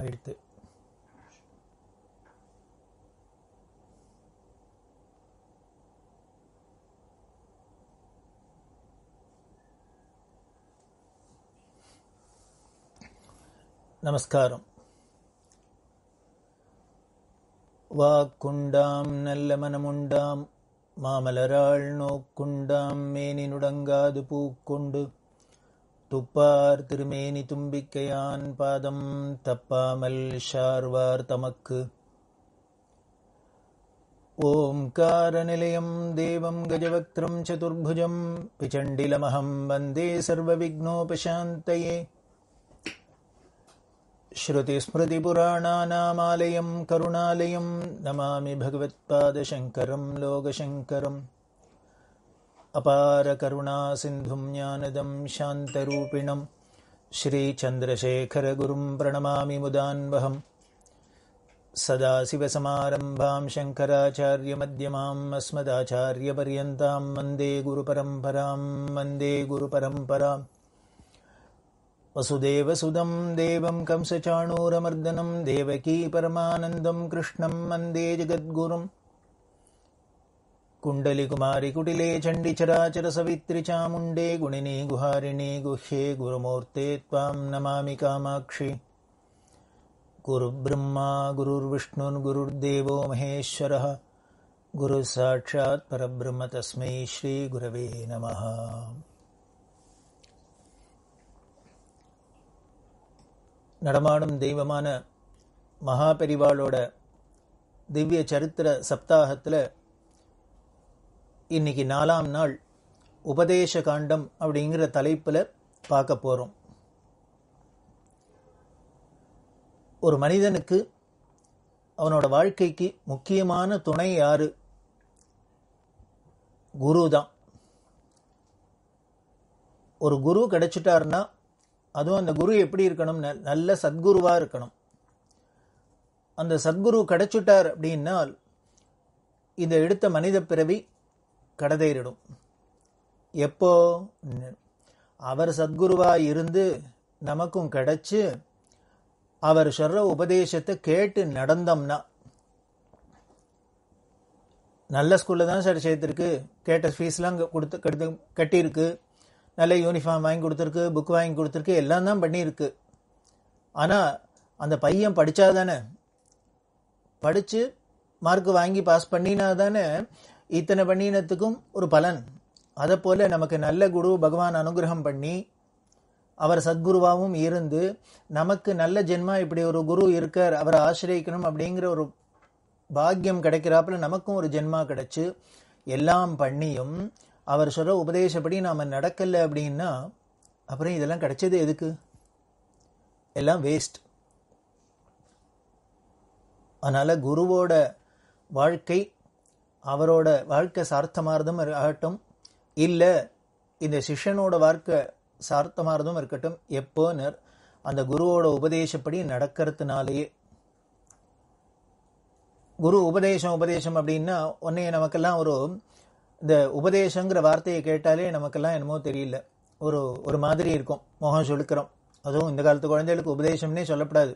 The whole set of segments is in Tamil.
ஆயிடுத்து நமஸ்காரம் வாக்குண்டாம் நல்ல மனமுண்டாம் மாமலராள் நோக்குண்டாம் மேனினுடங்காது பூக்கொண்டு तुपार्तिमेनितुम्बिकयान् पादम् நிலையம் தேவம் கஜவக்ரம் சதுர்புஜம் चतुर्भुजम् வந்தே वन्दे விக்னோபாந்தையே नामालयं கருணாலயம் नमामि பகவத்பாதசங்கரம் लोकशङ्करम् अपारकरुणा सिन्धुम् ज्ञानदम् शान्तरूपिणम् श्रीचन्द्रशेखरगुरुम् प्रणमामि मुदान्वहम् सदाशिवसमारम्भाम् शङ्कराचार्य मध्यमाम् अस्मदाचार्यपर्यन्ताम् मन्दे गुरुपरम्पराम् मन्दे गुरुपरम्पराम् वसुदेवसुदम् देवम् कंसचाणूरमर्दनम् देवकी परमानन्दम् कृष्णम् मन्दे जगद्गुरुम् कुण्डलि कुमारि कुटिले चण्डि चराचर सवित्रि चामुण्डे गुणिनि गुहारिणि गुह्ये गुरुमूर्ते त्वां नमामि कामाक्षि गुरुब्रह्मा गुरुर्विष्णुर्गुरुर्देवो महेश्वरः गुरुः साक्षात् परब्रह्म तस्मै श्रीगुरवे नमः நடமாடும் தெய்வமான மகாபெரிவாளோட திவ்ய சரித்திர சப்தாகத்தில் இன்னைக்கு நாலாம் நாள் உபதேச காண்டம் அப்படிங்கிற தலைப்பில் பார்க்க போகிறோம் ஒரு மனிதனுக்கு அவனோட வாழ்க்கைக்கு முக்கியமான துணை யாரு குரு தான் ஒரு குரு கிடைச்சிட்டாருன்னா அதுவும் அந்த குரு எப்படி இருக்கணும் நல்ல சத்குருவாக இருக்கணும் அந்த சத்குரு கிடைச்சிட்டார் அப்படின்னால் இந்த எடுத்த மனித பிறவி கடதேறிடும் எப்போ அவர் சத்குருவா இருந்து நமக்கும் கிடைச்சு அவர் சொல்ற உபதேசத்தை கேட்டு நடந்தோம்னா நல்ல ஸ்கூல்ல தான் சார் சேர்த்துருக்கு கேட்ட ஃபீஸ்லாம் கொடுத்து கட்டு கட்டியிருக்கு நல்ல யூனிஃபார்ம் வாங்கி கொடுத்துருக்கு புக் வாங்கி கொடுத்துருக்கு எல்லாம் தான் பண்ணியிருக்கு ஆனால் அந்த பையன் படித்தா தானே படித்து மார்க் வாங்கி பாஸ் பண்ணினா தானே இத்தனை பண்ணினத்துக்கும் ஒரு பலன் அதை போல் நமக்கு நல்ல குரு பகவான் அனுகிரகம் பண்ணி அவர் சத்குருவாகவும் இருந்து நமக்கு நல்ல ஜென்மா இப்படி ஒரு குரு இருக்கார் அவரை ஆசிரியக்கணும் அப்படிங்கிற ஒரு பாக்கியம் கிடைக்கிறாப்புல நமக்கும் ஒரு ஜென்மா கிடைச்சு எல்லாம் பண்ணியும் அவர் சொல்கிற உபதேசப்படி நாம் நடக்கலை அப்படின்னா அப்புறம் இதெல்லாம் கிடைச்சது எதுக்கு எல்லாம் வேஸ்ட் அதனால் குருவோட வாழ்க்கை அவரோட வாழ்க்கை சார்த்தமானதும் ஆகட்டும் இல்லை இந்த சிஷ்யனோட வாழ்க்கை சார்த்தமானதும் இருக்கட்டும் எப்போனர் அந்த குருவோட உபதேசப்படி நடக்கிறதுனாலேயே குரு உபதேசம் உபதேசம் அப்படின்னா ஒன்னே நமக்கெல்லாம் ஒரு இந்த உபதேசங்கிற வார்த்தையை கேட்டாலே நமக்கெல்லாம் என்னமோ தெரியல ஒரு ஒரு மாதிரி இருக்கும் முகம் சொலுக்கிறோம் அதுவும் இந்த காலத்து குழந்தைகளுக்கு உபதேசம்னே சொல்லப்படாது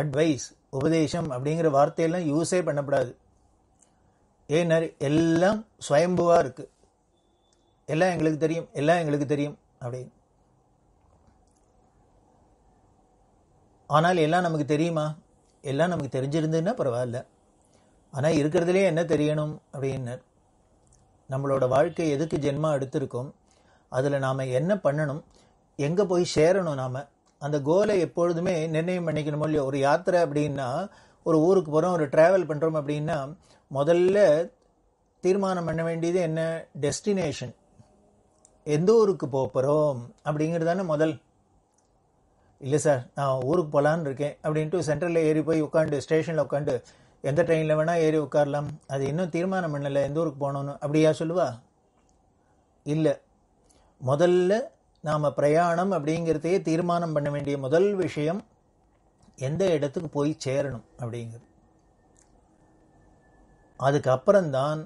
அட்வைஸ் உபதேசம் அப்படிங்கிற வார்த்தையெல்லாம் யூஸே பண்ணப்படாது ஏன் எல்லாம் சுயம்புவாக இருக்குது எல்லாம் எங்களுக்கு தெரியும் எல்லாம் எங்களுக்கு தெரியும் அப்படின்னு ஆனால் எல்லாம் நமக்கு தெரியுமா எல்லாம் நமக்கு தெரிஞ்சிருந்ததுன்னா பரவாயில்ல ஆனால் இருக்கிறதுலே என்ன தெரியணும் அப்படின்னர் நம்மளோட வாழ்க்கை எதுக்கு ஜென்மா எடுத்திருக்கோம் அதில் நாம் என்ன பண்ணணும் எங்கே போய் சேரணும் நாம் அந்த கோலை எப்பொழுதுமே நிர்ணயம் பண்ணிக்கணுமோ இல்லையோ ஒரு யாத்திரை அப்படின்னா ஒரு ஊருக்கு போகிறோம் ஒரு ட்ராவல் பண்ணுறோம் அப்படின்னா முதல்ல தீர்மானம் பண்ண வேண்டியது என்ன டெஸ்டினேஷன் எந்த ஊருக்கு போகிறோம் அப்படிங்கிறது தானே முதல் இல்லை சார் நான் ஊருக்கு போகலான்னு இருக்கேன் அப்படின்ட்டு சென்ட்ரலில் ஏறி போய் உட்காந்து ஸ்டேஷனில் உட்காந்து எந்த ட்ரெயினில் வேணால் ஏறி உட்காரலாம் அது இன்னும் தீர்மானம் பண்ணலை எந்த ஊருக்கு போகணும்னு அப்படியா சொல்லுவா இல்லை முதல்ல நாம் பிரயாணம் அப்படிங்கிறதையே தீர்மானம் பண்ண வேண்டிய முதல் விஷயம் எந்த இடத்துக்கு போய் சேரணும் அப்படிங்கிறது அதுக்கப்புறம்தான்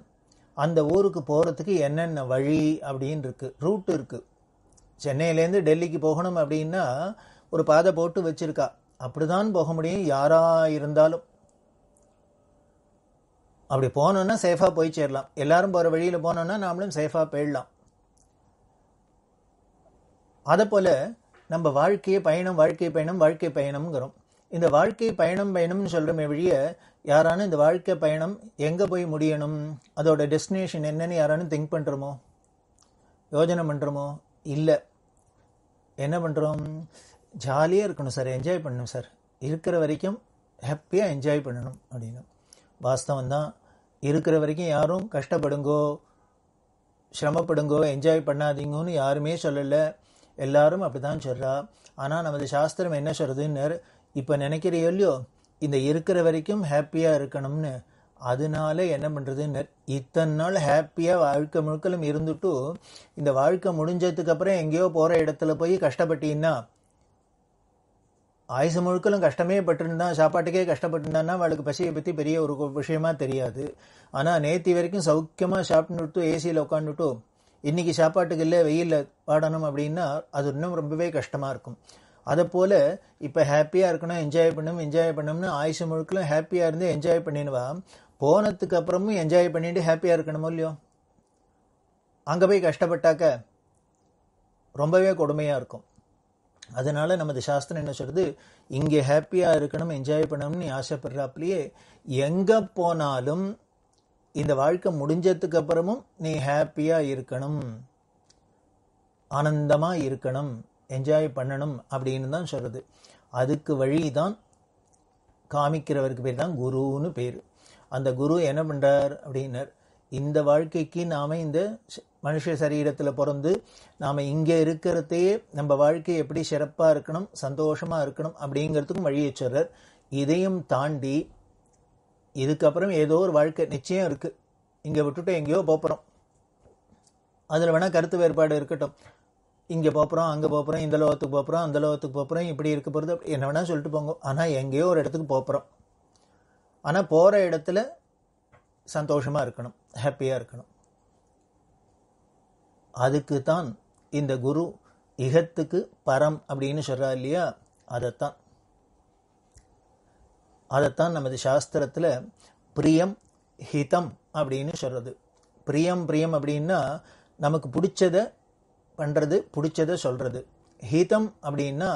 அந்த ஊருக்கு போகிறதுக்கு என்னென்ன வழி அப்படின்னு இருக்குது ரூட் இருக்குது சென்னையிலேருந்து டெல்லிக்கு போகணும் அப்படின்னா ஒரு பாதை போட்டு வச்சுருக்கா அப்படி தான் போக முடியும் யாராக இருந்தாலும் அப்படி போனோன்னா சேஃபாக போய் சேரலாம் எல்லாரும் போகிற வழியில் போனோன்னா நாமளும் சேஃபாக போயிடலாம் அதை போல் நம்ம வாழ்க்கையை பயணம் வாழ்க்கை பயணம் வாழ்க்கை பயணம்ங்கிறோம் இந்த வாழ்க்கை பயணம் பயணம்னு சொல்கிறமே வழியை யாரானு இந்த வாழ்க்கை பயணம் எங்கே போய் முடியணும் அதோட டெஸ்டினேஷன் என்னன்னு யாரானு திங்க் பண்ணுறோமோ யோஜனை பண்ணுறோமோ இல்லை என்ன பண்ணுறோம் ஜாலியாக இருக்கணும் சார் என்ஜாய் பண்ணணும் சார் இருக்கிற வரைக்கும் ஹாப்பியாக என்ஜாய் பண்ணணும் அப்படின்னு வாஸ்தவம் தான் இருக்கிற வரைக்கும் யாரும் கஷ்டப்படுங்கோ சிரமப்படுங்கோ என்ஜாய் பண்ணாதீங்கன்னு யாருமே சொல்லலை எல்லாரும் அப்படி தான் சொல்கிறா ஆனால் நமது சாஸ்திரம் என்ன சொல்கிறதுன்னு இப்போ நினைக்கிறையோ இல்லையோ இந்த இருக்கிற வரைக்கும் ஹாப்பியாக இருக்கணும்னு அதனால என்ன பண்ணுறது இத்தனை நாள் ஹாப்பியாக வாழ்க்கை முழுக்கலும் இருந்துட்டு இந்த வாழ்க்கை முடிஞ்சதுக்கப்புறம் எங்கேயோ போகிற இடத்துல போய் கஷ்டப்பட்டீங்கன்னா ஆயுசு முழுக்கலும் கஷ்டமே பட்டிருந்தான் சாப்பாட்டுக்கே கஷ்டப்பட்டிருந்தான்னா அவளுக்கு பசியை பற்றி பெரிய ஒரு விஷயமா தெரியாது ஆனால் நேத்தி வரைக்கும் சௌக்கியமாக சாப்பிட்டு ஏசியில் உட்காந்துட்டு இன்னைக்கு சாப்பாட்டுக்கு இல்லை வெயிலில் பாடணும் அப்படின்னா அது இன்னும் ரொம்பவே கஷ்டமாக இருக்கும் அதை இப்போ ஹாப்பியாக இருக்கணும் என்ஜாய் பண்ணணும் என்ஜாய் பண்ணணும்னு ஆயுஷு முழுக்கலாம் ஹாப்பியாக இருந்து என்ஜாய் பண்ணிடுவா போனதுக்கு அப்புறமும் என்ஜாய் பண்ணிட்டு ஹாப்பியாக இருக்கணுமோ இல்லையோ அங்கே போய் கஷ்டப்பட்டாக்க ரொம்பவே கொடுமையாக இருக்கும் அதனால் நமது சாஸ்திரம் என்ன சொல்கிறது இங்கே ஹாப்பியாக இருக்கணும் என்ஜாய் பண்ணணும்னு ஆசைப்படுறாப்லையே எங்கே போனாலும் இந்த வாழ்க்கை முடிஞ்சதுக்கு அப்புறமும் நீ ஹாப்பியாக இருக்கணும் ஆனந்தமாக இருக்கணும் என்ஜாய் பண்ணணும் அப்படின்னு தான் சொல்கிறது அதுக்கு வழி தான் காமிக்கிறவருக்கு பேர் தான் குருன்னு பேர் அந்த குரு என்ன பண்ணுறார் அப்படின்னர் இந்த வாழ்க்கைக்கு நாம் இந்த மனுஷ சரீரத்தில் பிறந்து நாம் இங்கே இருக்கிறதையே நம்ம வாழ்க்கை எப்படி சிறப்பாக இருக்கணும் சந்தோஷமாக இருக்கணும் அப்படிங்கிறதுக்கும் வழியை சொல்கிறார் இதையும் தாண்டி இதுக்கப்புறம் ஏதோ ஒரு வாழ்க்கை நிச்சயம் இருக்குது இங்கே விட்டுட்டு எங்கேயோ போகிறோம் அதில் வேணால் கருத்து வேறுபாடு இருக்கட்டும் இங்கே போகிறோம் அங்கே போகிறோம் இந்த லோகத்துக்கு போகிறோம் அந்த லோகத்துக்கு போகிறோம் இப்படி இருக்க போகிறது என்ன வேணால் சொல்லிட்டு போங்க ஆனால் எங்கேயோ ஒரு இடத்துக்கு போகிறோம் ஆனால் போகிற இடத்துல சந்தோஷமாக இருக்கணும் ஹாப்பியாக இருக்கணும் அதுக்கு தான் இந்த குரு இகத்துக்கு பரம் அப்படின்னு சொல்கிறா இல்லையா அதைத்தான் அதைத்தான் நமது சாஸ்திரத்தில் பிரியம் ஹிதம் அப்படின்னு சொல்கிறது பிரியம் பிரியம் அப்படின்னா நமக்கு பிடிச்சதை பண்ணுறது பிடிச்சதை சொல்கிறது ஹீதம் அப்படின்னா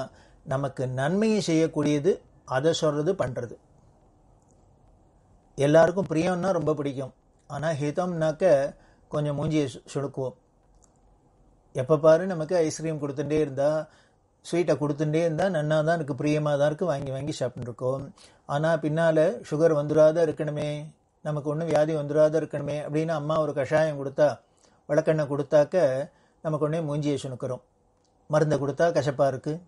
நமக்கு நன்மையை செய்யக்கூடியது அதை சொல்கிறது பண்ணுறது எல்லாருக்கும் பிரியம்னா ரொம்ப பிடிக்கும் ஆனால் ஹிதம்னாக்க கொஞ்சம் மூஞ்சியை சுடுக்குவோம் எப்போ பாரு நமக்கு ஐஸ்கிரீம் கொடுத்துட்டே இருந்தால் ஸ்வீட்டை கொடுத்துட்டே இருந்தால் நன்னா தான் இருக்குது பிரியமாக தான் இருக்குது வாங்கி வாங்கி சாப்பிட்டுருக்கோம் ஆனால் பின்னால் சுகர் வந்துடாத இருக்கணுமே நமக்கு ஒன்றும் வியாதி வந்துடாத இருக்கணுமே அப்படின்னு அம்மா ஒரு கஷாயம் கொடுத்தா வழக்கெண்ணெய் கொடுத்தாக்க நம்ம கொண்டே மூஞ்சியை சுணுக்கிறோம் மருந்தை கொடுத்தா கசப்பாக இருக்குது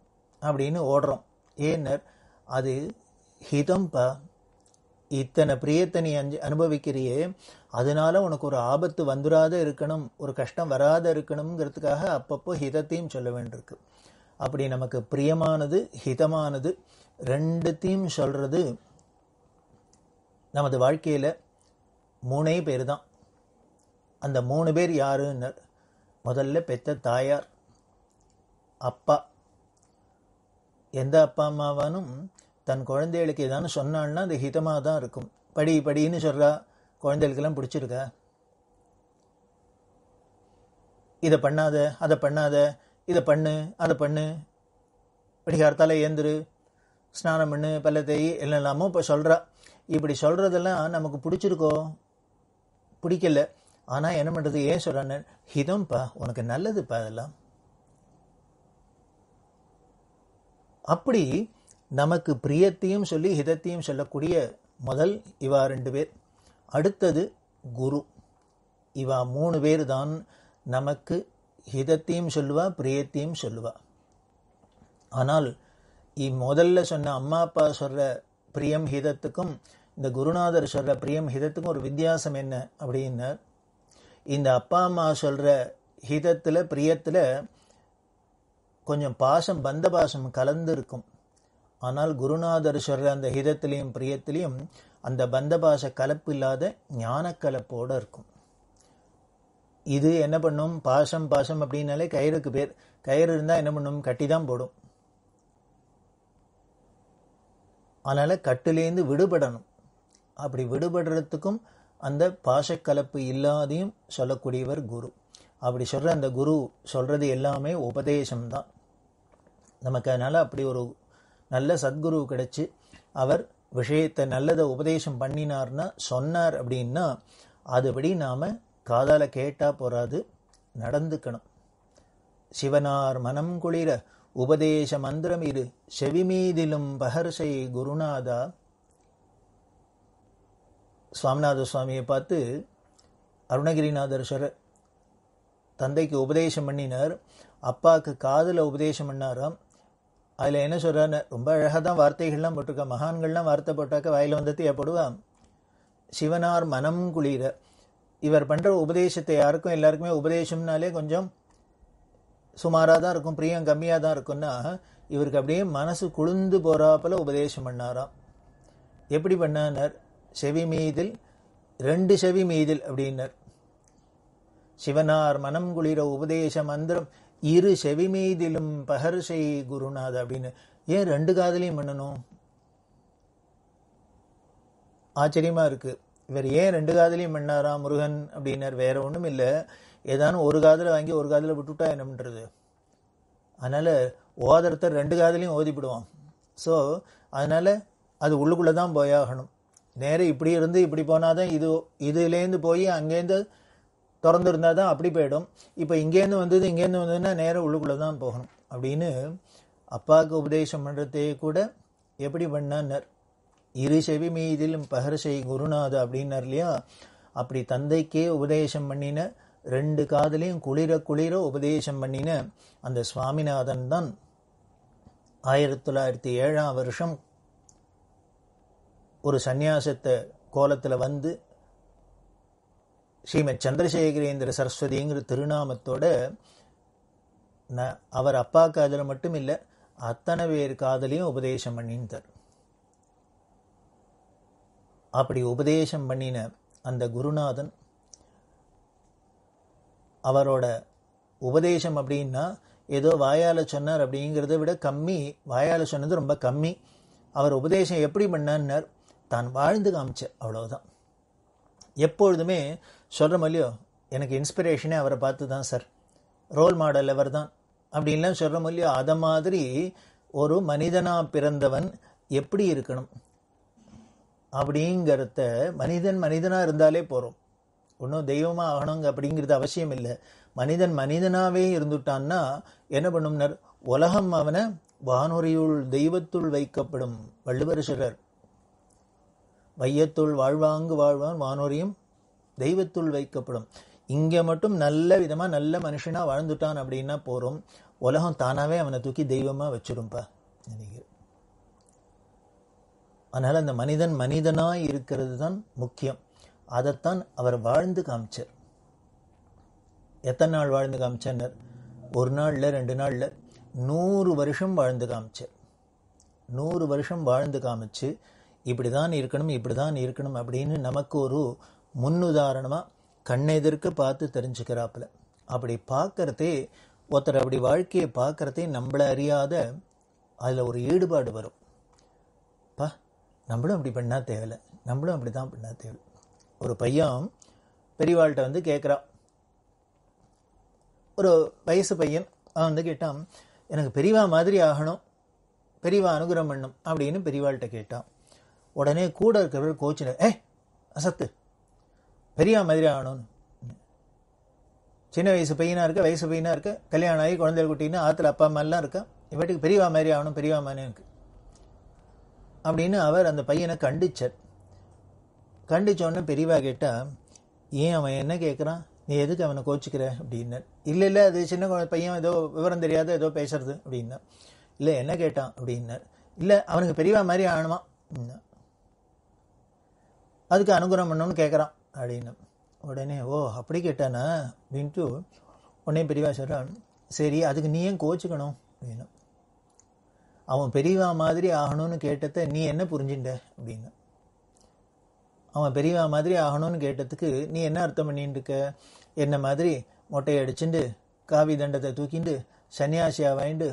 அப்படின்னு ஓடுறோம் ஏன்னர் அது ஹிதம்பா இத்தனை பிரியத்தை நீ அஞ்சு அனுபவிக்கிறியே அதனால உனக்கு ஒரு ஆபத்து வந்துடாத இருக்கணும் ஒரு கஷ்டம் வராத இருக்கணுங்கிறதுக்காக அப்பப்போ ஹிதத்தையும் சொல்ல வேண்டியிருக்கு அப்படி நமக்கு பிரியமானது ஹிதமானது ரெண்டுத்தையும் சொல்கிறது நமது வாழ்க்கையில் மூணே பேர் தான் அந்த மூணு பேர் யாருன்னர் முதல்ல பெத்த தாயார் அப்பா எந்த அப்பா அம்மாவானும் தன் குழந்தைகளுக்கு ஏதாவது சொன்னான்னா அது ஹிதமாக தான் இருக்கும் படி படின்னு சொல்கிறா குழந்தைகளுக்கெல்லாம் பிடிச்சிருக்கா இதை பண்ணாத அதை பண்ணாத இதை பண்ணு அதை பண்ணு படிகாரத்தால் ஏந்துரு ஸ்நானம் பண்ணு பல்ல தேய் இல்லாமல் இப்போ சொல்கிறா இப்படி சொல்கிறதெல்லாம் நமக்கு பிடிச்சிருக்கோ பிடிக்கல ஆனால் என்ன பண்ணுறது ஏன் சொல்கிறான்னு ஹிதம்ப்பா உனக்கு நல்லதுப்பா அதெல்லாம் அப்படி நமக்கு பிரியத்தையும் சொல்லி ஹிதத்தையும் சொல்லக்கூடிய முதல் இவா ரெண்டு பேர் அடுத்தது குரு இவா மூணு பேர் தான் நமக்கு ஹிதத்தையும் சொல்லுவா பிரியத்தையும் சொல்லுவா ஆனால் முதல்ல சொன்ன அம்மா அப்பா சொல்கிற பிரியம் ஹிதத்துக்கும் இந்த குருநாதர் சொல்கிற பிரியம் ஹிதத்துக்கும் ஒரு வித்தியாசம் என்ன அப்படின்னா இந்த அப்பா அம்மா சொல்கிற ஹிதத்தில் பிரியத்தில் கொஞ்சம் பாசம் பந்த பாசம் கலந்துருக்கும் ஆனால் குருநாதர் சொல்கிற அந்த ஹிதத்திலையும் பிரியத்திலையும் அந்த பந்த பாச கலப்பு இல்லாத ஞானக்கலப்போடு இருக்கும் இது என்ன பண்ணும் பாசம் பாசம் அப்படின்னாலே கயிறுக்கு பேர் கயிறு இருந்தால் என்ன பண்ணும் கட்டி தான் போடும் அதனால் கட்டுலேருந்து விடுபடணும் அப்படி விடுபடுறதுக்கும் அந்த பாசக்கலப்பு இல்லாதையும் சொல்லக்கூடியவர் குரு அப்படி சொல்கிற அந்த குரு சொல்கிறது எல்லாமே உபதேசம்தான் நமக்கு அதனால் அப்படி ஒரு நல்ல சத்குரு கிடைச்சி அவர் விஷயத்தை நல்லதை உபதேசம் பண்ணினார்னா சொன்னார் அப்படின்னா அதுபடி நாம் காதால் கேட்டால் போறாது நடந்துக்கணும் சிவனார் மனம் குளிர உபதேச மந்திரம் இரு செவிமீதிலும் பகர்சை குருநாதா சுவாமிநாத சுவாமியை பார்த்து அருணகிரிநாதர் சர தந்தைக்கு உபதேசம் பண்ணினார் அப்பாவுக்கு காதில் உபதேசம் பண்ணாராம் அதில் என்ன சொல்கிறான்னு ரொம்ப அழகாக தான் வார்த்தைகள்லாம் போட்டிருக்கா மகான்கள்லாம் வார்த்தை போட்டாக்க வாயில் வந்தது ஏற்படுவான் சிவனார் மனம் குளிர இவர் பண்ணுற உபதேசத்தை யாருக்கும் எல்லாருக்குமே உபதேசம்னாலே கொஞ்சம் சுமாராக தான் இருக்கும் பிரியம் கம்மியாக தான் இருக்கும்னா இவருக்கு அப்படியே மனசு குளிர்ந்து போகிறாப்பில் உபதேசம் பண்ணாராம் எப்படி பண்ணார் செவி மீதில் ரெண்டு செவி மீதில் அப்படின்னர் சிவனார் மனம் குளிர உபதேச மந்திரம் இரு செவி மீதிலும் பகர் செய் குருநாத் அப்படின்னு ஏன் ரெண்டு காதலையும் பண்ணணும் ஆச்சரியமா இருக்கு இவர் ஏன் ரெண்டு காதலையும் பண்ணாரா முருகன் அப்படின்னார் வேற ஒன்றும் இல்லை ஏதானும் ஒரு காதில் வாங்கி ஒரு காதில் விட்டுவிட்டா என்ன பண்ணுறது அதனால் ஓதரத்தை ரெண்டு காதலையும் ஓதிப்பிடுவான் ஸோ அதனால் அது உள்ளுக்குள்ளே தான் போயாகணும் நேரம் இப்படி இருந்து இப்படி போனால் தான் இது இதுலேருந்து போய் அங்கேருந்து திறந்துருந்தால் தான் அப்படி போயிடும் இப்போ இங்கேருந்து வந்தது இங்கேருந்து வந்ததுன்னா நேரம் உள்ளுக்குள்ளே தான் போகணும் அப்படின்னு அப்பாவுக்கு உபதேசம் பண்ணுறதே கூட எப்படி பண்ணார் இரு செவி மீதிலும் செய் குருநாத அப்படின்னார் இல்லையா அப்படி தந்தைக்கே உபதேசம் பண்ணின ரெண்டு காதலையும் குளிர குளிர உபதேசம் பண்ணின அந்த சுவாமிநாதன் தான் ஆயிரத்தி தொள்ளாயிரத்தி ஏழாம் வருஷம் ஒரு சந்நியாசத்தை கோலத்தில் வந்து ஸ்ரீமத் சந்திரசேகரேந்திர சரஸ்வதிங்கிற திருநாமத்தோட ந அவர் அப்பா காதில் மட்டும் இல்லை அத்தனை பேர் காதலையும் உபதேசம் பண்ணினார் அப்படி உபதேசம் பண்ணின அந்த குருநாதன் அவரோட உபதேசம் அப்படின்னா ஏதோ வாயால் சொன்னார் அப்படிங்கிறத விட கம்மி வாயால் சொன்னது ரொம்ப கம்மி அவர் உபதேசம் எப்படி பண்ணார்னார் தான் வாழ்ந்து காமிச்சு அவ்வளோதான் எப்பொழுதுமே சொல்கிறோம் இல்லையோ எனக்கு இன்ஸ்பிரேஷனே அவரை பார்த்து தான் சார் ரோல் மாடல் அவர் தான் அப்படின்லாம் சொல்கிறோம் இல்லையோ அதை மாதிரி ஒரு மனிதனாக பிறந்தவன் எப்படி இருக்கணும் அப்படிங்கிறத மனிதன் மனிதனாக இருந்தாலே போகிறோம் ஒன்றும் தெய்வமாக ஆகணுங்க அப்படிங்கிறது அவசியம் இல்லை மனிதன் மனிதனாகவே இருந்துட்டான்னா என்ன பண்ணும்னர் உலகம் அவனை வானொரியுள் தெய்வத்துள் வைக்கப்படும் வள்ளுவர் சிறர் வையத்துள் வாழ்வாங்கு வாழ்வான் வானோரியும் தெய்வத்துள் வைக்கப்படும் இங்கே மட்டும் நல்ல விதமாக நல்ல மனுஷனாக வாழ்ந்துட்டான் அப்படின்னா போகிறோம் உலகம் தானாகவே அவனை தூக்கி தெய்வமாக வச்சிரும்பா நினைக்கிறேன் அதனால் அந்த மனிதன் மனிதனாக இருக்கிறது தான் முக்கியம் அதைத்தான் அவர் வாழ்ந்து காமிச்சார் எத்தனை நாள் வாழ்ந்து காமிச்சார் ஒரு நாளில் ரெண்டு நாளில் நூறு வருஷம் வாழ்ந்து காமிச்சார் நூறு வருஷம் வாழ்ந்து காமிச்சு இப்படி தான் இருக்கணும் இப்படி தான் இருக்கணும் அப்படின்னு நமக்கு ஒரு முன்னுதாரணமாக கண்ணெதிர்க்கு பார்த்து தெரிஞ்சுக்கிறாப்புல அப்படி பார்க்கறதே ஒருத்தர் அப்படி வாழ்க்கையை பார்க்குறதே நம்மளை அறியாத அதில் ஒரு ஈடுபாடு வரும் பா நம்மளும் அப்படி பண்ணால் தேவையில்லை நம்மளும் அப்படி தான் பண்ணால் தேவையில்லை ஒரு பையன் பெரியவாள்கிட்ட வந்து கேட்குறான் ஒரு வயசு பையன் அவன் வந்து கேட்டான் எனக்கு பெரியவா மாதிரி ஆகணும் பெரியவா அனுகிரகம் பண்ணும் அப்படின்னு பெரியவாள்கிட்ட கேட்டான் உடனே கூட இருக்கிறவர் கோச்சினர் ஏ அசத்து பெரியா மாதிரி ஆகணும் சின்ன வயசு பையனாக இருக்க வயசு பையனாக இருக்க கல்யாணம் ஆகி குழந்தை குட்டின்னு ஆற்றுல அப்பா அம்மாலாம் இருக்கா இவட்டுக்கு பெரியவா மாதிரி ஆகணும் பெரியவா மாதிரி இருக்கு அப்படின்னு அவர் அந்த பையனை கண்டிச்சார் உடனே பெரியவா கேட்டால் ஏன் அவன் என்ன கேட்குறான் நீ எதுக்கு அவனை கோச்சிக்கிற அப்படின்னார் இல்லை இல்லை அது சின்ன பையன் ஏதோ விவரம் தெரியாத ஏதோ பேசுறது அப்படின்னா இல்லை என்ன கேட்டான் அப்படின்னார் இல்லை அவனுக்கு பெரியவா மாதிரி ஆகணுமா அதுக்கு அனுகிரகம் பண்ணணும்னு கேட்குறான் அப்படின்னு உடனே ஓ அப்படி கேட்டானா அப்படின்ட்டு உடனே பெரியவா சொல்கிறான் சரி அதுக்கு நீ ஏன் கோச்சிக்கணும் அப்படின்னு அவன் பெரியவா மாதிரி ஆகணும்னு கேட்டத நீ என்ன புரிஞ்சுட்ட அப்படின்னு அவன் பெரியவா மாதிரி ஆகணும்னு கேட்டதுக்கு நீ என்ன அர்த்தம் பண்ணிட்டு இருக்க என்ன மாதிரி மொட்டையை அடிச்சுட்டு காவி தண்டத்தை தூக்கிண்டு சன்னியாசியாக வாங்கிட்டு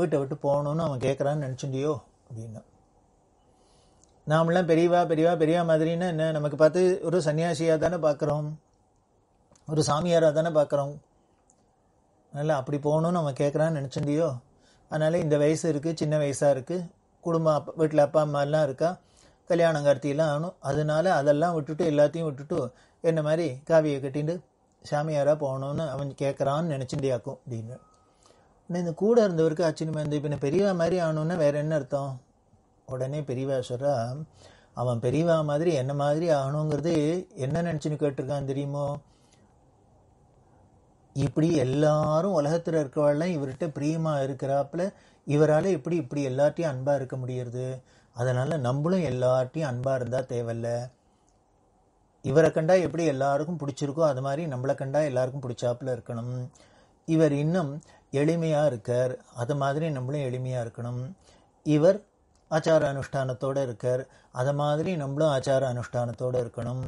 வீட்டை விட்டு போகணும்னு அவன் கேட்குறான்னு நினச்சிண்டியோ அப்படின்னா நாமெல்லாம் பெரியவா பெரியவா பெரியவா மாதிரின்னா என்ன நமக்கு பார்த்து ஒரு சன்னியாசியாக தானே பார்க்குறோம் ஒரு சாமியாராக தானே பார்க்குறோம் அதனால் அப்படி போகணும்னு நம்ம கேட்குறான்னு நினச்சிண்டியோ அதனால் இந்த வயசு இருக்குது சின்ன வயசாக இருக்குது குடும்பம் அப்பா வீட்டில் அப்பா அம்மாலாம் இருக்கா கல்யாணம் கார்த்தியெல்லாம் ஆகணும் அதனால் அதெல்லாம் விட்டுட்டு எல்லாத்தையும் விட்டுட்டு என்ன மாதிரி காவியை கட்டிட்டு சாமியாராக போகணும்னு அவன் கேட்குறான்னு நினச்சிண்டியாக்கும் அப்படின்னு இந்த கூட இருந்தவருக்கு ஆச்சரியமாக இருந்து இப்போ பெரியவா மாதிரி ஆகணும்னா வேறு என்ன அர்த்தம் உடனே பெரியவா சொல்கிறா அவன் பெரியவா மாதிரி என்ன மாதிரி ஆகணுங்கிறது என்ன நினச்சின்னு கேட்டிருக்கான் தெரியுமோ இப்படி எல்லாரும் உலகத்தில் இருக்கிறவாள்லாம் இவர்கிட்ட பிரியமாக இருக்கிறாப்புல இவரால் எப்படி இப்படி எல்லார்ட்டையும் அன்பாக இருக்க முடியறது அதனால் நம்மளும் எல்லார்ட்டையும் அன்பாக இருந்தால் தேவையில்ல இவரை கண்டா எப்படி எல்லாருக்கும் பிடிச்சிருக்கோ அது மாதிரி நம்மளை கண்டா எல்லாருக்கும் பிடிச்சாப்புல இருக்கணும் இவர் இன்னும் எளிமையாக இருக்கார் அது மாதிரி நம்மளும் எளிமையாக இருக்கணும் இவர் ஆச்சார அனுஷ்டானத்தோடு இருக்கார் அதை மாதிரி நம்மளும் ஆச்சார அனுஷ்டானத்தோடு இருக்கணும்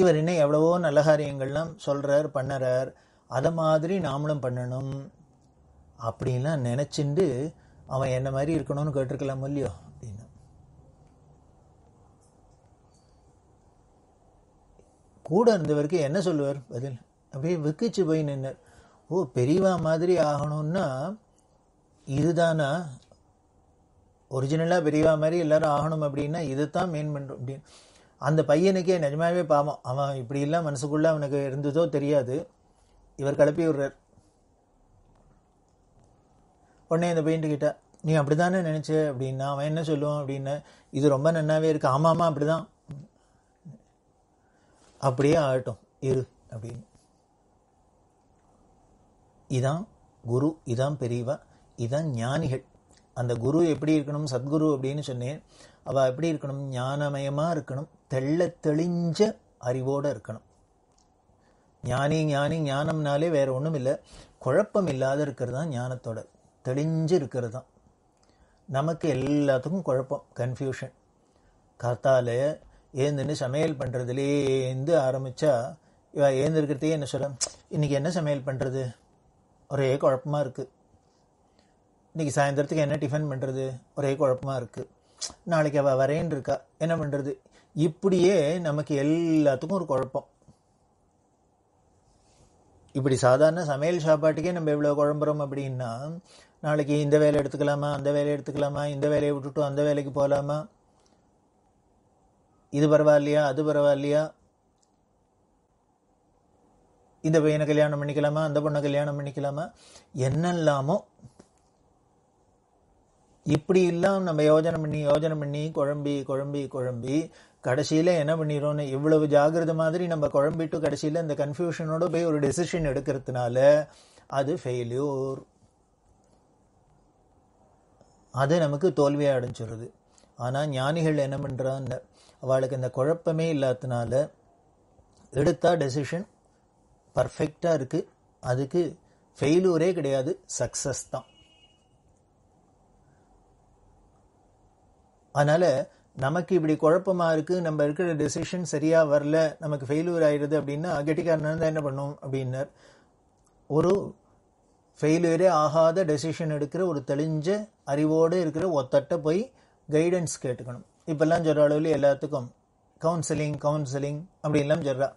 இவர் இன்னும் எவ்வளவோ நல்ல காரியங்கள்லாம் சொல்கிறார் பண்ணுறார் அதை மாதிரி நாமளும் பண்ணணும் அப்படின்லாம் நினச்சிண்டு அவன் என்ன மாதிரி இருக்கணும்னு கேட்டிருக்கலாம் இல்லையோ அப்படின்னு கூட இருந்தவருக்கு என்ன சொல்லுவார் பதில் அப்படியே வெக்கிச்சு போய் நின்னர் ஓ பெரியவா மாதிரி ஆகணும்னா இதுதானா ஒரிஜினலாக பெரியவா மாதிரி எல்லோரும் ஆகணும் அப்படின்னா இது தான் மெயின் பண்ணுறோம் அப்படின்னு அந்த பையனுக்கே நிஜமாவே பாவம் அவன் இப்படி இல்லை மனசுக்குள்ளே அவனுக்கு இருந்ததோ தெரியாது இவர் கிளப்பி விடுறார் உடனே இந்த பையன் கிட்ட நீ அப்படி தானே நினச்ச அப்படின்னா அவன் என்ன சொல்லுவான் அப்படின்னு இது ரொம்ப நன்னாவே இருக்கு ஆமாம் ஆமாம் அப்படி தான் அப்படியே ஆகட்டும் இரு அப்படின்னு இதான் குரு இதான் பெரியவா இதான் ஞானிகள் அந்த குரு எப்படி இருக்கணும் சத்குரு அப்படின்னு சொன்னேன் அவள் எப்படி இருக்கணும் ஞானமயமாக இருக்கணும் தெள்ள தெளிஞ்ச அறிவோடு இருக்கணும் ஞானி ஞானி ஞானம்னாலே வேறு ஒன்றும் இல்லை குழப்பம் இல்லாத இருக்கிறது தான் ஞானத்தோட தெளிஞ்சு இருக்கிறது தான் நமக்கு எல்லாத்துக்கும் குழப்பம் கன்ஃபியூஷன் காத்தால் ஏந்துன்னு சமையல் பண்ணுறதுலேருந்து ஆரம்பித்தா இவள் ஏந்திருக்கிறதையே என்ன சொல்கிறேன் இன்றைக்கி என்ன சமையல் பண்ணுறது ஒரே குழப்பமாக இருக்குது இன்றைக்கி சாயந்தரத்துக்கு என்ன டிஃபன் பண்ணுறது ஒரே குழப்பமாக இருக்குது நாளைக்கு அவள் வரேன் இருக்கா என்ன பண்ணுறது இப்படியே நமக்கு எல்லாத்துக்கும் ஒரு குழப்பம் இப்படி சாதாரண சமையல் சாப்பாட்டுக்கே நம்ம எவ்வளோ குழம்புறோம் அப்படின்னா நாளைக்கு இந்த வேலை எடுத்துக்கலாமா அந்த வேலையை எடுத்துக்கலாமா இந்த வேலையை விட்டுட்டு அந்த வேலைக்கு போகலாமா இது பரவாயில்லையா அது பரவாயில்லையா இந்த பையனை கல்யாணம் பண்ணிக்கலாமா அந்த பொண்ணை கல்யாணம் பண்ணிக்கலாமா என்னெல்லாமோ இப்படி எல்லாம் நம்ம யோஜனை பண்ணி யோஜனை பண்ணி குழம்பி குழம்பி குழம்பி கடைசியில் என்ன பண்ணிடுறோம்னு இவ்வளவு ஜாகிரத மாதிரி நம்ம குழம்பிட்டு கடைசியில் இந்த கன்ஃபியூஷனோட போய் ஒரு டெசிஷன் எடுக்கிறதுனால அது ஃபெயில்யூர் அது நமக்கு தோல்வியாக அடைஞ்சிருது ஆனால் ஞானிகள் என்ன பண்ணுறான் அவளுக்கு இந்த குழப்பமே இல்லாததுனால எடுத்தா டெசிஷன் பர்ஃபெக்டாக இருக்குது அதுக்கு ஃபெயிலூரே கிடையாது சக்ஸஸ் தான் அதனால நமக்கு இப்படி குழப்பமா இருக்கு நம்ம இருக்கிற டெசிஷன் சரியா வரல நமக்கு ஃபெயிலியூர் ஆயிடுது அப்படின்னா கெட்டிக்காரன் தான் என்ன பண்ணும் அப்படின்னார் ஒரு ஃபெயிலியரே ஆகாத டெசிஷன் எடுக்கிற ஒரு தெளிஞ்ச அறிவோடு இருக்கிற ஒத்தட்ட போய் கைடன்ஸ் கேட்டுக்கணும் இப்பெல்லாம் சொல்கிற அளவில் எல்லாத்துக்கும் கவுன்சிலிங் கவுன்சிலிங் அப்படின்லாம் சொல்கிறா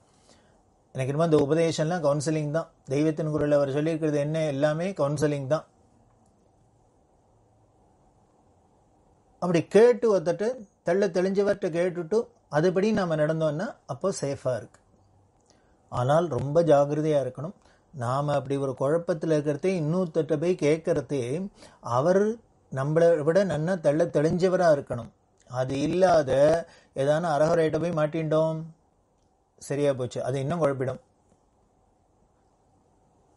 எனக்கு ரொம்ப இந்த உபதேசம்லாம் கவுன்சிலிங் தான் தெய்வத்தின் குரலில் அவர் சொல்லியிருக்கிறது என்ன எல்லாமே கவுன்சிலிங் தான் அப்படி கேட்டு வந்துட்டு தெள்ள தெளிஞ்சவர்கிட்ட கேட்டுட்டு அதுபடி நாம் நடந்தோம்னா அப்போ சேஃபாக இருக்குது ஆனால் ரொம்ப ஜாகிரதையாக இருக்கணும் நாம் அப்படி ஒரு குழப்பத்தில் இருக்கிறதே இன்னொருத்தட்ட போய் கேட்குறதே அவர் நம்மளை விட நன்னா தெள்ள தெளிஞ்சவராக இருக்கணும் அது இல்லாத ஏதான அரகுரைட்ட போய் மாட்டின்றோம் சரியாக போச்சு அது இன்னும் குழப்பிடும்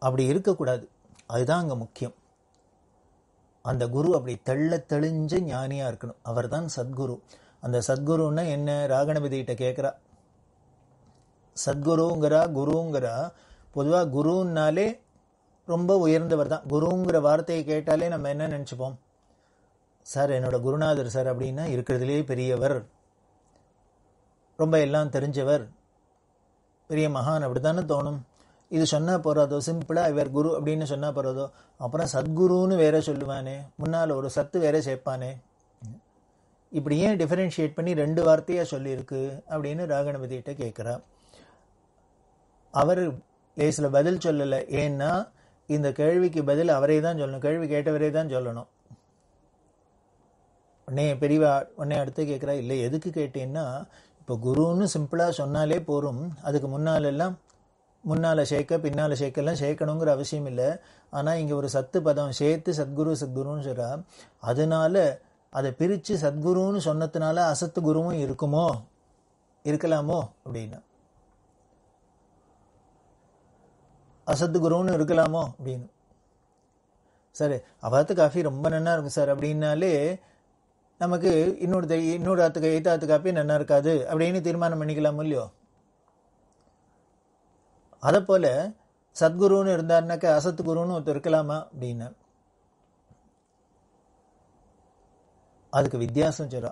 அப்படி இருக்கக்கூடாது அதுதான் அங்கே முக்கியம் அந்த குரு அப்படி தெள்ள தெளிஞ்ச ஞானியாக இருக்கணும் அவர் தான் சத்குரு அந்த சத்குருன்னா என்ன ராகணபதிகிட்ட கேட்குறா சத்குருங்கிறா குருங்கிறா பொதுவாக குருன்னாலே ரொம்ப உயர்ந்தவர் தான் குருங்கிற வார்த்தையை கேட்டாலே நம்ம என்ன நினச்சிப்போம் சார் என்னோட குருநாதர் சார் அப்படின்னா இருக்கிறதுலே பெரியவர் ரொம்ப எல்லாம் தெரிஞ்சவர் பெரிய மகான் அப்படி தானே தோணும் இது சொன்னால் போகிறதோ சிம்பிளாக இவர் குரு அப்படின்னு சொன்னால் போகிறதோ அப்புறம் சத்குருன்னு வேற சொல்லுவானே முன்னால் ஒரு சத்து வேற சேர்ப்பானே இப்படி ஏன் டிஃபரென்ஷியேட் பண்ணி ரெண்டு வார்த்தையாக சொல்லியிருக்கு அப்படின்னு ராகணபதிகிட்ட கேட்குறா அவர் லேசில் பதில் சொல்லலை ஏன்னா இந்த கேள்விக்கு பதில் அவரே தான் சொல்லணும் கேள்வி கேட்டவரே தான் சொல்லணும் உடனே பெரியவா உடனே அடுத்து கேட்குறா இல்லை எதுக்கு கேட்டேன்னா இப்போ குருன்னு சிம்பிளாக சொன்னாலே போகும் அதுக்கு முன்னாலெல்லாம் முன்னால் சேர்க்க பின்னால் சேர்க்கலாம் சேர்க்கணுங்கிற அவசியம் இல்லை ஆனால் இங்கே ஒரு சத்து பதம் சேர்த்து சத்குரு சத்குருன்னு சொல்கிறா அதனால அதை பிரித்து சத்குருன்னு சொன்னதுனால அசத்து குருவும் இருக்குமோ இருக்கலாமோ அப்படின்னா அசத்து குருன்னு இருக்கலாமோ அப்படின்னு சார் அவாத்து காஃபி ரொம்ப நல்லா இருக்கும் சார் அப்படின்னாலே நமக்கு இன்னொரு இன்னொரு ஆத்துக்கு எய்த்தாத்து காஃபி நல்லா இருக்காது அப்படின்னு தீர்மானம் பண்ணிக்கலாமோ இல்லையோ அதை போல சத்குருன்னு இருந்தாருனாக்கா அசத்து குருன்னு ஒருத்தர் இருக்கலாமா அப்படின்னு அதுக்கு வித்தியாசம் சொல்றா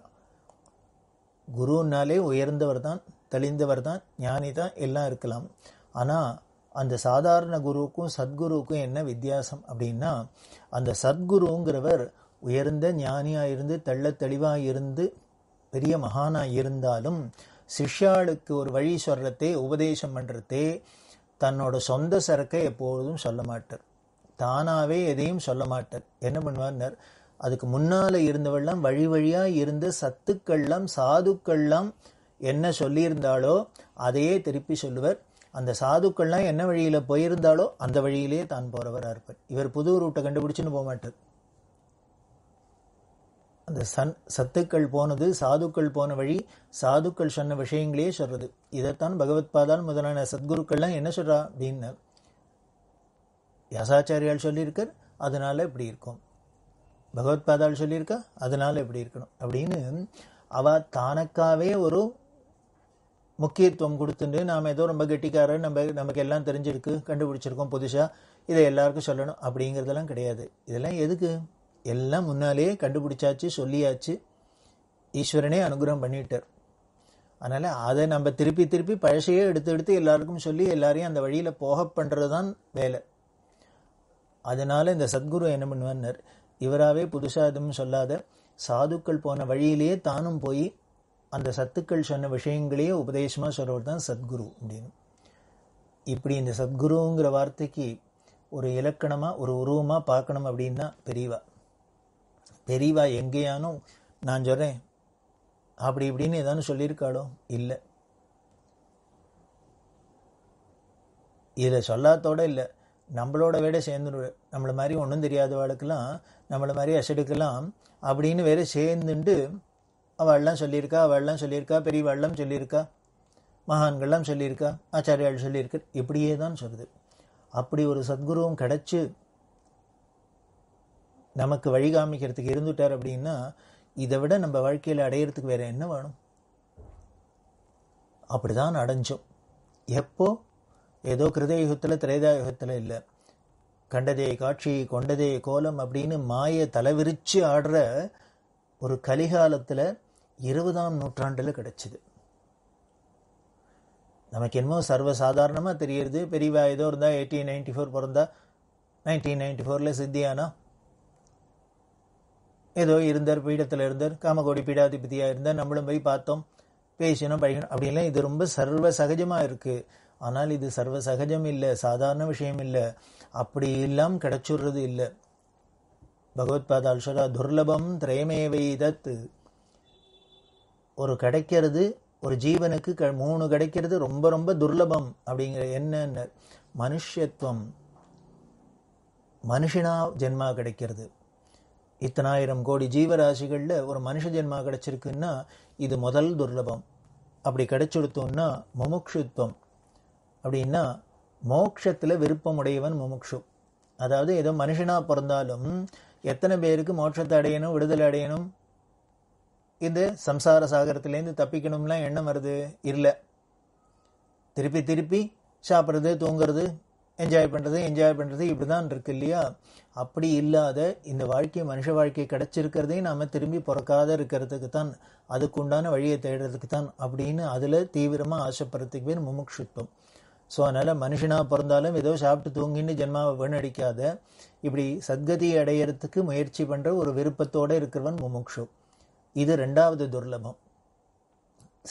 குருன்னாலே உயர்ந்தவர் தான் தெளிந்தவர் தான் ஞானி தான் எல்லாம் இருக்கலாம் ஆனால் அந்த சாதாரண குருவுக்கும் சத்குருவுக்கும் என்ன வித்தியாசம் அப்படின்னா அந்த சத்குருங்கிறவர் உயர்ந்த ஞானியாக இருந்து தெள்ள தெளிவாக இருந்து பெரிய மகானாக இருந்தாலும் சிஷ்யாளுக்கு ஒரு வழி சொல்கிறதே உபதேசம் பண்ணுறதே தன்னோட சொந்த சரக்கை எப்போதும் சொல்ல மாட்டார் தானாவே எதையும் சொல்ல மாட்டார் என்ன பண்ணுவார் அதுக்கு முன்னால் இருந்தவெல்லாம் வழி வழியாக இருந்த சத்துக்கள்லாம் சாதுக்கள்லாம் என்ன சொல்லியிருந்தாலோ அதையே திருப்பி சொல்லுவர் அந்த சாதுக்கள்லாம் என்ன வழியில் போயிருந்தாலோ அந்த வழியிலேயே தான் போகிறவராக இருப்பார் இவர் புது ரூட்டை கண்டுபிடிச்சுன்னு போக மாட்டார் அந்த சன் சத்துக்கள் போனது சாதுக்கள் போன வழி சாதுக்கள் சொன்ன விஷயங்களே சொல்றது இதைத்தான் பகவத் பாதால் முதலான சத்குருக்கள்லாம் என்ன சொல்றா அப்படின்னு யசாச்சாரியால் சொல்லியிருக்கார் அதனால இப்படி இருக்கும் பகவத் பாதால் சொல்லியிருக்கா அதனால இப்படி இருக்கணும் அப்படின்னு அவ தானக்காவே ஒரு முக்கியத்துவம் கொடுத்துட்டு நாம் ஏதோ ரொம்ப கெட்டிக்காரர் நம்ம நமக்கு எல்லாம் தெரிஞ்சிருக்கு கண்டுபிடிச்சிருக்கோம் புதுசாக இதை எல்லாருக்கும் சொல்லணும் அப்படிங்கிறதெல்லாம் கிடையாது இதெல்லாம் எதுக்கு எல்லாம் முன்னாலேயே கண்டுபிடிச்சாச்சு சொல்லியாச்சு ஈஸ்வரனே அனுகிரகம் பண்ணிட்டார் அதனால் அதை நம்ம திருப்பி திருப்பி பழசையே எடுத்து எடுத்து எல்லாருக்கும் சொல்லி எல்லாரையும் அந்த வழியில் போக பண்ணுறது தான் வேலை அதனால் இந்த சத்குரு என்ன பண்ணுவார் இவராகவே புதுசாக எதுவும் சொல்லாத சாதுக்கள் போன வழியிலேயே தானும் போய் அந்த சத்துக்கள் சொன்ன விஷயங்களையே உபதேசமாக சொல்கிறவர் தான் சத்குரு அப்படின்னு இப்படி இந்த சத்குருங்கிற வார்த்தைக்கு ஒரு இலக்கணமாக ஒரு உருவமாக பார்க்கணும் அப்படின்னா பெரியவா தெரிவா எங்கேயானும் நான் சொல்கிறேன் அப்படி இப்படின்னு ஏதானு சொல்லியிருக்காளோ இல்லை இதில் சொல்லாதோட இல்லை நம்மளோட வேட சேர்ந்து நம்மளை மாதிரி ஒன்றும் தெரியாத தெரியாதவாளுக்கெல்லாம் நம்மளை மாதிரி அசடுக்கலாம் அப்படின்னு வேற சேர்ந்துண்டு அவள்லாம் சொல்லியிருக்கா அவள்லாம் சொல்லியிருக்கா பெரியவாள்லாம் சொல்லியிருக்கா மகான்கள்லாம் சொல்லியிருக்கா ஆச்சாரியால் சொல்லியிருக்க இப்படியே தான் சொல்லுது அப்படி ஒரு சத்குருவும் கிடச்சி நமக்கு வழி காமிக்கிறதுக்கு இருந்துட்டார் அப்படின்னா இதை விட நம்ம வாழ்க்கையில் அடையிறதுக்கு வேற என்ன வேணும் அப்படிதான் அடைஞ்சோம் எப்போ ஏதோ கிருதயுகத்தில் திரேதாயுகத்தில் இல்லை கண்டதே காட்சி கொண்டதே கோலம் அப்படின்னு மாய தலைவிரிச்சு ஆடுற ஒரு கலிகாலத்தில் இருபதாம் நூற்றாண்டில் கிடச்சிது நமக்கு என்னமோ சர்வசாதாரணமாக தெரியுது பெரியவா ஏதோ இருந்தால் எயிட்டீன் நைன்டி ஃபோர் பிறந்தா நைன்டீன் நைன்டி ஃபோரில் சித்தியானா ஏதோ இருந்தார் பீடத்தில் இருந்தார் காமகோடி பீடாதிபதியாக இருந்தார் நம்மளும் போய் பார்த்தோம் பேசினோம் படிக்கணும் அப்படின்லாம் இது ரொம்ப சர்வ சகஜமாக இருக்குது ஆனால் இது சர்வ சகஜம் இல்லை சாதாரண விஷயம் இல்லை அப்படி எல்லாம் கிடைச்சுடுறது இல்லை பகவத்பாத அல்ஷரா துர்லபம் திரைமேவை தத்து ஒரு கிடைக்கிறது ஒரு ஜீவனுக்கு க மூணு கிடைக்கிறது ரொம்ப ரொம்ப துர்லபம் அப்படிங்கிற என்ன மனுஷத்துவம் மனுஷனா ஜென்மா கிடைக்கிறது இத்தனாயிரம் கோடி ஜீவராசிகளில் ஒரு மனுஷ ஜென்மா கிடச்சிருக்குன்னா இது முதல் துர்லபம் அப்படி கிடைச்சுடுத்தோம்னா முமுக்ஷுத்வம் அப்படின்னா மோக்ஷத்தில் விருப்பம் உடையவன் முமுக்ஷு அதாவது ஏதோ மனுஷனாக பிறந்தாலும் எத்தனை பேருக்கு மோட்சத்தை அடையணும் விடுதலை அடையணும் இது சம்சார சாகரத்துலேருந்து தப்பிக்கணும்லாம் எண்ணம் வருது இல்லை திருப்பி திருப்பி சாப்பிட்றது தூங்கிறது என்ஜாய் பண்ணுறது என்ஜாய் பண்ணுறது இப்படி தான் இருக்கு இல்லையா அப்படி இல்லாத இந்த வாழ்க்கை மனுஷ வாழ்க்கை கிடச்சிருக்கிறதையும் நாம் திரும்பி பிறக்காத இருக்கிறதுக்கு தான் அதுக்குண்டான வழியை தேடுறதுக்கு தான் அப்படின்னு அதில் தீவிரமாக ஆசைப்படுறதுக்கு பேர் முமுக்ஷுத்வம் ஸோ அதனால் மனுஷனாக பிறந்தாலும் ஏதோ சாப்பிட்டு தூங்கின்னு ஜென்மாவை வீணடிக்காத இப்படி சத்கதியை அடையிறதுக்கு முயற்சி பண்ணுற ஒரு விருப்பத்தோடு இருக்கிறவன் முமுக்ஷு இது ரெண்டாவது துர்லபம்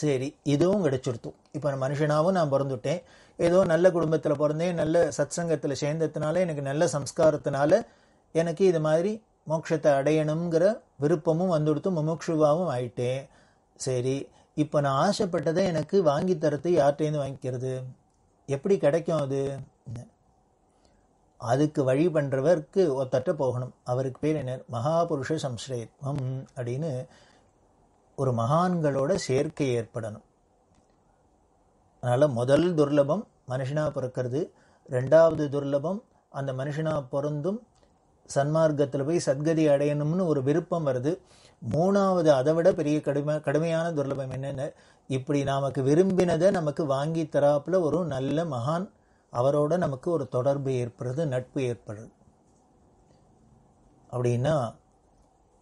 சரி இதுவும் கிடைச்சிருத்தும் இப்போ நான் மனுஷனாகவும் நான் பிறந்துட்டேன் ஏதோ நல்ல குடும்பத்தில் பிறந்தேன் நல்ல சத்சங்கத்தில் சேர்ந்ததுனால எனக்கு நல்ல சம்ஸ்காரத்தினால எனக்கு இது மாதிரி மோட்சத்தை அடையணுங்கிற விருப்பமும் வந்துடுத்து முமுட்சுவாவும் ஆயிட்டேன் சரி இப்போ நான் ஆசைப்பட்டதை எனக்கு வாங்கி தரத்து யார்கிட்டேருந்து வாங்கிக்கிறது எப்படி கிடைக்கும் அது அதுக்கு வழி பண்ணுறவருக்கு ஒத்தட்ட போகணும் அவருக்கு பேர் என்ன மகாபுருஷ சம்ஸ்ரேத்வம் அப்படின்னு ஒரு மகான்களோட சேர்க்கை ஏற்படணும் அதனால் முதல் துர்லபம் மனுஷனாக பிறக்கிறது ரெண்டாவது துர்லபம் அந்த மனுஷனாக பிறந்தும் சன்மார்க்கத்தில் போய் சத்கதி அடையணும்னு ஒரு விருப்பம் வருது மூணாவது அதை விட பெரிய கடுமை கடுமையான துர்லபம் என்னென்ன இப்படி நமக்கு விரும்பினதை நமக்கு வாங்கி தராப்பில் ஒரு நல்ல மகான் அவரோட நமக்கு ஒரு தொடர்பு ஏற்படுறது நட்பு ஏற்படுறது அப்படின்னா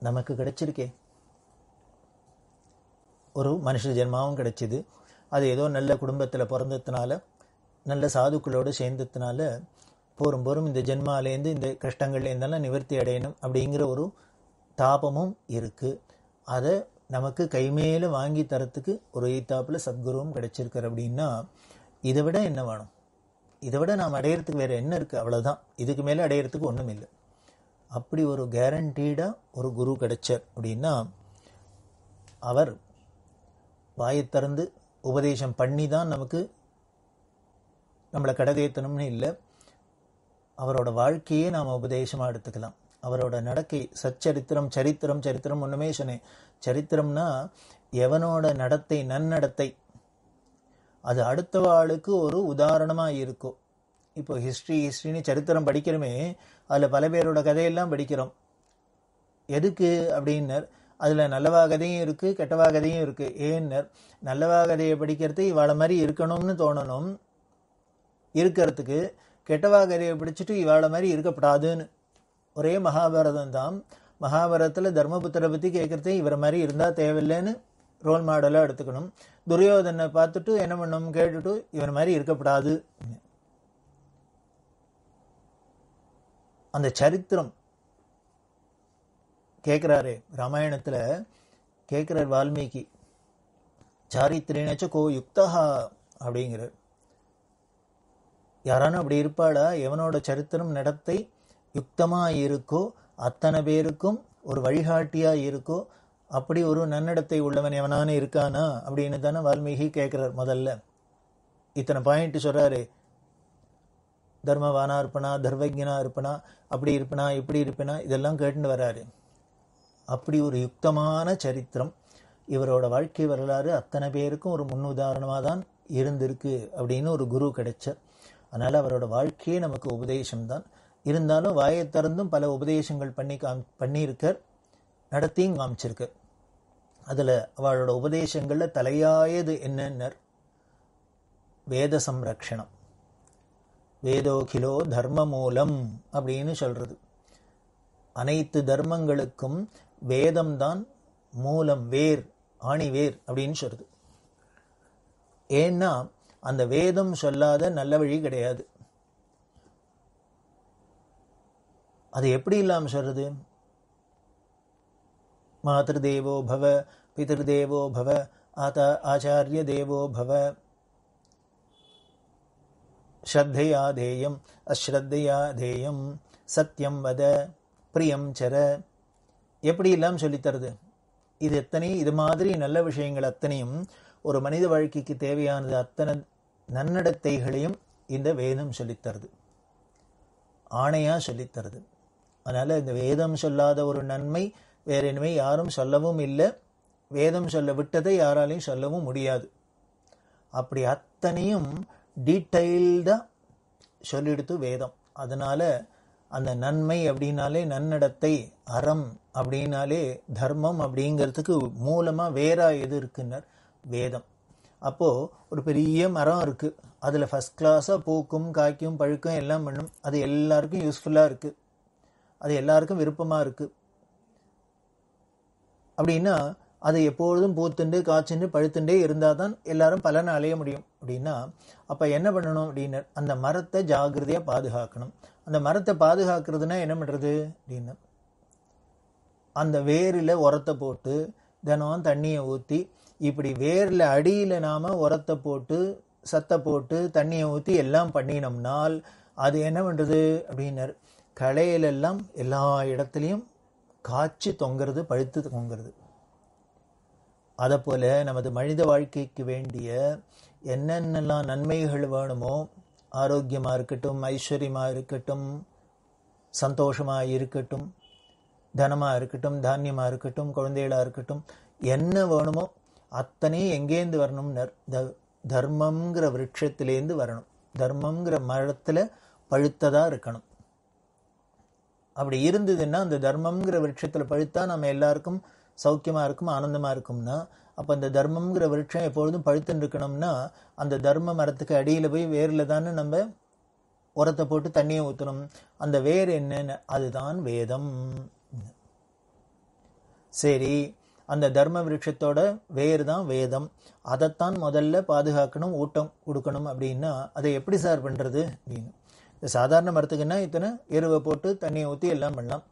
நமக்கு கிடைச்சிருக்கே ஒரு மனுஷ ஜென்மாவும் கிடைச்சிது அது ஏதோ நல்ல குடும்பத்தில் பிறந்ததுனால நல்ல சாதுக்களோடு சேர்ந்ததுனால போரும் போரும் இந்த ஜென்மாலேருந்து இந்த கஷ்டங்கள்லேருந்தெல்லாம் நிவர்த்தி அடையணும் அப்படிங்கிற ஒரு தாபமும் இருக்குது அதை நமக்கு கைமேல வாங்கி தரத்துக்கு ஒரு எய்த்தாப்பில் சத்குருவும் கிடைச்சிருக்கார் அப்படின்னா இதை விட என்ன வேணும் இதை விட நாம் அடையிறதுக்கு வேறு என்ன இருக்குது அவ்வளோதான் இதுக்கு மேலே அடையிறதுக்கு ஒன்றும் இல்லை அப்படி ஒரு கேரண்டீடாக ஒரு குரு கிடைச்சார் அப்படின்னா அவர் வாயை திறந்து உபதேசம் பண்ணி தான் நமக்கு நம்மளை கடதேத்தணும்னு இல்லை அவரோட வாழ்க்கையே நாம் உபதேசமாக எடுத்துக்கலாம் அவரோட நடக்கை சச்சரித்திரம் சரித்திரம் சரித்திரம் ஒன்றுமே சொன்னேன் சரித்திரம்னா எவனோட நடத்தை நன்னடத்தை அது அடுத்த ஆளுக்கு ஒரு உதாரணமாக இருக்கும் இப்போ ஹிஸ்ட்ரி ஹிஸ்ட்ரின்னு சரித்திரம் படிக்கிறோமே அதில் பல பேரோட கதையெல்லாம் படிக்கிறோம் எதுக்கு அப்படின்னர் அதில் நல்லவாகதையும் இருக்குது கெட்டவாகதையும் இருக்குது ஏன்னர் நல்லவாகதையை படிக்கிறது இவாளை மாதிரி இருக்கணும்னு தோணணும் இருக்கிறதுக்கு கெட்டவாகதையை பிடிச்சிட்டு இவாளை மாதிரி இருக்கப்படாதுன்னு ஒரே மகாபாரதம் தான் மகாபாரதத்தில் தர்மபுத்திரை பற்றி கேட்குறதே இவரை மாதிரி இருந்தால் தேவையில்லைன்னு ரோல் மாடலாக எடுத்துக்கணும் துரியோதனை பார்த்துட்டு என்ன பண்ணும் கேட்டுட்டு இவர் மாதிரி இருக்கப்படாது அந்த சரித்திரம் கேட்குறாரு ராமாயணத்தில் கேட்குறார் வால்மீகி சாரித்திரேனச்ச கோ யுக்தஹா அப்படிங்கிறார் யாரானும் அப்படி இருப்பாளா எவனோட சரித்திரம் நடத்தை யுக்தமாக இருக்கோ அத்தனை பேருக்கும் ஒரு வழிகாட்டியாக இருக்கோ அப்படி ஒரு நன்னடத்தை உள்ளவன் எவனானு இருக்கானா அப்படின்னு தானே வால்மீகி கேட்குறார் முதல்ல இத்தனை பாயிண்ட் சொல்கிறாரு தர்மவானா இருப்பனா தர்வஜனா இருப்பனா அப்படி இருப்பனா இப்படி இருப்பனா இதெல்லாம் கேட்டுன்னு வர்றாரு அப்படி ஒரு யுக்தமான சரித்திரம் இவரோட வாழ்க்கை வரலாறு அத்தனை பேருக்கும் ஒரு முன் உதாரணமாக தான் இருந்திருக்கு அப்படின்னு ஒரு குரு கிடைச்சார் அதனால் அவரோட வாழ்க்கையே நமக்கு உபதேசம்தான் இருந்தாலும் வாயை திறந்தும் பல உபதேசங்கள் பண்ணி காம் பண்ணியிருக்கார் நடத்தியும் காமிச்சிருக்கார் அதில் அவளோட உபதேசங்களில் தலையாயது என்னன்னர் வேத சம்ரக்ஷணம் வேதோகிலோ தர்ம மூலம் அப்படின்னு சொல்றது அனைத்து தர்மங்களுக்கும் வேதம்தான் மூலம் வேர் ஆணி வேர் அப்படின்னு சொல்றது ஏன்னா அந்த வேதம் சொல்லாத நல்ல வழி கிடையாது அது எப்படி இல்லாமல் சொல்றது தேவோ பவ தேவோ பவ ஆதா ஆச்சாரிய தேவோ பவ ஸ்ரத்தையா தேயம் அஸ்ரத்தையா தேயம் சத்தியம் வத பிரியம் சர எப்படி எல்லாம் சொல்லித்தருது இது எத்தனை இது மாதிரி நல்ல விஷயங்கள் அத்தனையும் ஒரு மனித வாழ்க்கைக்கு தேவையானது அத்தனை நன்னடத்தைகளையும் இந்த வேதம் சொல்லித்தருது ஆணையாக சொல்லித்தருது அதனால் இந்த வேதம் சொல்லாத ஒரு நன்மை வேற இனிமே யாரும் சொல்லவும் இல்லை வேதம் சொல்ல விட்டதை யாராலையும் சொல்லவும் முடியாது அப்படி அத்தனையும் டீட்டெயில்டாக சொல்லிடுத்து வேதம் அதனால் அந்த நன்மை அப்படின்னாலே நன்னடத்தை அறம் அப்படின்னாலே தர்மம் அப்படிங்கிறதுக்கு மூலமாக வேற எது இருக்குன்னார் வேதம் அப்போது ஒரு பெரிய மரம் இருக்குது அதில் ஃபஸ்ட் கிளாஸாக பூக்கும் காய்க்கும் பழுக்கும் எல்லாம் பண்ணும் அது எல்லாருக்கும் யூஸ்ஃபுல்லாக இருக்குது அது எல்லாருக்கும் விருப்பமாக இருக்குது அப்படின்னா அது எப்பொழுதும் பூத்துண்டு காய்ச்சிண்டு பழுத்துண்டே இருந்தால் தான் எல்லாரும் பலனை அலைய முடியும் அப்படின்னா அப்போ என்ன பண்ணணும் அப்படின்னு அந்த மரத்தை ஜாகிரதையாக பாதுகாக்கணும் அந்த மரத்தை பாதுகாக்கிறதுனா என்ன பண்ணுறது அப்படின்னு அந்த வேரில் உரத்தை போட்டு தினம் தண்ணியை ஊற்றி இப்படி வேரில் அடியில் நாம் உரத்தை போட்டு சத்தை போட்டு தண்ணியை ஊற்றி எல்லாம் பண்ணினோம்னால் அது என்ன பண்ணுறது அப்படின்னர் களையிலெல்லாம் எல்லா இடத்துலையும் காய்ச்சி தொங்கிறது பழுத்து தொங்கிறது அதை போல் நமது மனித வாழ்க்கைக்கு வேண்டிய என்னென்னலாம் நன்மைகள் வேணுமோ ஆரோக்கியமாக இருக்கட்டும் ஐஸ்வர்யமாக இருக்கட்டும் சந்தோஷமாக இருக்கட்டும் தனமாக இருக்கட்டும் தானியமாக இருக்கட்டும் குழந்தைகளாக இருக்கட்டும் என்ன வேணுமோ அத்தனையும் எங்கேருந்து வரணும்னர் த தர்மங்கிற விரட்சத்திலேருந்து வரணும் தர்மங்கிற மரத்தில் பழுத்ததாக இருக்கணும் அப்படி இருந்ததுன்னா அந்த தர்மங்கிற விரட்சத்தில் பழுத்தா நம்ம எல்லாருக்கும் சௌக்கியமாக இருக்கும் ஆனந்தமாக இருக்கும்னா அப்போ அந்த தர்மம்ங்கிற விருட்சம் எப்பொழுதும் பழுத்துன்னு இருக்கணும்னா அந்த தர்ம மரத்துக்கு அடியில் போய் வேரில் தானே நம்ம உரத்தை போட்டு தண்ணியை ஊற்றணும் அந்த வேர் என்னன்னு அதுதான் வேதம் சரி அந்த தர்ம விருட்சத்தோட வேர் தான் வேதம் அதைத்தான் முதல்ல பாதுகாக்கணும் ஊட்டம் கொடுக்கணும் அப்படின்னா அதை எப்படி சார் பண்ணுறது அப்படின்னு இந்த சாதாரண மரத்துக்குன்னா இத்தனை எருவை போட்டு தண்ணியை ஊற்றி எல்லாம் பண்ணலாம்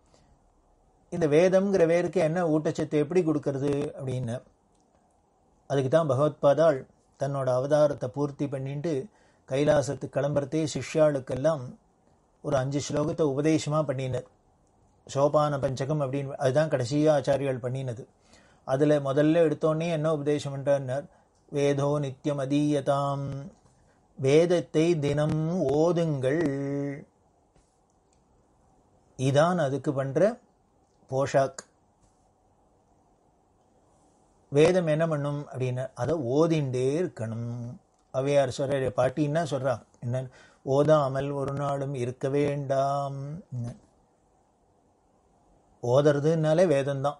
இந்த வேதம்ங்கிற வேருக்கு என்ன ஊட்டச்சத்து எப்படி கொடுக்கறது அப்படின்னு அதுக்கு தான் பகவத்பாதாள் தன்னோட அவதாரத்தை பூர்த்தி பண்ணிட்டு கைலாசத்துக்கு கிளம்புறதே சிஷ்யாளுக்கெல்லாம் ஒரு அஞ்சு ஸ்லோகத்தை உபதேசமாக பண்ணினர் சோபான பஞ்சகம் அப்படின்னு அதுதான் கடைசியாக ஆச்சாரியால் பண்ணினது அதில் முதல்ல எடுத்தோடனே என்ன உபதேசம் பண்ணுறார் வேதோ நித்தியம் அதீயதாம் வேதத்தை தினம் ஓதுங்கள் இதான் அதுக்கு பண்ணுற போஷாக் வேதம் என்ன பண்ணும் அப்படின்னு அதை ஓதிண்டே இருக்கணும் அவையார் சொல்கிற பாட்டி என்ன சொல்கிறா என்ன ஓதாமல் ஒரு நாளும் இருக்க வேண்டாம் ஓதுறதுனாலே வேதம்தான்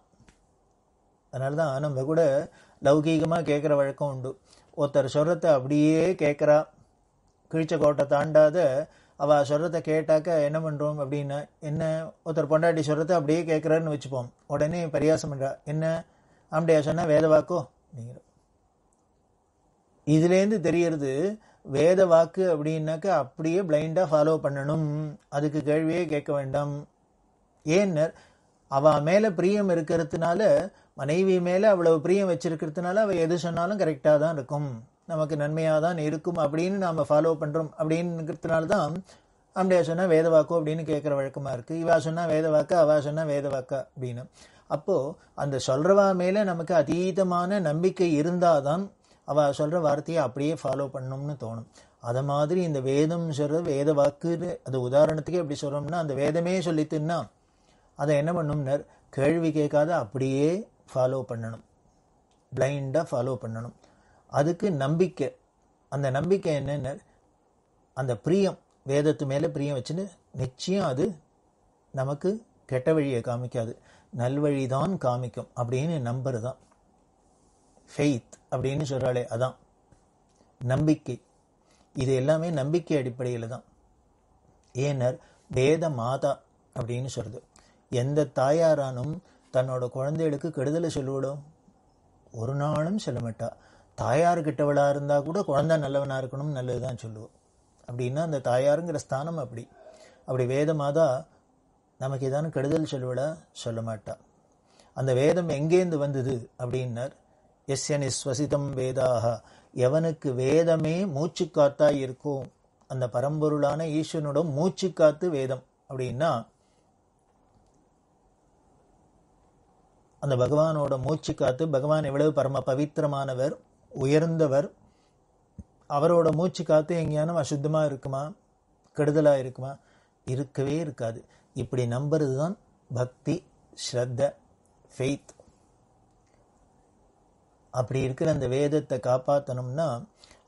அதனால தான் நம்ம கூட லௌகீகமாக கேட்குற வழக்கம் உண்டு ஒருத்தர் சொல்கிறத அப்படியே கேட்குறா கிழிச்ச கோட்டை தாண்டாத அவள் சொல்றத கேட்டாக்க என்ன பண்ணுறோம் அப்படின்னா என்ன ஒருத்தர் பொண்டாட்டி சொல்கிறத அப்படியே கேட்குறாருன்னு வச்சுப்போம் உடனே பரியாசம் பண்ணுறா என்ன நம்முடைய சொன்னால் வேத வாக்கோ இதுலேருந்து தெரியறது வேத வாக்கு அப்படின்னாக்கா அப்படியே பிளைண்டாக ஃபாலோ பண்ணணும் அதுக்கு கேள்வியே கேட்க வேண்டாம் ஏன்னர் அவன் மேலே பிரியம் இருக்கிறதுனால மனைவி மேலே அவ்வளவு பிரியம் வச்சிருக்கிறதுனால அவள் எது சொன்னாலும் கரெக்டாக தான் இருக்கும் நமக்கு நன்மையாக தான் இருக்கும் அப்படின்னு நாம் ஃபாலோ பண்ணுறோம் அப்படிங்கிறதுனால தான் அப்படியா சொன்னால் வேத வாக்கோ அப்படின்னு கேட்குற வழக்கமாக இருக்குது இவா சொன்னால் வேத வாக்கா அவா சொன்னால் வேத வாக்கா அப்படின்னு அப்போது அந்த சொல்கிறவா மேலே நமக்கு அதீதமான நம்பிக்கை இருந்தால் தான் அவள் சொல்கிற வார்த்தையை அப்படியே ஃபாலோ பண்ணணும்னு தோணும் அதை மாதிரி இந்த வேதம் சொல்கிற வேத வாக்குன்னு அது உதாரணத்துக்கே எப்படி சொல்கிறோம்னா அந்த வேதமே சொல்லித்துன்னா அதை என்ன பண்ணும்னர் கேள்வி கேட்காத அப்படியே ஃபாலோ பண்ணணும் பிளைண்டாக ஃபாலோ பண்ணணும் அதுக்கு நம்பிக்கை அந்த நம்பிக்கை என்னென்ன அந்த பிரியம் வேதத்து மேலே பிரியம் வச்சுன்னு நிச்சயம் அது நமக்கு கெட்ட வழியை காமிக்காது நல்வழிதான் காமிக்கும் அப்படின்னு நம்பர் தான் ஃபெய்த் அப்படின்னு சொல்கிறாளே அதான் நம்பிக்கை இது எல்லாமே நம்பிக்கை அடிப்படையில் தான் ஏனர் வேத மாதா அப்படின்னு சொல்கிறது எந்த தாயாரானும் தன்னோட குழந்தைகளுக்கு கெடுதலை சொல்லுவிடோ ஒரு நாளும் சொல்ல மாட்டா தாயார் கிட்டவளாக இருந்தால் கூட குழந்தை நல்லவனாக இருக்கணும் நல்லது தான் சொல்லுவோம் அப்படின்னா அந்த தாயாருங்கிற ஸ்தானம் அப்படி அப்படி வேத மாதா நமக்கு ஏதாவது கெடுதல் சொல்வலா சொல்ல மாட்டா அந்த வேதம் எங்கேந்து வந்தது அப்படின்னார் எஸ் என் ஸ்வசிதம் வேதாக எவனுக்கு வேதமே மூச்சு காத்தா இருக்கும் அந்த பரம்பொருளான ஈஸ்வரனோட மூச்சு காத்து வேதம் அப்படின்னா அந்த பகவானோட மூச்சு காத்து பகவான் எவ்வளவு பரம பவித்திரமானவர் உயர்ந்தவர் அவரோட மூச்சு காத்து எங்கேயானும் அசுத்தமாக இருக்குமா கெடுதலாக இருக்குமா இருக்கவே இருக்காது இப்படி நம்புறது தான் பக்தி ஸ்ரத்த ஃபெய்த் அப்படி இருக்கிற அந்த வேதத்தை காப்பாற்றணும்னா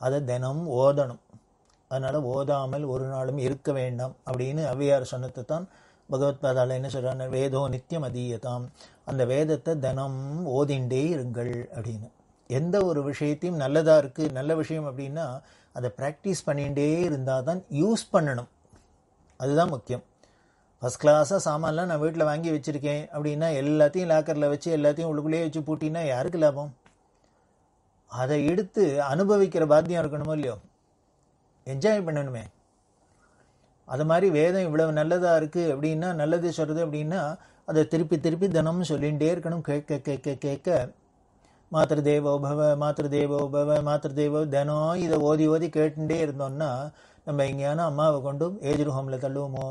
அதை தினம் ஓதணும் அதனால் ஓதாமல் ஒரு நாளும் இருக்க வேண்டாம் அப்படின்னு அவ்வையார் சொன்னத்தை தான் பகவத்பாதால என்ன சொல்கிறாங்க வேதோ நித்தியம் அதீயதாம் அந்த வேதத்தை தினம் ஓதிண்டே இருங்கள் அப்படின்னு எந்த ஒரு விஷயத்தையும் நல்லதாக இருக்குது நல்ல விஷயம் அப்படின்னா அதை ப்ராக்டிஸ் பண்ணிகிட்டே இருந்தால் தான் யூஸ் பண்ணணும் அதுதான் முக்கியம் ஃபஸ்ட் கிளாஸாக சாமான்லாம் நான் வீட்டில் வாங்கி வச்சுருக்கேன் அப்படின்னா எல்லாத்தையும் லாக்கரில் வச்சு எல்லாத்தையும் உள்ளுக்குள்ளேயே வச்சு பூட்டினா யாருக்கு லாபம் அதை எடுத்து அனுபவிக்கிற பாத்தியம் இருக்கணுமோ இல்லையோ என்ஜாய் பண்ணணுமே அது மாதிரி வேதம் இவ்வளவு நல்லதாக இருக்குது அப்படின்னா நல்லது சொல்கிறது அப்படின்னா அதை திருப்பி திருப்பி தினமும் சொல்லிகிட்டே இருக்கணும் கேட்க கேட்க கேட்க மாத்திர தேவோ பவ மாத்திர தேவோ பவ மாத்திர தேவோ தினம் இதை ஓதி ஓதி கேட்டுட்டே இருந்தோம்னா நம்ம எங்கேயான அம்மாவை கொண்டும் ஏஜ் ஹோமில் தள்ளுவோமோ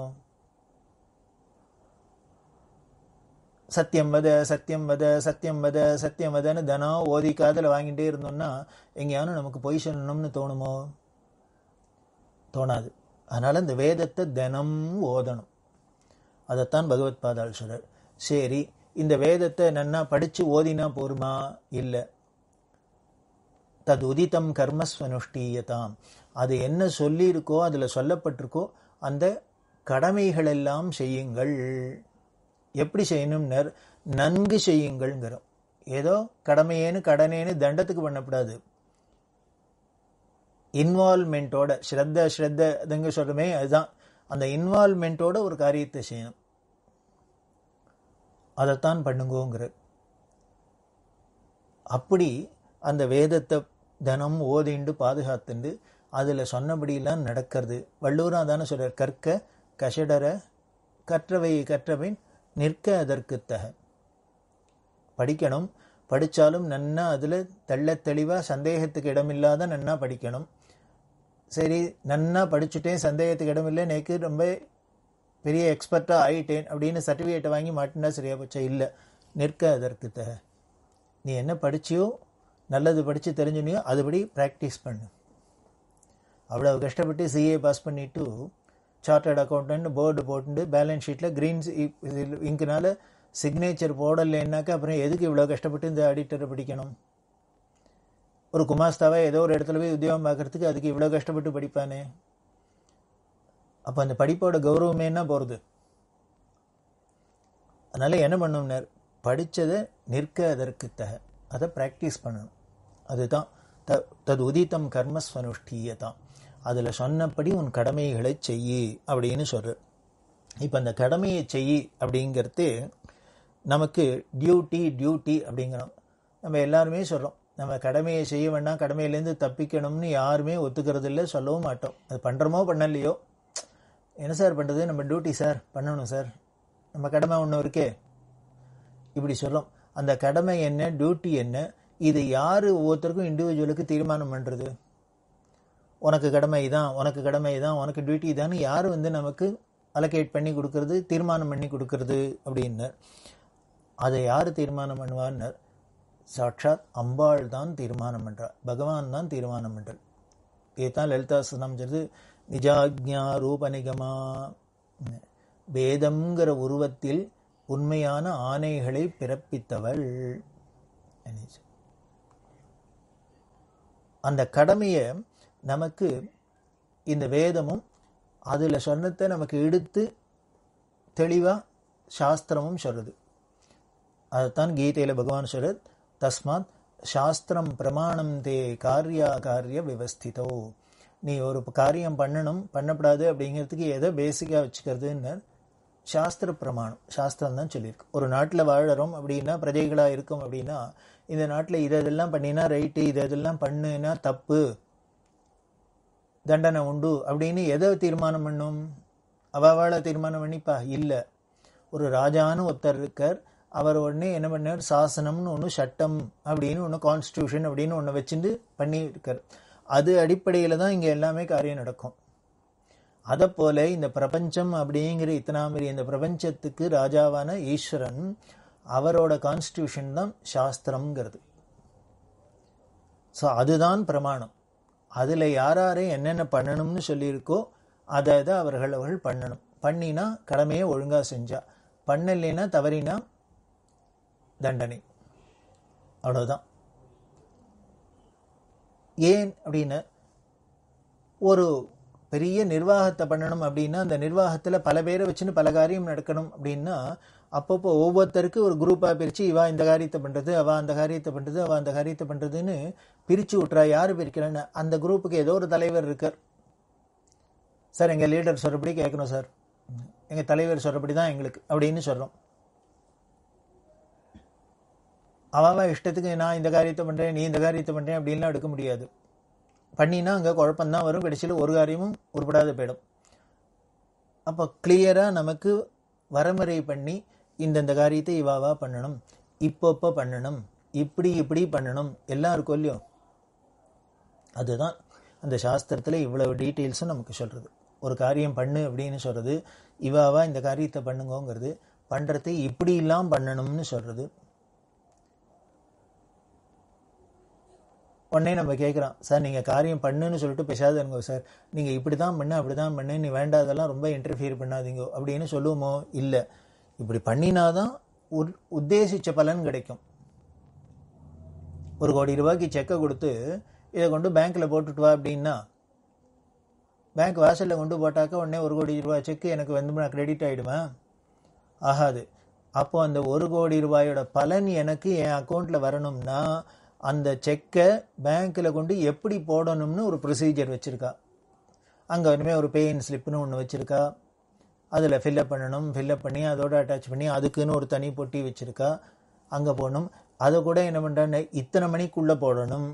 சத்தியம் வத சத்தியம் வத சத்தியம் வத சத்தியம் வதன்னு தினம் ஓதி காதில் வாங்கிட்டே இருந்தோம்னா எங்கேயாவது நமக்கு பொய் சொல்லணும்னு தோணுமோ தோணாது அதனால் இந்த வேதத்தை தினம் ஓதணும் அதைத்தான் பகவத் சொல்றார் சரி இந்த வேதத்தை நன்னா படித்து ஓதினா போருமா இல்லை தது உதித்தம் கர்மஸ்வனுஷ்டீயதாம் அது என்ன சொல்லியிருக்கோ அதில் சொல்லப்பட்டிருக்கோ அந்த கடமைகள் எல்லாம் செய்யுங்கள் எப்படி செய்யணும்னர் நன்கு செய்யுங்கள்ங்கிறோம் ஏதோ கடமையேனு கடனேனு தண்டத்துக்கு பண்ணக்கூடாது இன்வால்மெண்ட்டோட ஸ்ரத்த ஸ்ரத்த அதுங்க சொல்கிறோமே அதுதான் அந்த இன்வால்மெண்ட்டோட ஒரு காரியத்தை செய்யணும் அதைத்தான் பண்ணுங்கோங்கிற அப்படி அந்த வேதத்தை தினம் ஓதிண்டு பாதுகாத்துண்டு அதில் சொன்னபடியெல்லாம் நடக்கிறது வள்ளூராக தானே சொல்கிறார் கற்க கஷடரை கற்றவை கற்றவை நிற்க அதற்கு தக படிக்கணும் படித்தாலும் நன்னா அதில் தெள்ள தெளிவாக சந்தேகத்துக்கு இடமில்லாத நன்னா படிக்கணும் சரி நன்னா படிச்சுட்டேன் சந்தேகத்துக்கு இடமில்லை நேக்கு ரொம்ப பெரிய எக்ஸ்பர்ட்டாக ஆகிட்டேன் அப்படின்னு சர்டிஃபிகேட்டை வாங்கி மாட்டினா சரியா போச்சா இல்லை நிற்க அதற்கு தக நீ என்ன படிச்சியோ நல்லது படித்து தெரிஞ்சுனியோ அதுபடி ப்ராக்டிஸ் பண்ணு அவ்வளோ கஷ்டப்பட்டு சிஏ பாஸ் பண்ணிவிட்டு சார்ட்டர்ட் అకౌంటెంట్ போர்டு போட்டு பேலன்ஸ் ஷீட்டில் க்ரீன்ஸ் இங்க்னால சிக்னேச்சர் போடலைன்னாக்கா அப்புறம் எதுக்கு இவ்வளோ கஷ்டப்பட்டு இந்த ஆடிட்டரை படிக்கணும் ஒரு குமாஸ்தாவை ஏதோ ஒரு இடத்துல போய் உத்தியோகம் பார்க்குறதுக்கு அதுக்கு இவ்வளோ கஷ்டப்பட்டு படிப்பானே அப்போ அந்த படிப்போட கௌரவமே என்ன போகிறது அதனால் என்ன பண்ணோம்னார் படித்ததை நிற்க அதற்கு தக அதை ப்ராக்டிஸ் பண்ணணும் அதுதான் த தது உதித்தம் தான் அதில் சொன்னபடி உன் கடமைகளை செய்யி அப்படின்னு சொல்கிறார் இப்போ அந்த கடமையை செய்யி அப்படிங்கிறது நமக்கு டியூட்டி டியூட்டி அப்படிங்கிறோம் நம்ம எல்லாருமே சொல்கிறோம் நம்ம கடமையை செய்ய வேண்டாம் கடமையிலேருந்து தப்பிக்கணும்னு யாருமே ஒத்துக்கிறது இல்லை சொல்லவும் மாட்டோம் அது பண்ணுறோமோ பண்ணலையோ என்ன சார் பண்ணுறது நம்ம டியூட்டி சார் பண்ணணும் சார் நம்ம கடமை ஒன்று இருக்கே இப்படி சொல்லும் அந்த கடமை என்ன டியூட்டி என்ன இது யார் ஒவ்வொருத்தருக்கும் இண்டிவிஜுவலுக்கு தீர்மானம் பண்ணுறது உனக்கு கடமை தான் உனக்கு கடமை தான் உனக்கு டியூட்டி தான் யார் வந்து நமக்கு அலோகேட் பண்ணி கொடுக்கறது தீர்மானம் பண்ணி கொடுக்கறது அப்படின்னார் அதை யார் தீர்மானம் பண்ணுவார்னர் சாட்சாத் அம்பாள் தான் தீர்மானம் பண்ணுறார் பகவான் தான் தீர்மானம் பண்ணுறார் தான் லலிதா சுனாமிச்சது நிஜாக்யா ரூப நிகமா வேதம்ங்கிற உருவத்தில் உண்மையான ஆணைகளை பிறப்பித்தவள் அந்த கடமையை நமக்கு இந்த வேதமும் அதில் சொன்னத்தை நமக்கு எடுத்து தெளிவாக சாஸ்திரமும் சொல்கிறது அதுதான் கீதையில் பகவான் சொல்றது தஸ்மாத் சாஸ்திரம் பிரமாணம் தே காரியா காரிய விவஸ்திதோ நீ ஒரு காரியம் பண்ணணும் பண்ணப்படாது அப்படிங்கிறதுக்கு எதை பேசிக்காக வச்சுக்கிறதுன்னு சாஸ்திர பிரமாணம் சாஸ்திரம் தான் சொல்லியிருக்கு ஒரு நாட்டில் வாழறோம் அப்படின்னா பிரஜைகளாக இருக்கும் அப்படின்னா இந்த நாட்டில் இதை இதெல்லாம் பண்ணினா ரைட்டு இதை இதெல்லாம் பண்ணுன்னா தப்பு தண்டனை உண்டு அப்படின்னு எதை தீர்மானம் பண்ணும் அவளை தீர்மானம் பண்ணிப்பா இல்லை ஒரு ராஜான்னு ஒருத்தர் இருக்கார் அவர் உடனே என்ன பண்ணார் சாசனம்னு ஒன்று சட்டம் அப்படின்னு ஒன்று கான்ஸ்டியூஷன் அப்படின்னு ஒன்று வச்சுட்டு பண்ணியிருக்கார் அது அடிப்படையில் தான் இங்கே எல்லாமே காரியம் நடக்கும் அதை போல இந்த பிரபஞ்சம் அப்படிங்கிற இத்தனாமரி இந்த பிரபஞ்சத்துக்கு ராஜாவான ஈஸ்வரன் அவரோட கான்ஸ்டியூஷன் தான் சாஸ்திரம்ங்கிறது ஸோ அதுதான் பிரமாணம் அதில் யார் என்னென்ன பண்ணணும்னு சொல்லியிருக்கோ அதை அதை அவர்கள் அவர்கள் பண்ணணும் பண்ணினா கடமையை ஒழுங்காக செஞ்சா பண்ணலைன்னா தவறினா தண்டனை அவ்வளோதான் ஏன் அப்படின்னு ஒரு பெரிய நிர்வாகத்தை பண்ணணும் அப்படின்னா அந்த நிர்வாகத்தில் பல பேரை வச்சுன்னு பல காரியம் நடக்கணும் அப்படின்னா அப்பப்போ ஒவ்வொருத்தருக்கு ஒரு குரூப்பாக பிரித்து இவா இந்த காரியத்தை பண்ணுறது அவா அந்த காரியத்தை பண்ணுறது அவா அந்த காரியத்தை பண்ணுறதுன்னு பிரித்து விட்றா யார் பிரிக்கிறான்னு அந்த குரூப்புக்கு ஏதோ ஒரு தலைவர் இருக்கார் சார் எங்கள் லீடர் சொல்கிறபடி கேட்கணும் சார் எங்கள் தலைவர் சொல்கிறபடி தான் எங்களுக்கு அப்படின்னு சொல்கிறோம் அவன் இஷ்டத்துக்கு நான் இந்த காரியத்தை பண்ணுறேன் நீ இந்த காரியத்தை பண்ணுறேன் அப்படின்லாம் எடுக்க முடியாது பண்ணினா அங்கே குழப்பந்தான் வரும் கடைசியில் ஒரு காரியமும் உருப்படாத போயிடும் அப்போ கிளியராக நமக்கு வரமுறை பண்ணி இந்தந்த காரியத்தை இவாவா பண்ணணும் இப்பப்போ பண்ணணும் இப்படி இப்படி பண்ணணும் எல்லாம் இருக்கும் இல்லையோ அதுதான் அந்த சாஸ்திரத்தில் இவ்வளவு டீட்டெயில்ஸும் நமக்கு சொல்கிறது ஒரு காரியம் பண்ணு அப்படின்னு சொல்கிறது இவாவா இந்த காரியத்தை பண்ணுங்கோங்கிறது பண்ணுறதை இப்படிலாம் பண்ணணும்னு சொல்கிறது உடனே நம்ம கேட்குறோம் சார் நீங்கள் காரியம் பண்ணுன்னு சொல்லிட்டு பேசாதனுங்க சார் நீங்கள் இப்படி தான் பண்ணு அப்படி தான் பண்ணு நீ வேண்டாதெல்லாம் ரொம்ப இன்டர்ஃபியர் பண்ணாதீங்க அப்படின்னு சொல்லுவோமோ இல்லை இப்படி பண்ணினாதான் உத்தேசித்த பலன் கிடைக்கும் ஒரு கோடி ரூபாய்க்கு செக்கை கொடுத்து இதை கொண்டு பேங்க்ல போட்டுட்டு வா அப்படின்னா பேங்க் வாசலில் கொண்டு போட்டாக்க உடனே ஒரு கோடி ரூபாய் செக்கு எனக்கு வந்து நான் கிரெடிட் ஆகிடுவேன் ஆகாது அப்போது அந்த ஒரு கோடி ரூபாயோட பலன் எனக்கு என் அக்கௌண்ட்டில் வரணும்னா அந்த செக்கை பேங்க்கில் கொண்டு எப்படி போடணும்னு ஒரு ப்ரொசீஜர் வச்சுருக்கா அங்கே இனிமேல் ஒரு பேயின் ஸ்லிப்னு ஒன்று வச்சுருக்கா அதில் ஃபில்லப் பண்ணணும் ஃபில்லப் பண்ணி அதோட அட்டாச் பண்ணி அதுக்குன்னு ஒரு தனி பொட்டி வச்சுருக்கா அங்கே போகணும் அதை கூட என்ன பண்ணுறாங்க இத்தனை மணிக்குள்ளே போடணும்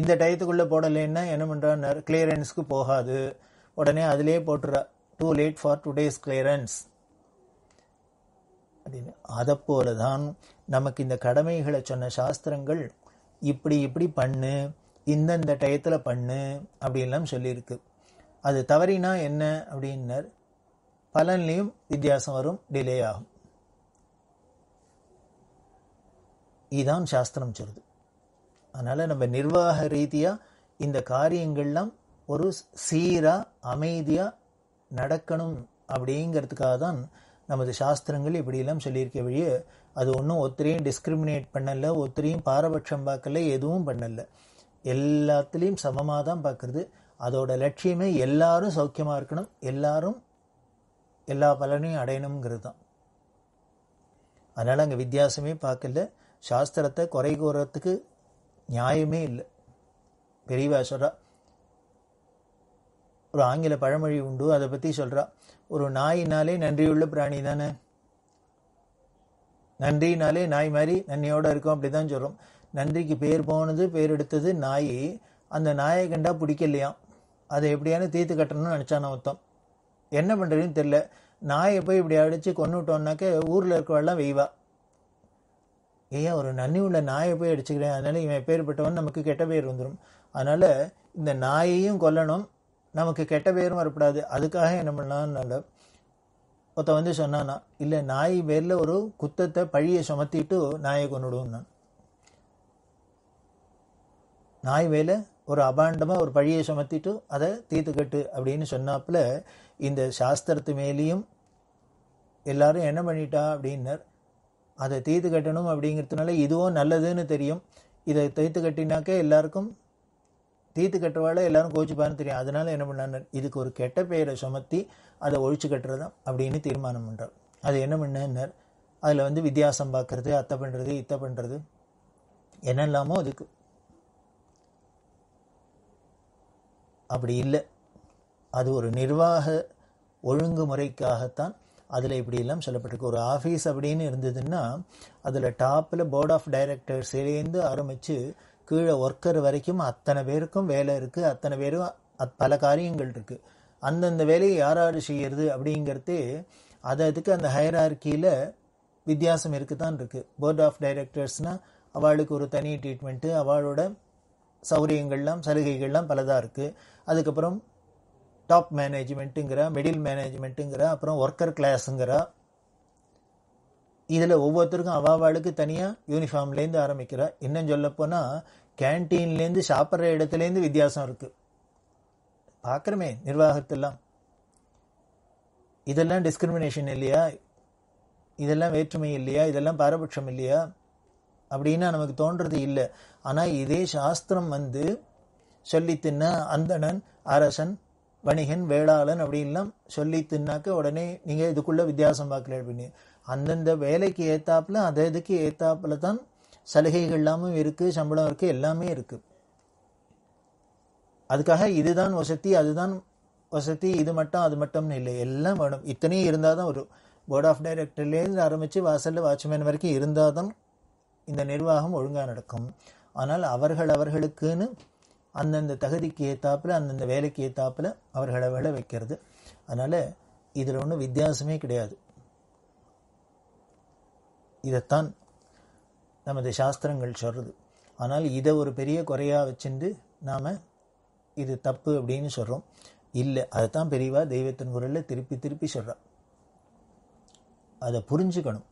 இந்த டயத்துக்குள்ளே போடலைன்னா என்ன பண்ணுறாங்க கிளியரன்ஸ்க்கு போகாது உடனே அதிலே போட்டுறா too late for today's clearance அப்படின்னு அதை போல தான் நமக்கு இந்த கடமைகளை சொன்ன சாஸ்திரங்கள் இப்படி இப்படி பண்ணு இந்தந்த டயத்தில் பண்ணு அப்படின்லாம் சொல்லியிருக்கு அது தவறினா என்ன அப்படின்னர் பலன்லையும் வித்தியாசம் வரும் டிலே ஆகும் இதான் சாஸ்திரம் சொல்லுது அதனால் நம்ம நிர்வாக ரீதியாக இந்த காரியங்கள்லாம் ஒரு சீராக அமைதியாக நடக்கணும் அப்படிங்கிறதுக்காக தான் நமது சாஸ்திரங்கள் இப்படியெல்லாம் சொல்லியிருக்க வழியே அது ஒன்றும் ஒத்திரையும் டிஸ்கிரிமினேட் பண்ணலை ஒத்திரையும் பாரபட்சம் பார்க்கல எதுவும் பண்ணலை எல்லாத்துலேயும் சமமாக தான் பார்க்குறது அதோட லட்சியமே எல்லாரும் சௌக்கியமாக இருக்கணும் எல்லாரும் எல்லா பலனையும் அடையணுங்கிறது தான் அதனால் அங்கே வித்தியாசமே பார்க்கல சாஸ்திரத்தை குறை கூறுறதுக்கு நியாயமே இல்லை பெரியவா சொல்கிறா ஒரு ஆங்கில பழமொழி உண்டு அதை பற்றி சொல்கிறா ஒரு நாயினாலே நன்றியுள்ள பிராணி தானே நன்றினாலே நாய் மாதிரி நன்றியோடு இருக்கும் அப்படி தான் சொல்கிறோம் நன்றிக்கு பேர் போனது பேர் எடுத்தது நாய் அந்த நாயை கண்டா பிடிக்கலையாம் அதை எப்படியான தீர்த்து கட்டணும்னு நினச்சான் ஒருத்தன் என்ன பண்ணுறதுன்னு தெரில நாயை போய் இப்படி அடித்து கொண்டுட்டோம்னாக்க ஊரில் இருக்கவெல்லாம் வெய்வா ஏன் ஒரு நன்னி உள்ள நாயை போய் அடிச்சுக்கிறேன் அதனால் இவன் பேர் பட்டவன் நமக்கு கெட்ட பேர் வந்துடும் அதனால் இந்த நாயையும் கொல்லணும் நமக்கு கெட்ட பேரும் வரப்படாது அதுக்காக என்ன பண்ணலான்னு ஒருத்த வந்து சொன்னானா இல்லை நாய் பேரில் ஒரு குத்தத்தை பழியை சுமத்திட்டு நாயை கொண்டுடுவோம் நான் நாய் வேலை ஒரு அபாண்டமாக ஒரு பழியை சுமத்திட்டு அதை தீர்த்துக்கட்டு அப்படின்னு சொன்னாப்புல இந்த சாஸ்திரத்து மேலேயும் எல்லாரும் என்ன பண்ணிட்டா அப்படின்னர் அதை தீர்த்து கட்டணும் அப்படிங்கிறதுனால இதுவும் நல்லதுன்னு தெரியும் இதை தீர்த்து கட்டினாக்க எல்லாருக்கும் தீர்த்து கட்டுறவாழ எல்லாரும் கோச்சுப்பான்னு தெரியும் அதனால என்ன பண்ணார் இதுக்கு ஒரு கெட்ட பெயரை சுமத்தி அதை ஒழிச்சு கட்டுறதா அப்படின்னு தீர்மானம் பண்ணுறார் அது என்ன பண்ணார் அதில் வந்து வித்தியாசம் பார்க்கறது அத்தை பண்ணுறது இத்தை பண்ணுறது என்னெல்லாமோ அதுக்கு அப்படி இல்லை அது ஒரு நிர்வாக ஒழுங்குமுறைக்காகத்தான் அதில் இப்படியெல்லாம் சொல்லப்பட்டிருக்கு ஒரு ஆஃபீஸ் அப்படின்னு இருந்ததுன்னா அதில் டாப்பில் போர்ட் ஆஃப் டைரக்டர் சேர்ந்து ஆரம்பித்து கீழே ஒர்க்கர் வரைக்கும் அத்தனை பேருக்கும் வேலை இருக்குது அத்தனை பேரும் பல காரியங்கள் இருக்குது அந்தந்த வேலையை யார் யார் செய்கிறது அப்படிங்கிறதே அது அதுக்கு அந்த ஹையரார்கியில் வித்தியாசம் இருக்குது தான் இருக்குது போர்ட் ஆஃப் டைரக்டர்ஸ்னால் அவளுக்கு ஒரு தனி ட்ரீட்மெண்ட்டு அவளோட சௌகரியங்கள்லாம் சலுகைகள்லாம் பலதாக இருக்குது அதுக்கப்புறம் டாப் மேனேஜ்மெண்ட்டுங்கிற மிடில் மேனேஜ்மெண்ட்டுங்கிற அப்புறம் ஒர்க்கர் கிளாஸுங்கிற இதில் ஒவ்வொருத்தருக்கும் அவாவாளுக்கு தனியாக யூனிஃபார்ம்லேருந்து ஆரம்பிக்கிற இன்னும் சொல்லப்போனால் கேன்டீன்லேருந்து சாப்பிட்ற இடத்துலேருந்து வித்தியாசம் இருக்குது பார்க்குறமே நிர்வாகத்தெல்லாம் இதெல்லாம் டிஸ்கிரிமினேஷன் இல்லையா இதெல்லாம் வேற்றுமை இல்லையா இதெல்லாம் பாரபட்சம் இல்லையா அப்படின்னு நமக்கு தோன்றது இல்லை ஆனால் இதே சாஸ்திரம் வந்து சொல்லி தின்ன அந்தணன் அரசன் வணிகன் வேளாளன் அப்படின்லாம் சொல்லி தின்னாக்க உடனே நீங்கள் இதுக்குள்ளே வித்தியாசம் பார்க்கல அப்படின்னு அந்தந்த வேலைக்கு ஏத்தாப்புல அதை இதுக்கு ஏத்தாப்புல தான் சலுகைகள் எல்லாமும் இருக்குது சம்பளம் இருக்குது எல்லாமே இருக்குது அதுக்காக இதுதான் வசதி அதுதான் வசதி இது மட்டும் அது மட்டும்னு இல்லை எல்லாம் வேணும் இத்தனையும் இருந்தால் தான் ஒரு போர்ட் ஆஃப் டைரக்டர்லேருந்து ஆரம்பித்து வாசலில் வாட்ச்மேன் வரைக்கும் இருந்தால் தான் இந்த நிர்வாகம் ஒழுங்காக நடக்கும் ஆனால் அவர்கள் அவர்களுக்குன்னு அந்தந்த தகுதிக்கு ஏற்றாப்பில் அந்தந்த வேலைக்கு ஏற்றாப்பில் அவர்களை வேலை வைக்கிறது அதனால் இதில் ஒன்றும் வித்தியாசமே கிடையாது இதைத்தான் நமது சாஸ்திரங்கள் சொல்கிறது ஆனால் இதை ஒரு பெரிய குறையாக வச்சுட்டு நாம் இது தப்பு அப்படின்னு சொல்கிறோம் இல்லை அதைத்தான் பெரியவா தெய்வத்தின் குரலில் திருப்பி திருப்பி சொல்கிறான் அதை புரிஞ்சுக்கணும்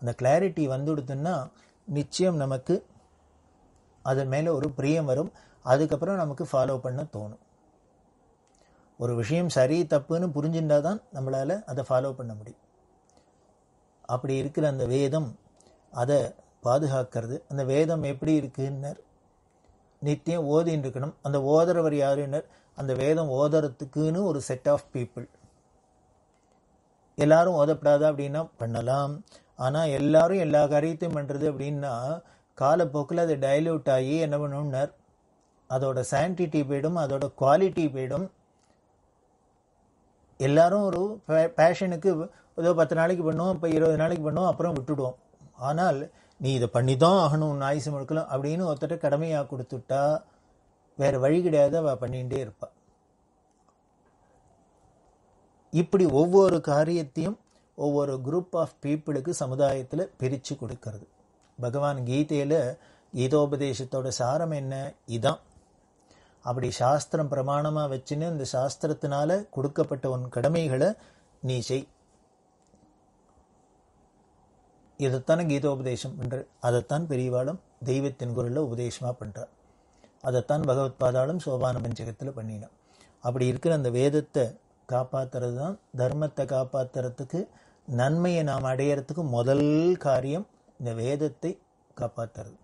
அந்த கிளாரிட்டி வந்துடுத்துன்னா நிச்சயம் நமக்கு அது மேலே ஒரு பிரியம் வரும் அதுக்கப்புறம் நமக்கு ஃபாலோ பண்ண தோணும் ஒரு விஷயம் சரி தப்புன்னு புரிஞ்சுட்டா தான் நம்மளால் அதை ஃபாலோ பண்ண முடியும் அப்படி இருக்கிற அந்த வேதம் அதை பாதுகாக்கிறது அந்த வேதம் எப்படி இருக்குன்னர் நித்தியம் ஓதின்னு இருக்கணும் அந்த ஓதுறவர் யாருன்னர் அந்த வேதம் ஓதுறதுக்குன்னு ஒரு செட் ஆஃப் பீப்புள் எல்லாரும் ஓதப்படாதா அப்படின்னா பண்ணலாம் ஆனால் எல்லாரும் எல்லா காரியத்தையும் பண்ணுறது அப்படின்னா காலப்போக்கில் அது டைல்யூட் ஆகி என்ன பண்ணும்னார் அதோட சயின்டிட்டி போயிடும் அதோட குவாலிட்டி போயிடும் எல்லாரும் ஒரு பேஷனுக்கு ஏதோ பத்து நாளைக்கு பண்ணுவோம் இப்போ இருபது நாளைக்கு பண்ணுவோம் அப்புறம் விட்டுடுவோம் ஆனால் நீ இதை பண்ணி தான் ஆகணும் நாய்ஸ் முழுக்கலாம் அப்படின்னு ஒருத்தர் கடமையாக கொடுத்துட்டா வேறு வழி கிடையாது அவள் பண்ணிகிட்டே இருப்பாள் இப்படி ஒவ்வொரு காரியத்தையும் ஒவ்வொரு குரூப் ஆஃப் பீப்புளுக்கு சமுதாயத்தில் பிரித்து கொடுக்கறது பகவான் கீதையில் கீதோபதேசத்தோட சாரம் என்ன இதான் அப்படி சாஸ்திரம் பிரமாணமாக வச்சுன்னு இந்த சாஸ்திரத்தினால கொடுக்கப்பட்ட உன் கடமைகளை நீ செய் இதைத்தானே கீதோபதேசம் என்று அதைத்தான் பெரியவாளும் தெய்வத்தின் குரலில் உபதேசமாக பண்ணுறார் அதைத்தான் பகவத் பாதாளும் சோபான பஞ்சகத்தில் பண்ணினான் அப்படி இருக்கிற அந்த வேதத்தை காப்பாற்றுறது தான் தர்மத்தை காப்பாற்றுறதுக்கு நன்மையை நாம் அடையிறதுக்கு முதல் காரியம் இந்த வேதத்தை காப்பாற்றுறது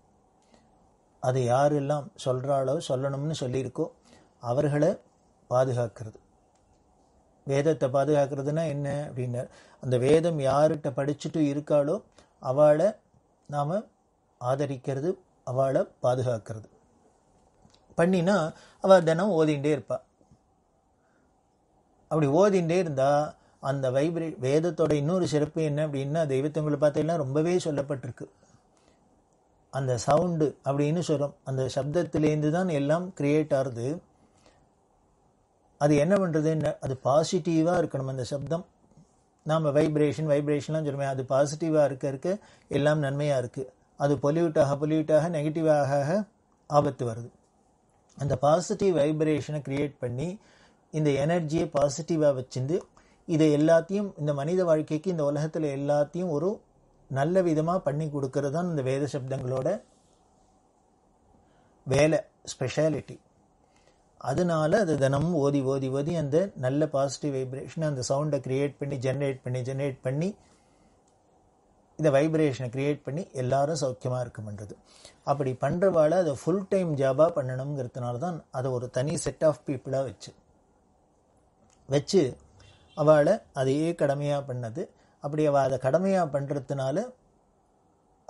அதை யாரெல்லாம் சொல்கிறாளோ சொல்லணும்னு சொல்லியிருக்கோ அவர்களை பாதுகாக்கிறது வேதத்தை பாதுகாக்கிறதுனா என்ன அப்படின்னா அந்த வேதம் யார்கிட்ட படிச்சுட்டு இருக்காளோ அவளை நாம் ஆதரிக்கிறது அவளை பாதுகாக்கிறது பண்ணினா அவள் தினம் ஓதிண்டே இருப்பாள் அப்படி ஓதிண்டே இருந்தால் அந்த வைப்ரே வேதத்தோட இன்னொரு சிறப்பு என்ன அப்படின்னா தெய்வத்தவங்களை பார்த்தீங்கன்னா ரொம்பவே சொல்லப்பட்டிருக்கு அந்த சவுண்டு அப்படின்னு சொல்கிறோம் அந்த சப்தத்திலேருந்து தான் எல்லாம் கிரியேட் ஆகுது அது என்ன பண்ணுறது என்ன அது பாசிட்டிவாக இருக்கணும் அந்த சப்தம் நாம் வைப்ரேஷன் வைப்ரேஷன்லாம் சொல்லுவேன் அது பாசிட்டிவாக இருக்க இருக்க எல்லாம் நன்மையாக இருக்குது அது பொலியூட்டாக பொலியூட்டாக நெகட்டிவாக ஆபத்து வருது அந்த பாசிட்டிவ் வைப்ரேஷனை க்ரியேட் பண்ணி இந்த எனர்ஜியை பாசிட்டிவாக வச்சுருந்து இதை எல்லாத்தையும் இந்த மனித வாழ்க்கைக்கு இந்த உலகத்தில் எல்லாத்தையும் ஒரு நல்ல விதமாக பண்ணி கொடுக்கறது தான் இந்த வேத சப்தங்களோட வேலை ஸ்பெஷாலிட்டி அதனால அது தினமும் ஓதி ஓதி ஓதி அந்த நல்ல பாசிட்டிவ் வைப்ரேஷனை அந்த சவுண்டை க்ரியேட் பண்ணி ஜென்ரேட் பண்ணி ஜென்ரேட் பண்ணி இந்த வைப்ரேஷனை க்ரியேட் பண்ணி எல்லாரும் சௌக்கியமாக இருக்குமன்றது அப்படி பண்ணுறவாழ அதை ஃபுல் டைம் ஜாபாக பண்ணணுங்கிறதுனால தான் அதை ஒரு தனி செட் ஆஃப் பீப்புளாக வச்சு வச்சு அவளை அதையே கடமையாக பண்ணது அப்படி அவள் அதை கடமையாக பண்ணுறதுனால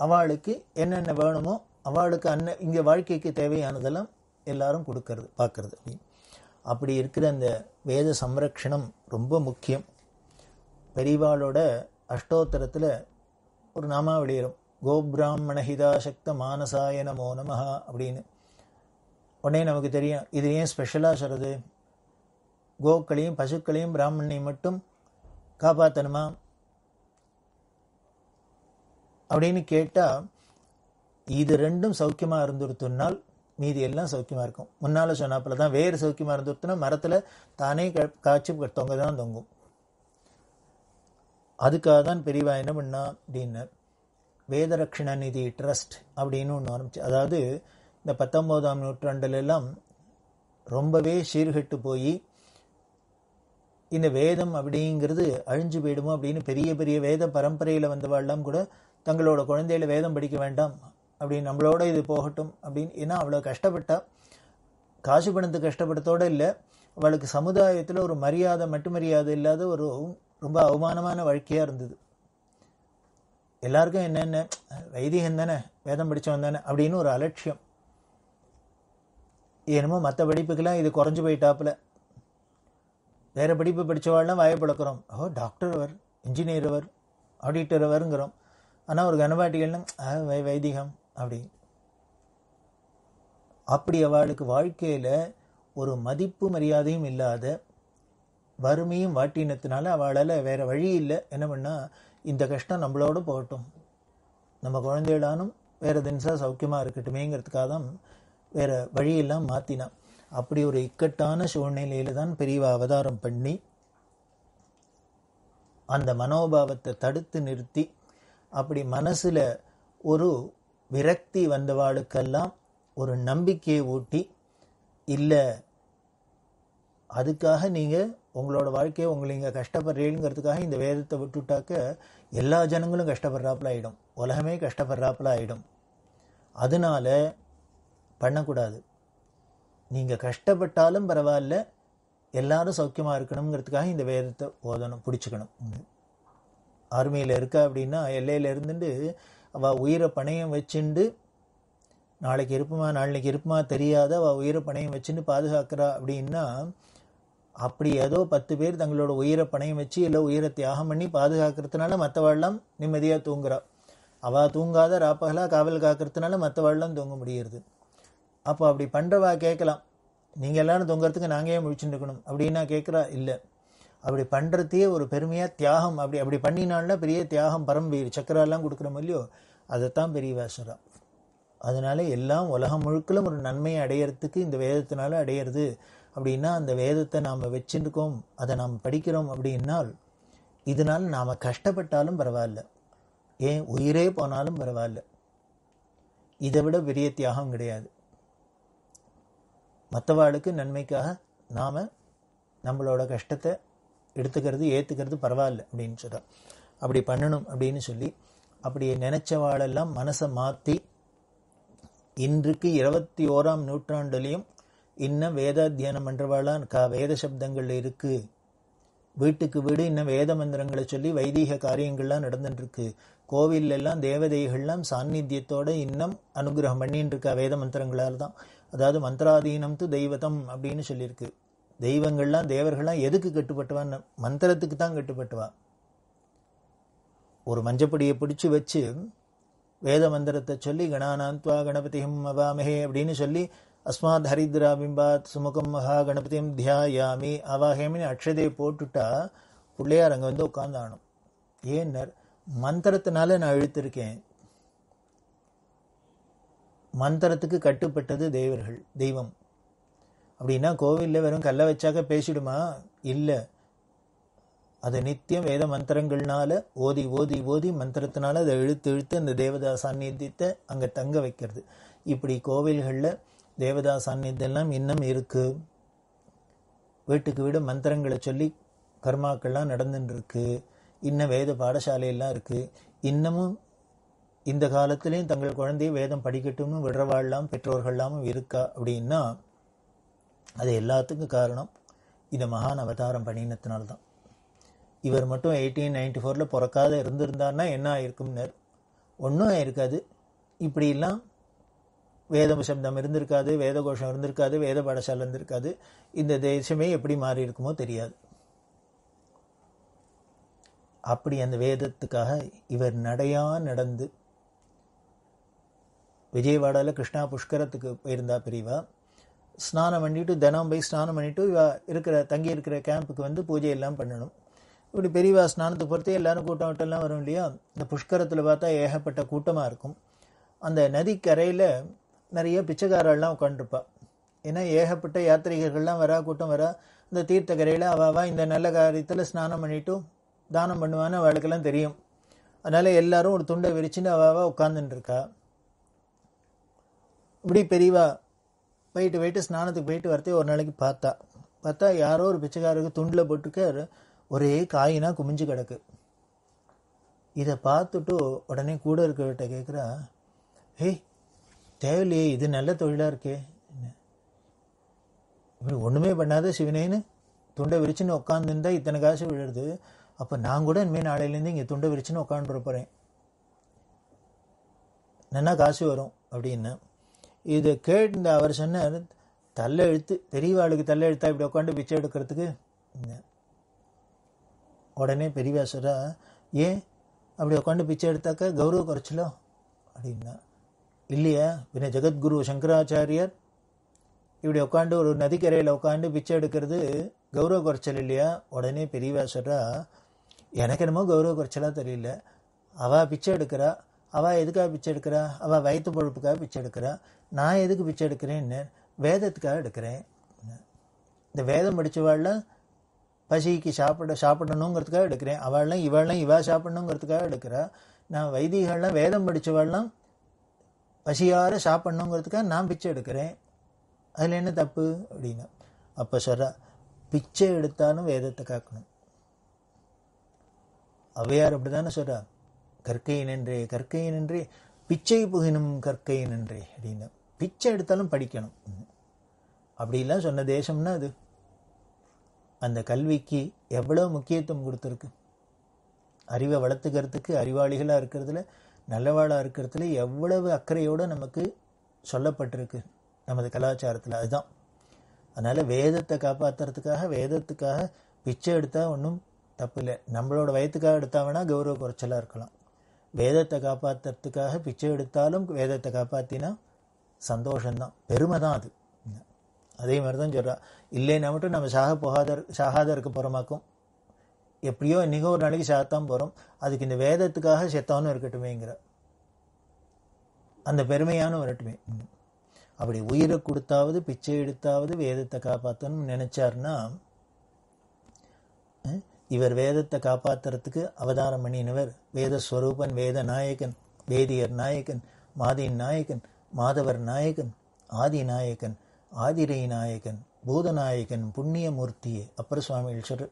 அவளுக்கு என்னென்ன வேணுமோ அவளுக்கு அன்ன இங்கே வாழ்க்கைக்கு தேவையானதெல்லாம் எல்லாரும் கொடுக்கறது பார்க்கறது அப்படி இருக்கிற அந்த வேத சம்ரக்ஷணம் ரொம்ப முக்கியம் பெரிவாளோட அஷ்டோத்தரத்தில் ஒரு நாமா வரும் கோபிராமண ஹிதாசக்த மானசாய நமோ நமஹா அப்படின்னு உடனே நமக்கு தெரியும் இது ஏன் ஸ்பெஷலாக சொல்கிறது கோக்களையும் பசுக்களையும் பிராமணனை மட்டும் காப்பாற்றணுமா அப்படின்னு கேட்டால் இது ரெண்டும் சௌக்கியமாக இருந்துருத்துனால் மீதி எல்லாம் சௌக்கியமாக இருக்கும் முன்னால் சொன்னாப்பில் தான் வேறு சௌக்கியமாக இருந்துருத்துனா மரத்தில் தானே காய்ச்சி தொங்க தான் தொங்கும் அதுக்காக தான் பெரியவா என்ன பண்ணா அப்படின்னார் வேதரக்ஷண நிதி ட்ரஸ்ட் அப்படின்னு ஒன்று ஆரம்பிச்சு அதாவது இந்த பத்தொம்போதாம் நூற்றாண்டுலெல்லாம் ரொம்பவே சீர்கெட்டு போய் இந்த வேதம் அப்படிங்கிறது அழிஞ்சு போயிடுமோ அப்படின்னு பெரிய பெரிய வேத பரம்பரையில் வந்தவாள்லாம் கூட தங்களோட குழந்தையில வேதம் படிக்க வேண்டாம் அப்படின்னு நம்மளோட இது போகட்டும் அப்படின்னு ஏன்னா அவ்வளோ கஷ்டப்பட்டா காசு பணத்து கஷ்டப்படத்தோடு இல்லை அவளுக்கு சமுதாயத்தில் ஒரு மரியாதை மட்டு மரியாதை இல்லாத ஒரு ரொம்ப அவமானமான வாழ்க்கையாக இருந்தது எல்லாருக்கும் என்னென்ன வைதிகம் தானே வேதம் படித்தவன் தானே அப்படின்னு ஒரு அலட்சியம் என்னமோ மற்ற படிப்புக்கெல்லாம் இது குறைஞ்சு போயிட்டாப்புல வேறு படிப்பு படித்தவாள்லாம் வாயை பழக்கிறோம் ஓ டாக்டர் அவர் இன்ஜினியர் அவர் ஆடிட்டர் அவருங்கிறோம் ஆனால் ஒரு கனபாட்டிகள்னு வை வைதிகம் அப்படி அப்படி அவளுக்கு வாழ்க்கையில் ஒரு மதிப்பு மரியாதையும் இல்லாத வறுமையும் வாட்டினத்தினால அவளால் வேறு வழி இல்லை என்ன பண்ணால் இந்த கஷ்டம் நம்மளோட போகட்டும் நம்ம குழந்தைகளானும் வேறு தினசாக சௌக்கியமாக இருக்கட்டுமேங்கிறதுக்காக தான் வேறு வழியெல்லாம் மாற்றினான் அப்படி ஒரு இக்கட்டான சூழ்நிலையில தான் பெரியவா அவதாரம் பண்ணி அந்த மனோபாவத்தை தடுத்து நிறுத்தி அப்படி மனசுல ஒரு விரக்தி வந்தவாளுக்கெல்லாம் ஒரு நம்பிக்கையை ஊட்டி இல்லை அதுக்காக நீங்கள் உங்களோட வாழ்க்கையை உங்களை இங்கே கஷ்டப்படுறீங்கிறதுக்காக இந்த வேதத்தை விட்டுட்டாக்க எல்லா ஜனங்களும் கஷ்டப்படுறாப்புல ஆகிடும் உலகமே கஷ்டப்படுறாப்புல ஆகிடும் அதனால பண்ணக்கூடாது நீங்கள் கஷ்டப்பட்டாலும் பரவாயில்ல எல்லாரும் சௌக்கியமாக இருக்கணுங்கிறதுக்காக இந்த வேதத்தை ஓதணும் பிடிச்சிக்கணும் ஆர்மியில் இருக்கா அப்படின்னா எல்லையில் இருந்துட்டு அவள் உயிரை பணையம் வச்சுண்டு நாளைக்கு இருப்புமா நாளைக்கு இருப்புமா தெரியாத அவள் உயிரை பணையம் வச்சுட்டு பாதுகாக்கிறா அப்படின்னா அப்படி ஏதோ பத்து பேர் தங்களோட உயிரை பணையம் வச்சு இல்லை உயிரை தியாகம் பண்ணி பாதுகாக்கிறதுனால மற்றவாழ்லாம் நிம்மதியாக தூங்குறா அவள் தூங்காத ராப்பகலாக காவல் காக்கிறதுனால மற்றவாழ்லாம் தூங்க முடியறது அப்போ அப்படி பண்ணுறவா கேட்கலாம் நீங்கள் எல்லாரும் தொங்குறதுக்கு நாங்கள் ஏன் முழிச்சுட்டு இருக்கணும் அப்படின்னா கேட்குறா இல்லை அப்படி பண்ணுறதையே ஒரு பெருமையாக தியாகம் அப்படி அப்படி பண்ணினால பெரிய தியாகம் பரம்பீர் சக்கரெல்லாம் கொடுக்குறோம் இல்லையோ அதைத்தான் பெரிய சொல்கிறா அதனால எல்லாம் உலகம் முழுக்கலும் ஒரு நன்மையை அடையிறதுக்கு இந்த வேதத்தினால அடையிறது அப்படின்னா அந்த வேதத்தை நாம் வச்சுருக்கோம் அதை நாம் படிக்கிறோம் அப்படின்னால் இதனால் நாம் கஷ்டப்பட்டாலும் பரவாயில்ல ஏன் உயிரே போனாலும் பரவாயில்ல இதை விட பெரிய தியாகம் கிடையாது மற்றவாளுக்கு நன்மைக்காக நாம் நம்மளோட கஷ்டத்தை எடுத்துக்கிறது ஏற்றுக்கிறது பரவாயில்ல அப்படின்னு சொல்கிறோம் அப்படி பண்ணணும் அப்படின்னு சொல்லி அப்படி நினச்சவாளெல்லாம் மனசை மாற்றி இன்றைக்கு இருபத்தி ஓராம் நூற்றாண்டுலேயும் இன்னும் வேதாத்தியானம் பண்ணுறவாளாம் கா வேத சப்தங்கள் இருக்குது வீட்டுக்கு வீடு இன்னும் வேத மந்திரங்களை சொல்லி வைதீக காரியங்கள்லாம் நடந்துட்டுருக்கு கோவிலெல்லாம் தேவதைகள்லாம் சாநித்தியத்தோடு இன்னும் அனுகிரகம் பண்ணின்னு இருக்கா வேத மந்திரங்களால் தான் அதாவது மந்திராதீனம் து தெய்வத்தம் அப்படின்னு சொல்லியிருக்கு தெய்வங்கள்லாம் தேவர்கள்லாம் எதுக்கு கட்டுப்பட்டுவான்னு மந்திரத்துக்கு தான் கட்டுப்பட்டுவா ஒரு மஞ்சப்படியை பிடிச்சி வச்சு வேத மந்திரத்தை சொல்லி கணானாந்த்வா கணபதியும் அவாமஹே அப்படின்னு சொல்லி அஸ்மாத் ஹரித்ரா பிம்பாத் சுமுகம் மகா கணபதியும் தியாயாமி அவாஹேமின்னு அக்ஷதையை போட்டுட்டா பிள்ளையார் அங்கே வந்து உட்காந்தானும் ஏன்னர் மந்திரத்தினால நான் இழுத்திருக்கேன் மந்திரத்துக்கு கட்டுப்பட்டது தேவர்கள் தெய்வம் அப்படின்னா கோவிலில் வெறும் கல்லை வச்சாக்க பேசிடுமா இல்லை அது நித்தியம் வேத மந்திரங்கள்னால ஓதி ஓதி ஓதி மந்திரத்தினால அதை இழுத்து இழுத்து அந்த தேவதா சாநித்தியத்தை அங்கே தங்க வைக்கிறது இப்படி கோவில்களில் தேவதா சாநித்தியெல்லாம் இன்னும் இருக்குது வீட்டுக்கு வீடு மந்திரங்களை சொல்லி கர்மாக்கள்லாம் நடந்துட்டு இருக்கு இன்னும் வேத பாடசாலையெல்லாம் இருக்குது இன்னமும் இந்த காலத்திலையும் தங்கள் குழந்தை வேதம் படிக்கட்டும்னு விடுறவாழலாம் பெற்றோர்கள்லாமும் இருக்கா அப்படின்னா அது எல்லாத்துக்கும் காரணம் இந்த மகான் அவதாரம் பண்ணினத்தினால்தான் இவர் மட்டும் எயிட்டீன் நைன்டி ஃபோரில் பிறக்காத இருந்திருந்தார்னா என்ன ஆயிருக்கும்னர் ஒன்றும் இருக்காது இப்படிலாம் வேத சப்தம் இருந்திருக்காது வேத கோஷம் இருந்திருக்காது வேத பாடசாலை இருந்திருக்காது இந்த தேசமே எப்படி மாறி இருக்குமோ தெரியாது அப்படி அந்த வேதத்துக்காக இவர் நடையாக நடந்து விஜயவாடாவில் கிருஷ்ணா புஷ்கரத்துக்கு போயிருந்தா பிரிவா ஸ்நானம் பண்ணிட்டு தினம் போய் ஸ்நானம் பண்ணிவிட்டு இவா இருக்கிற தங்கி இருக்கிற கேம்புக்கு வந்து பூஜை எல்லாம் பண்ணணும் இப்படி பெரியவா ஸ்நானத்தை பொறுத்தே எல்லாரும் கூட்டம் விட்டெல்லாம் வரும் இல்லையா இந்த புஷ்கரத்தில் பார்த்தா ஏகப்பட்ட கூட்டமாக இருக்கும் அந்த நதிக்கரையில் நிறைய பிச்சைக்காரர்கள்லாம் உட்காண்டிருப்பா ஏன்னா ஏகப்பட்ட யாத்திரிகர்கள்லாம் வரா கூட்டம் வரா இந்த தீர்த்தக்கரையில் அவாவா இந்த நல்ல காரியத்தில் ஸ்நானம் பண்ணிட்டும் தானம் பண்ணுவான்னு அவளுக்கெல்லாம் தெரியும் அதனால் எல்லாரும் ஒரு துண்டை விரிச்சுன்னு அவாவா உட்காந்துட்டுருக்கா இப்படி பெரியவா போயிட்டு போயிட்டு ஸ்நானத்துக்கு போயிட்டு வரத்தே ஒரு நாளைக்கு பார்த்தா பார்த்தா யாரோ ஒரு பிச்சைக்காரருக்கு துண்டில் போட்டிருக்கார் ஒரே காயினா குமிஞ்சு கிடக்கு இதை பார்த்துட்டு உடனே கூட இருக்கிறவர்கிட்ட கேட்குறா ஏய் தேவையில்லையே இது நல்ல தொழிலாக இருக்கே இப்படி ஒன்றுமே பண்ணாத சிவனேன்னு துண்டை விரிச்சுன்னு உட்காந்துருந்தா இத்தனை காசு விழுறது அப்போ நான் கூட இனிமேல் நாளையிலேருந்து இங்கே துண்டை விரிச்சுன்னு உட்காந்துருப்பறேன் நல்லா காசு வரும் அப்படின்னு இதை கேட்டு அவர் சொன்னார் தள்ள எழுத்து பெரியவாளுக்கு தள்ள எழுத்தா இப்படி உட்காந்து பிச்சை எடுக்கிறதுக்கு உடனே பெரியவா சொல்கிறா ஏன் அப்படி உட்காந்து பிச்சை எடுத்தாக்க கௌரவ குறைச்சலோ அப்படின்னா இல்லையா பின்ன ஜெகத்குரு சங்கராச்சாரியர் இப்படி உட்காந்து ஒரு நதிக்கரையில் உட்காந்து பிச்சை எடுக்கிறது கௌரவ குறைச்சல் இல்லையா உடனே பெரியவா சொல்கிறா எனக்கு என்னமோ கௌரவ குறைச்சலாக தெரியல அவள் பிச்சை எடுக்கிறா அவள் எதுக்காக பிச்சை எடுக்கிறா அவள் வயிற்று பொழுப்புக்காக பிச்சை எடுக்கிறா நான் எதுக்கு பிச்சை எடுக்கிறேன்னு வேதத்துக்காக எடுக்கிறேன் இந்த வேதம் படித்தவாள்லாம் பசிக்கு சாப்பிட சாப்பிடணுங்கிறதுக்காக எடுக்கிறேன் அவள்லாம் இவள்லாம் இவா சாப்பிடணுங்கிறதுக்காக எடுக்கிறா நான் வைதிகள்லாம் வேதம் படித்தவாள்லாம் பசியார சாப்பிடணுங்கிறதுக்காக நான் பிச்சை எடுக்கிறேன் அதில் என்ன தப்பு அப்படின்னா அப்போ சொல்கிறா பிச்சை எடுத்தாலும் வேதத்தை காக்கணும் அவையார் அப்படி தானே சொல்கிறா கற்கை நின்றே கற்கை நின்றே பிச்சை புகினும் கற்கை நின்றே அப்படின்னு பிச்சை எடுத்தாலும் படிக்கணும் அப்படிலாம் சொன்ன தேசம்னா அது அந்த கல்விக்கு எவ்வளோ முக்கியத்துவம் கொடுத்துருக்கு அறிவை வளர்த்துக்கிறதுக்கு அறிவாளிகளாக இருக்கிறதுல நல்லவாளாக இருக்கிறதுல எவ்வளவு அக்கறையோடு நமக்கு சொல்லப்பட்டிருக்கு நமது கலாச்சாரத்தில் அதுதான் அதனால் வேதத்தை காப்பாற்றுறதுக்காக வேதத்துக்காக பிச்சை எடுத்தால் ஒன்றும் தப்பு இல்லை நம்மளோட வயத்துக்காக எடுத்தாங்கன்னா கௌரவ குறைச்சலாக இருக்கலாம் வேதத்தை காப்பாற்றுறதுக்காக பிச்சை எடுத்தாலும் வேதத்தை காப்பாற்றினா சந்தோஷம்தான் பெருமை தான் அது அதே மாதிரி தான் சொல்கிறான் இல்லைன்னா மட்டும் நம்ம சாக போகாதர் சாகாதருக்கு புறமாக்கும் எப்படியோ இன்றைக்கோ ஒரு நாளைக்கு சாத்தான் போகிறோம் அதுக்கு இந்த வேதத்துக்காக செத்தவனும் இருக்கட்டுமேங்கிற அந்த பெருமையான வரட்டுமே அப்படி உயிரை கொடுத்தாவது பிச்சை எடுத்தாவது வேதத்தை காப்பாற்றணும்னு நினச்சாருன்னா இவர் வேதத்தை காப்பாற்றுறதுக்கு அவதாரம் பண்ணினவர் வேத ஸ்வரூபன் வேத நாயகன் வேதியர் நாயகன் மாதின் நாயகன் மாதவர் நாயகன் ஆதி நாயகன் ஆதிரை நாயகன் பூதநாயகன் புண்ணியமூர்த்தி அப்பர் சுவாமிகள் சொல்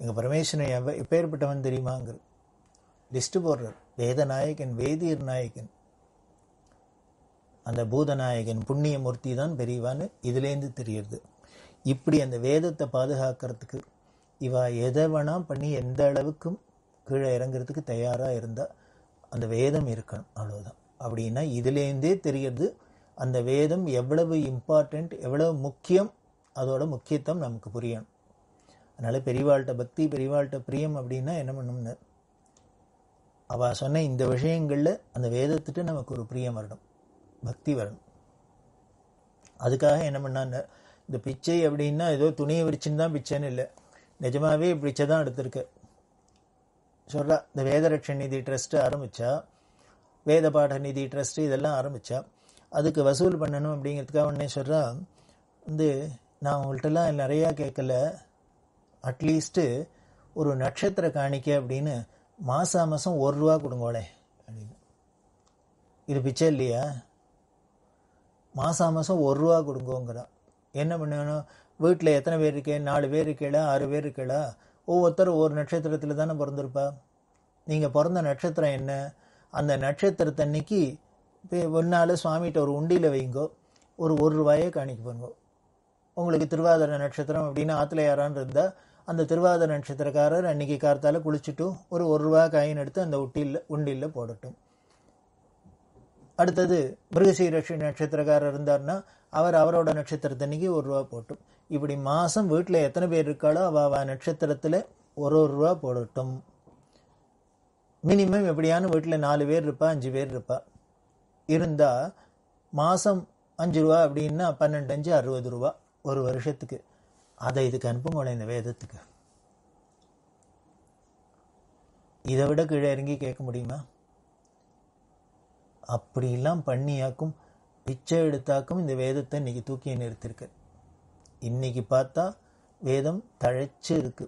எங்கள் பரமேஸ்வரன் எவ்வ எப்பேற்பட்டவன் தெரியுமாங்கிற லிஸ்ட்டு போடுறார் வேதநாயகன் வேதியர் நாயகன் அந்த பூதநாயகன் புண்ணியமூர்த்தி தான் பெரியவான்னு இதுலேருந்து தெரியுது இப்படி அந்த வேதத்தை பாதுகாக்கிறதுக்கு இவா எதை வேணால் பண்ணி எந்த அளவுக்கும் கீழே இறங்கிறதுக்கு தயாராக இருந்தால் அந்த வேதம் இருக்கணும் அவ்வளோதான் அப்படின்னா இதுலேருந்தே தெரியுது அந்த வேதம் எவ்வளவு இம்பார்ட்டண்ட் எவ்வளவு முக்கியம் அதோட முக்கியத்துவம் நமக்கு புரியணும் அதனால் பெரியவாழ்கிட்ட பக்தி பெரியவாழ்கிட்ட பிரியம் அப்படின்னா என்ன பண்ணணும்னு அவள் சொன்ன இந்த விஷயங்களில் அந்த வேதத்துட்டு நமக்கு ஒரு பிரியம் வரணும் பக்தி வரணும் அதுக்காக என்ன பண்ணான்னு இந்த பிச்சை அப்படின்னா ஏதோ துணியை விரிச்சுன்னு தான் பிச்சைன்னு இல்லை நிஜமாகவே இப்படி தான் எடுத்திருக்கு சொல்கிறா இந்த வேதரட்ச நிதி ட்ரஸ்ட்டு ஆரம்பித்தா வேத பாட நிதி ட்ரஸ்ட்டு இதெல்லாம் ஆரம்பித்தா அதுக்கு வசூல் பண்ணணும் அப்படிங்கிறதுக்காக உடனே சொல்கிறா வந்து நான் உங்கள்கிட்டலாம் நிறையா கேட்கல அட்லீஸ்ட்டு ஒரு நட்சத்திர காணிக்க அப்படின்னு மாதம் மாதம் ஒரு ரூபா கொடுங்கோளே அப்படின்னு இது பிச்சை இல்லையா மாதம் மாதம் ஒரு ரூபா கொடுங்கோங்கிறான் என்ன பண்ணணும் வீட்டில் எத்தனை பேர் இருக்கே நாலு பேர் இருக்கேளா ஆறு பேர் இருக்கேளா ஒவ்வொருத்தரும் ஒரு நட்சத்திரத்தில் தானே பிறந்திருப்பா நீங்கள் பிறந்த நட்சத்திரம் என்ன அந்த நட்சத்திரத்தன்னைக்கு ஒரு நாள் சுவாமிகிட்ட ஒரு உண்டியில் வைங்கோ ஒரு ஒரு ரூபாயே காணிக்க பண்ணுங்க உங்களுக்கு திருவாதிர நட்சத்திரம் அப்படின்னு ஆற்றுல யாரான்னு இருந்தால் அந்த திருவாதிர நட்சத்திரக்காரர் அன்னைக்கு கார்த்தால் குளிச்சுட்டும் ஒரு ஒரு ரூபா காயின் எடுத்து அந்த உட்டியில் உண்டியில் போடட்டும் அடுத்தது மிருகசீரட்சி நட்சத்திரக்காரர் இருந்தார்னா அவர் அவரோட நட்சத்திரத்தன்னைக்கு ஒரு ரூபா போட்டும் இப்படி மாதம் வீட்டில் எத்தனை பேர் இருக்காளோ அவ அவ நட்சத்திரத்தில் ஒரு ஒரு ரூபா போடட்டும் மினிமம் எப்படியான வீட்டில் நாலு பேர் இருப்பா அஞ்சு பேர் இருப்பா இருந்தால் மாதம் அஞ்சு ரூபா அப்படின்னா பன்னெண்டு அஞ்சு அறுபது ரூபா ஒரு வருஷத்துக்கு அதை இதுக்கு அனுப்புங்களேன் இந்த வேதத்துக்கு இதை விட கீழே இறங்கி கேட்க முடியுமா அப்படிலாம் பண்ணியாக்கும் பிச்சை எடுத்தாக்கும் இந்த வேதத்தை இன்னைக்கு தூக்கி நிறுத்திருக்கு இன்னைக்கு பார்த்தா வேதம் தழைச்சு இருக்கு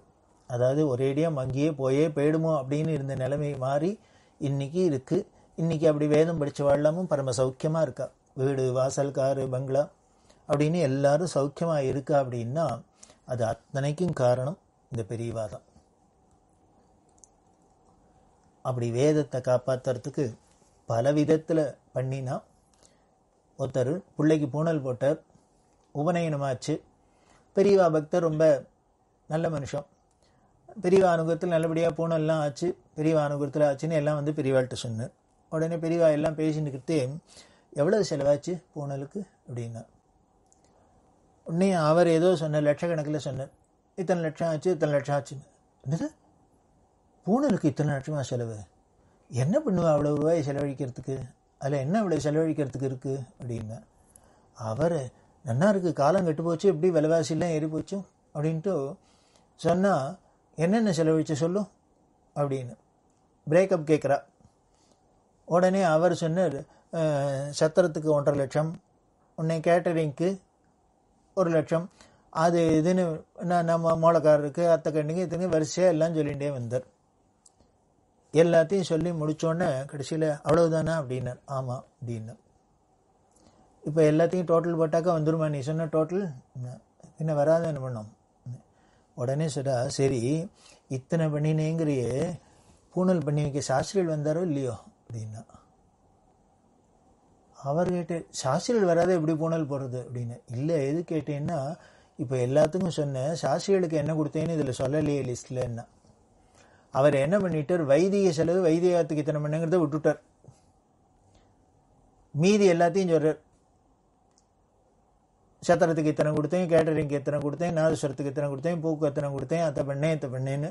அதாவது ஒரேடியாக மங்கியே போயே போயிடுமோ அப்படின்னு இருந்த நிலைமை மாறி இன்றைக்கி இருக்குது இன்றைக்கி அப்படி வேதம் வாழலாமும் பரம சௌக்கியமாக இருக்கா வீடு வாசல் காரு பங்களா அப்படின்னு எல்லாரும் சௌக்கியமாக இருக்கா அப்படின்னா அது அத்தனைக்கும் காரணம் இந்த பெரியவா தான் அப்படி வேதத்தை காப்பாற்றுறதுக்கு பல விதத்தில் பண்ணினா ஒருத்தர் பிள்ளைக்கு பூனல் போட்டார் உபநயனமாச்சு பெரியவா பக்தர் ரொம்ப நல்ல மனுஷன் பெரியவா அனுகூலத்தில் நல்லபடியாக பூனெல்லாம் ஆச்சு பெரியவா அனுகூலத்தில் ஆச்சுன்னு எல்லாம் வந்து பெரியவாள்கிட்ட சொன்னேன் உடனே பெரியவா எல்லாம் பேசின்னுக்கிட்டே எவ்வளோ செலவாச்சு பூனலுக்கு அப்படின்னா உடனே அவர் ஏதோ சொன்ன லட்சக்கணக்கில் சொன்னார் இத்தனை லட்சம் ஆச்சு இத்தனை லட்சம் ஆச்சுன்னு என்னது பூனலுக்கு இத்தனை லட்சமாக செலவு என்ன பண்ணுவா அவ்வளோ ரூபாய் செலவழிக்கிறதுக்கு அதில் என்ன அவ்வளோ செலவழிக்கிறதுக்கு இருக்குது அப்படின்னா அவர் நல்லா இருக்குது காலம் கெட்டு போச்சு எப்படி விலைவாசிலாம் ஏறி போச்சு அப்படின்ட்டு சொன்னால் என்னென்ன செலவழிச்ச சொல்லும் அப்படின்னு பிரேக்கப் கேட்குறா உடனே அவர் சொன்னார் சத்திரத்துக்கு ஒன்றரை லட்சம் உன்னை கேட்டரிங்க்கு ஒரு லட்சம் அது இதுன்னு நான் நம்ம மூளைக்காரருக்கு அத்தை கண்ணுக்கு இத்தனை வரிசையாக எல்லாம் சொல்லிகிட்டே வந்தார் எல்லாத்தையும் சொல்லி முடித்தோடனே கடைசியில் அவ்வளவுதானா அப்படின்னார் ஆமாம் அப்படின்னா இப்போ எல்லாத்தையும் டோட்டல் போட்டாக்கா வந்துருமா நீ சொன்ன டோட்டல் பின்ன வராது என்ன பண்ணோம் உடனே சடா சரி இத்தனை பண்ணினேங்கிறியே பூணல் பண்ணி வைக்க சாஸ்திரியல் வந்தாரோ இல்லையோ அப்படின்னா அவர் கேட்டு சாஸ்திரியல் வராத எப்படி பூணல் போடுறது அப்படின்னு இல்லை எது கேட்டேன்னா இப்போ எல்லாத்துக்கும் சொன்னேன் சாஸ்திரிகளுக்கு என்ன கொடுத்தேன்னு இதில் சொல்லலையே என்ன அவர் என்ன பண்ணிட்டார் வைதிக செலவு வைத்தியத்துக்கு இத்தனை பண்ணுங்கிறத விட்டுட்டார் மீதி எல்லாத்தையும் சொல்கிறார் சத்திரத்துக்கு இத்தனை கொடுத்தேன் கேட்டரிங்க்கு இத்தனை கொடுத்தேன் நாதஸ்வரத்துக்கு இத்தனை கொடுத்தேன் பூக்கு எத்தனை கொடுத்தேன் அத்தை பண்ணேன் இத்தனை பண்ணேன்னு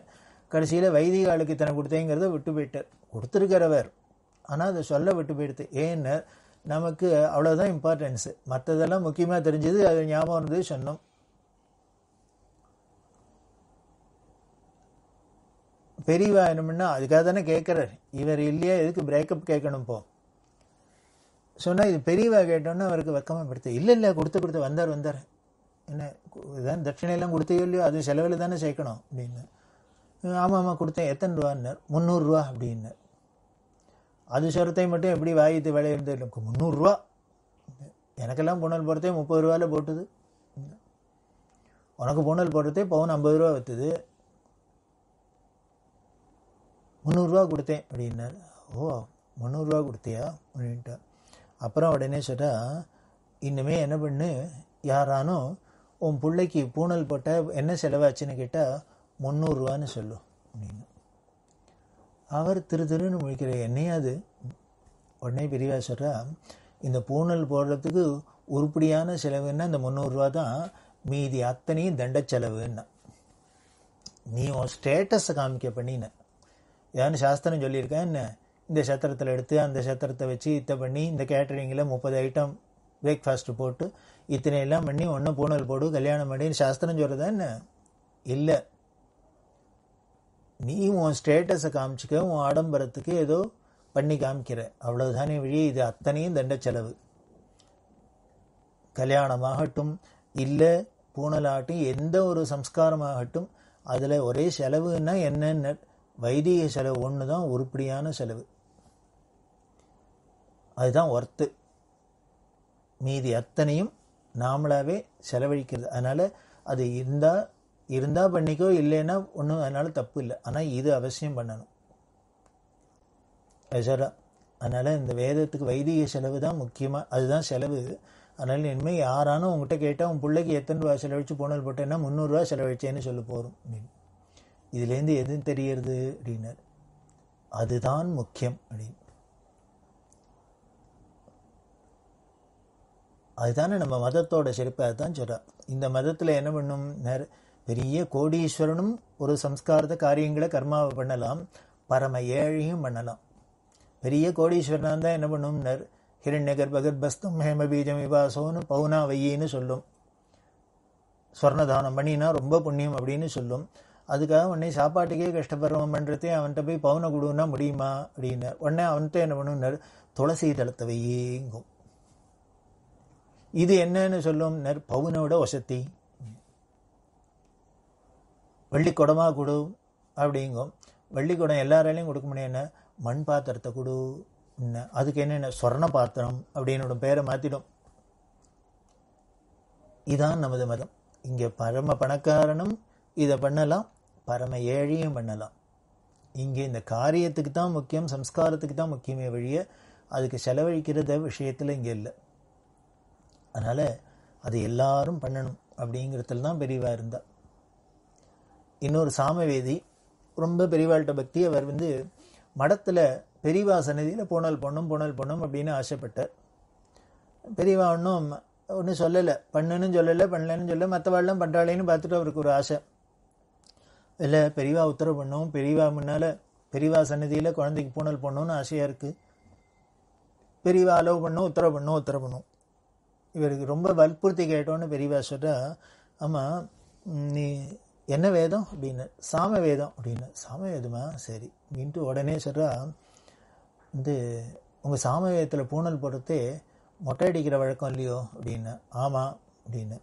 கடைசியில் வைதிக ஆளுக்கு இத்தனை கொடுத்தேங்கிறத விட்டு போயிட்டார் கொடுத்துருக்கிறவர் ஆனால் அதை சொல்ல விட்டு போயிடுது ஏன்னு நமக்கு அவ்வளோதான் இம்பார்ட்டன்ஸு மற்றதெல்லாம் முக்கியமாக தெரிஞ்சது அது ஞாபகம் இருந்தது சொன்னோம் பெரியவா என்னமுன்னா அதுக்காக தானே கேட்குறார் இவர் இல்லையா எதுக்கு பிரேக்கப் கேட்கணும் போ சொன்னால் இது பெரியவா கேட்டோன்னா அவருக்கு வெக்கமாக படுத்து இல்லை இல்லை கொடுத்து கொடுத்து வந்தார் வந்தார் என்ன இதான் தட்சிணையெல்லாம் கொடுத்தையோ இல்லையோ அது செலவில் தானே சேர்க்கணும் அப்படின்னு ஆமாம் ஆமாம் கொடுத்தேன் எத்தனை ரூபான்னார் முந்நூறுரூவா அப்படின்னார் அது சுரத்தை மட்டும் எப்படி வாயித்து விளையிறது இல்லை முந்நூறுரூவா எனக்கெல்லாம் புனல் போடுறதே முப்பது ரூபாவில் போட்டுது உனக்கு புனல் போடுறதே பவுன் ஐம்பது ரூபா வைத்தது முந்நூறுரூவா கொடுத்தேன் அப்படின்னார் ஓ முந்நூறுரூவா கொடுத்தியா அப்படின்ட்டு அப்புறம் உடனே சொல்கிறா இன்னுமே என்ன பண்ணு யாரானும் உன் பிள்ளைக்கு பூனல் போட்ட என்ன செலவாச்சுன்னு கேட்டால் முந்நூறுரூவான்னு சொல்லும் அப்படின்னு அவர் திரு திருன்னு முழிக்கிற என்னையாது உடனே பெரியவா சொல்கிறா இந்த பூனல் போடுறதுக்கு உருப்படியான செலவுன்னா இந்த முந்நூறுரூவா தான் மீதி அத்தனையும் தண்ட செலவுன்னா நீ உன் ஸ்டேட்டஸை காமிக்க பண்ணின ஏன்னு சாஸ்திரம் சொல்லியிருக்கேன் என்ன இந்த சத்திரத்தில் எடுத்து அந்த சத்திரத்தை வச்சு இத்தை பண்ணி இந்த கேட்டரிங்கில் முப்பது ஐட்டம் பிரேக்ஃபாஸ்ட் போட்டு இத்தனை எல்லாம் பண்ணி ஒன்றும் பூனல் போடு கல்யாணம் பண்ணின்னு சாஸ்திரம் சொல்கிறதா என்ன இல்லை நீ உன் ஸ்டேட்டஸை காமிச்சிக்க உன் ஆடம்பரத்துக்கு ஏதோ பண்ணி காமிக்கிற அவ்வளவுதானே வழியே இது அத்தனையும் தண்ட செலவு கல்யாணமாகட்டும் இல்லை பூனலாட்டி எந்த ஒரு சம்ஸ்காரமாகட்டும் அதில் ஒரே செலவுன்னா என்னென்ன வைதிக செலவு ஒன்று தான் உருப்படியான செலவு அதுதான் ஒர்த்து மீதி அத்தனையும் நாமளாகவே செலவழிக்கிறது அதனால் அது இருந்தால் இருந்தால் பண்ணிக்கோ இல்லைன்னா ஒன்றும் அதனால் தப்பு இல்லை ஆனால் இது அவசியம் பண்ணணும் அதனால் இந்த வேதத்துக்கு வைதிக செலவு தான் முக்கியமாக அதுதான் செலவு அதனால் இனிமேல் யாரானும் உங்ககிட்ட கேட்டால் உன் பிள்ளைக்கு எத்தனை ரூபா செலவழித்து போனால் போட்டேன்னா முந்நூறுரூவா செலவழிச்சேன்னு சொல்ல போகிறோம் அப்படின்னு இதுலேருந்து எதுவும் தெரியறது அப்படின்னார் அதுதான் முக்கியம் அப்படின்னு அதுதானே நம்ம மதத்தோட சிறப்பு அதுதான் சொல்கிறோம் இந்த மதத்தில் என்ன பண்ணும் பெரிய கோடீஸ்வரனும் ஒரு சம்ஸ்காரத காரியங்களை கர்மாவை பண்ணலாம் பரம ஏழையும் பண்ணலாம் பெரிய கோடீஸ்வரனாக தான் என்ன பண்ணும்னர் ஹிரண்யகர் பஸ்தம் ஹேமபீஜம் விவாசோன்னு பவுனா வையின்னு சொல்லும் ஸ்வர்ணதானம் பண்ணினா ரொம்ப புண்ணியம் அப்படின்னு சொல்லும் அதுக்காக உடனே சாப்பாட்டுக்கே கஷ்டப்படுறவன் பண்ணுறதே அவன்கிட்ட போய் பவுனை கொடுன்னா முடியுமா அப்படின்னார் உடனே அவன்கிட்ட என்ன பண்ணுனார் துளசி தளத்தை வையேங்கும் இது என்னன்னு சொல்லும் பவுனோட வசத்தி வெள்ளிக்குடமாக கொடு அப்படிங்கும் வெள்ளிக்குடம் எல்லாராலையும் கொடுக்க என்ன மண் பாத்திரத்தை கொடு அதுக்கு என்னென்ன சொர்ண பாத்திரம் அப்படின்னு பேரை மாற்றிடும் இதான் நமது மதம் இங்கே பரம பணக்காரனும் இதை பண்ணலாம் பரம ஏழையும் பண்ணலாம் இங்கே இந்த காரியத்துக்கு தான் முக்கியம் சம்ஸ்காரத்துக்கு தான் முக்கியமே வழிய அதுக்கு செலவழிக்கிறத விஷயத்தில் இங்கே இல்லை அதனால் அது எல்லாரும் பண்ணணும் அப்படிங்கிறதுல தான் பெரியவா இருந்தார் இன்னொரு சாமவேதி ரொம்ப பெரியவாள்கிட்ட பக்தி அவர் வந்து மடத்தில் பெரியவா சன்னதியில் போனல் பொண்ணும் போனல் பொண்ணும் அப்படின்னு ஆசைப்பட்டார் பெரியவா ஒன்றும் ஒன்றும் சொல்லலை பண்ணுன்னு சொல்லலை பண்ணலன்னு சொல்ல மற்றவாள்லாம் பண்ணுறாளேன்னு பார்த்துட்டு அவருக்கு ஒரு ஆசை இல்லை பெரியவா உத்தரவு பண்ணும் பெரியவா முன்னால் பெரியவா சன்னதியில் குழந்தைக்கு போனால் பண்ணணும்னு ஆசையாக இருக்குது பெரியவா அலோவ் பண்ணும் உத்தரவு பண்ணும் உத்தரவு பண்ணும் இவருக்கு ரொம்ப வற்புறுத்தி கேட்டோன்னு பெரியவா சொல்கிறா ஆமாம் நீ என்ன வேதம் அப்படின்னு சாம வேதம் அப்படின்னு சாம வேதமா சரி அப்படின்ட்டு உடனே சொல்கிறா வந்து உங்கள் சாம வேதத்தில் பூணல் போடுறதே மொட்டை அடிக்கிற வழக்கம் இல்லையோ அப்படின்னு ஆமாம் அப்படின்னு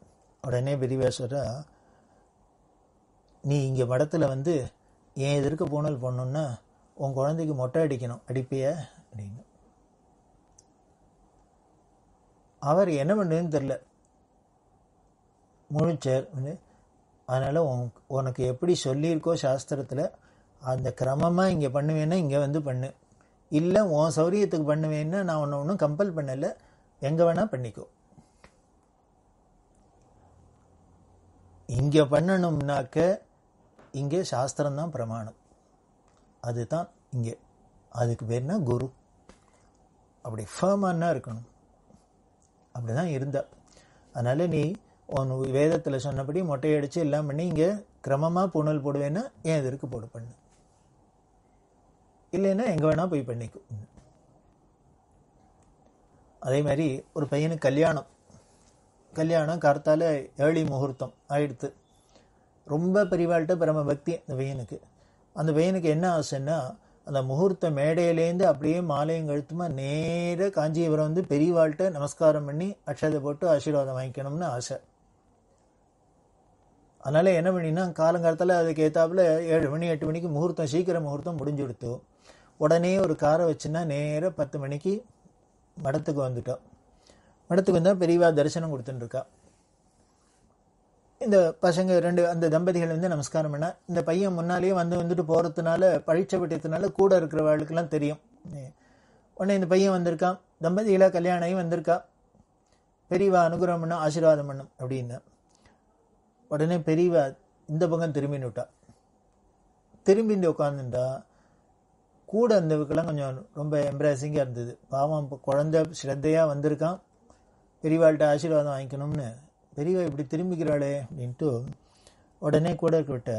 உடனே பெரியவா சொல்கிறா நீ இங்கே மடத்தில் வந்து என் எதிர்க்க பூணல் போடணுன்னா உன் குழந்தைக்கு மொட்டை அடிக்கணும் அடிப்பைய அப்படின்னு அவர் என்ன பண்ணுன்னு தெரில முழிச்சார் அதனால் உன் உனக்கு எப்படி சொல்லியிருக்கோ சாஸ்திரத்தில் அந்த கிரமமாக இங்கே பண்ணுவேன்னா இங்கே வந்து பண்ணு இல்லை உன் சௌரியத்துக்கு பண்ணுவேன்னா நான் ஒன்று ஒன்றும் கம்பல் பண்ணலை எங்கே வேணால் பண்ணிக்கோ இங்கே பண்ணணும்னாக்க இங்கே சாஸ்திரம்தான் பிரமாணம் அதுதான் இங்கே அதுக்கு பேர்னா குரு அப்படி ஃபேமானா இருக்கணும் அப்படி தான் இருந்தா அதனால் நீ உன் வேதத்தில் சொன்னபடி மொட்டையடிச்சு எல்லாம் பண்ணி இங்கே கிரமமாக புனல் போடுவேன்னா ஏன் எதிர்க்கு போடு பண்ணு இல்லைன்னா எங்கே வேணால் போய் பண்ணிக்கும் அதே மாதிரி ஒரு பையனுக்கு கல்யாணம் கல்யாணம் கார்த்தால ஏழி முகூர்த்தம் ஆயிடுத்து ரொம்ப பெரியவாழ்கிட்ட பிரம பக்தி அந்த பையனுக்கு அந்த பையனுக்கு என்ன ஆசைன்னா அந்த முகூர்த்த மேடையிலேருந்து அப்படியே மாலையும் கழுத்துமா நேராக காஞ்சிபுரம் வந்து பெரியவாள்கிட்ட நமஸ்காரம் பண்ணி அக்ஷதை போட்டு ஆசீர்வாதம் வாங்கிக்கணும்னு ஆசை அதனால் என்ன பண்ணினா காலங்காலத்தில் அதுக்கு ஏற்றாப்புல ஏழு மணி எட்டு மணிக்கு முகூர்த்தம் சீக்கிரம் முகூர்த்தம் முடிஞ்சு கொடுத்து உடனே ஒரு காரை வச்சுன்னா நேராக பத்து மணிக்கு மடத்துக்கு வந்துட்டோம் மடத்துக்கு வந்தால் பெரியவா தரிசனம் கொடுத்துட்டுருக்கா இந்த பசங்க ரெண்டு அந்த தம்பதிகள் வந்து நமஸ்காரம் பண்ண இந்த பையன் முன்னாலேயே வந்து வந்துட்டு போகிறதுனால பரீட்சை விட்டதுனால கூட இருக்கிறவர்களுக்கெல்லாம் தெரியும் உடனே இந்த பையன் வந்திருக்கான் தம்பதிகளாக கல்யாணம் வந்திருக்கா பெரியவா அனுகிரகம் பண்ண ஆசீர்வாதம் பண்ணும் அப்படின்னு உடனே பெரியவா இந்த பக்கம் திரும்பி விட்டா திரும்பி இந்த உட்காந்துட்டா கூட இருந்தவக்கெல்லாம் கொஞ்சம் ரொம்ப எம்ப்ராசிங்காக இருந்தது பாவம் இப்போ குழந்தை ஸ்ரத்தையாக வந்திருக்கான் பெரியவாள்கிட்ட ஆசீர்வாதம் வாங்கிக்கணும்னு பெரியவா இப்படி திரும்பிக்கிறாளே அப்படின்ட்டு உடனே கூட இருக்கிட்ட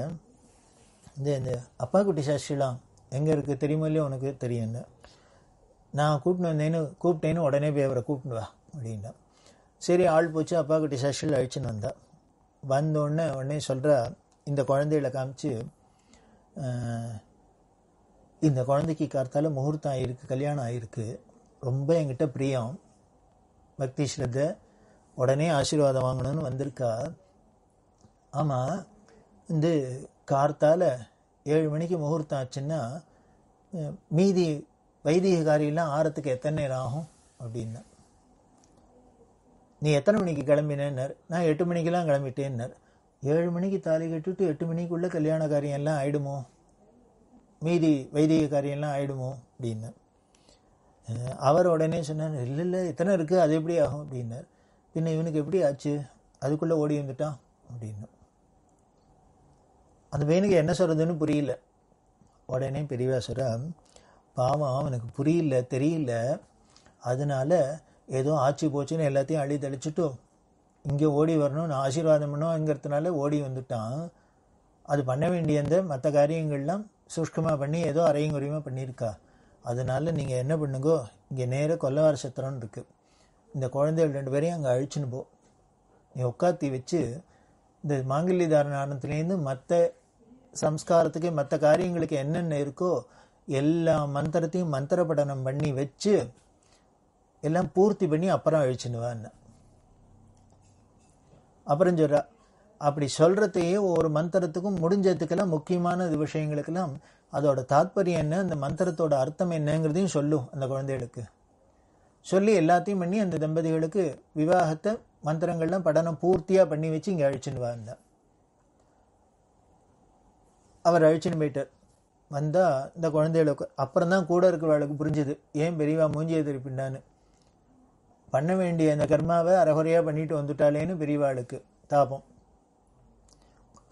இந்த அப்பா குட்டி சாட்சிலாம் எங்கே இருக்குது தெரியுமோ இல்லையோ உனக்கு தெரியும்னு நான் கூப்பிட்டு வந்தேன்னு கூப்பிட்டேன்னு உடனே போய் அவரை கூப்பிடுவா வா அப்படின்னா சரி ஆள் போச்சு அப்பா குட்டி சாட்சியில் அழிச்சுன்னு வந்தேன் வந்தோடனே உடனே சொல்கிற இந்த குழந்தைகளை காமிச்சு இந்த குழந்தைக்கு கார்த்தால முகூர்த்தம் ஆகிருக்கு கல்யாணம் ஆகிருக்கு ரொம்ப என்கிட்ட பிரியம் பக்தி ஸ்ரத்தை உடனே ஆசீர்வாதம் வாங்கணும்னு வந்திருக்கா ஆமாம் இந்த கார்த்தால் ஏழு மணிக்கு முகூர்த்தம் ஆச்சுன்னா மீதி வைதிக காரியெல்லாம் ஆறத்துக்கு எத்தனை நேரம் ஆகும் அப்படின்னா நீ எத்தனை மணிக்கு கிளம்பினேன்னர் நான் எட்டு மணிக்கெல்லாம் கிளம்பிட்டேன்னர் ஏழு மணிக்கு தாலி கட்டிட்டு எட்டு மணிக்குள்ளே கல்யாண காரியம்லாம் ஆகிடுமோ மீதி வைதிக காரியெல்லாம் ஆகிடுமோ அப்படின்னு அவர் உடனே சொன்னார் இல்லை இல்லை இத்தனை இருக்குது அது எப்படி ஆகும் அப்படின்னார் பின்ன இவனுக்கு எப்படி ஆச்சு அதுக்குள்ளே ஓடி வந்துட்டான் அப்படின்னு அந்த பையனுக்கு என்ன சொல்கிறதுன்னு புரியல உடனே பெரியவா பாவம் அவனுக்கு புரியல தெரியல அதனால் ஏதோ ஆச்சு போச்சுன்னு எல்லாத்தையும் அழி தெளிச்சுட்டு இங்கே ஓடி வரணும்னு ஆசீர்வாதம் பண்ணுவோங்கிறதுனால ஓடி வந்துட்டான் அது பண்ண வேண்டிய அந்த மற்ற காரியங்கள்லாம் சுஷ்கமாக பண்ணி ஏதோ அரையும் குறையுமா பண்ணியிருக்கா அதனால் நீங்கள் என்ன பண்ணுங்கோ இங்கே நேராக கொல்லவார சத்திரம்னு இருக்குது இந்த குழந்தைகள் ரெண்டு பேரையும் அங்கே அழிச்சுன்னு போ நீ உட்காத்தி வச்சு இந்த மாங்கல்ய தாரணத்துலேருந்து மற்ற சம்ஸ்காரத்துக்கு மற்ற காரியங்களுக்கு என்னென்ன இருக்கோ எல்லா மந்திரத்தையும் மந்திர படனம் பண்ணி வச்சு எல்லாம் பூர்த்தி பண்ணி அப்புறம் அழிச்சுனுவான்னு அப்புறம் சொல்கிறா அப்படி சொல்கிறதையே ஒவ்வொரு மந்திரத்துக்கும் முடிஞ்சதுக்கெல்லாம் முக்கியமான விஷயங்களுக்கெல்லாம் அதோட தாத்பரியம் என்ன அந்த மந்திரத்தோட அர்த்தம் என்னங்கிறதையும் சொல்லும் அந்த குழந்தைகளுக்கு சொல்லி எல்லாத்தையும் பண்ணி அந்த தம்பதிகளுக்கு விவாகத்தை மந்திரங்கள்லாம் படனம் பூர்த்தியாக பண்ணி வச்சு இங்கே அழிச்சுன்னு வந்தார் அவர் அழிச்சுன்னு போயிட்டார் வந்தால் இந்த குழந்தைகளுக்கு அப்புறம் தான் கூட இருக்கிறவளுக்கு புரிஞ்சுது ஏன் பெரியவா மூஞ்சியை திருப்பிண்டான்னு பண்ண வேண்டிய அந்த கர்மாவை அறகுறையாக பண்ணிட்டு வந்துட்டாளேன்னு பெரியவாளுக்கு தாபம்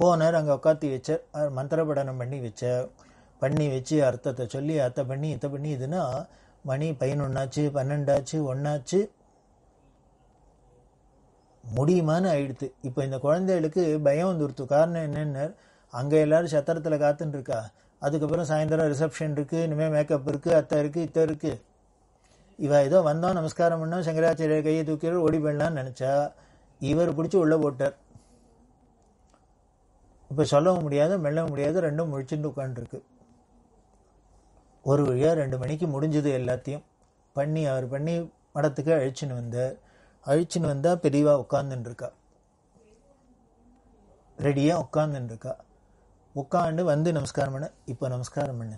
போனார் அங்கே உட்காத்தி வச்சார் மந்திர படனம் பண்ணி வச்ச பண்ணி வச்சு அர்த்தத்தை சொல்லி அத்தை பண்ணி இத்தை பண்ணி இதுன்னா மணி பதினொன்னாச்சு பன்னெண்டாச்சு ஒன்னாச்சு முடியுமான்னு ஆயிடுத்து இப்போ இந்த குழந்தைகளுக்கு பயம் வந்துருத்து காரணம் என்னென்ன அங்கே எல்லாரும் சத்திரத்தில் காத்துன்னு இருக்கா அதுக்கப்புறம் சாயந்தரம் ரிசப்ஷன் இருக்குது இனிமேல் மேக்கப் இருக்குது அத்தை இருக்குது இத்தை இருக்குது இவ ஏதோ வந்தோம் நமஸ்காரம் பண்ணோம் சங்கராச்சாரியர் கையை தூக்கி ஓடி போயிடலான்னு நினச்சா இவர் பிடிச்சி உள்ளே போட்டார் இப்போ சொல்லவும் முடியாது மெல்லவும் முடியாது ரெண்டும் முழிச்சுட்டு உட்காந்துருக்கு ஒரு வழியாக ரெண்டு மணிக்கு முடிஞ்சது எல்லாத்தையும் பண்ணி அவர் பண்ணி மடத்துக்கு அழிச்சின்னு வந்த அழிச்சின்னு வந்தால் பெரியவா உட்காந்துருக்கா ரெடியாக உட்காந்துருக்கா உட்காந்து வந்து நமஸ்காரம் பண்ண இப்போ நமஸ்காரம் பண்ணு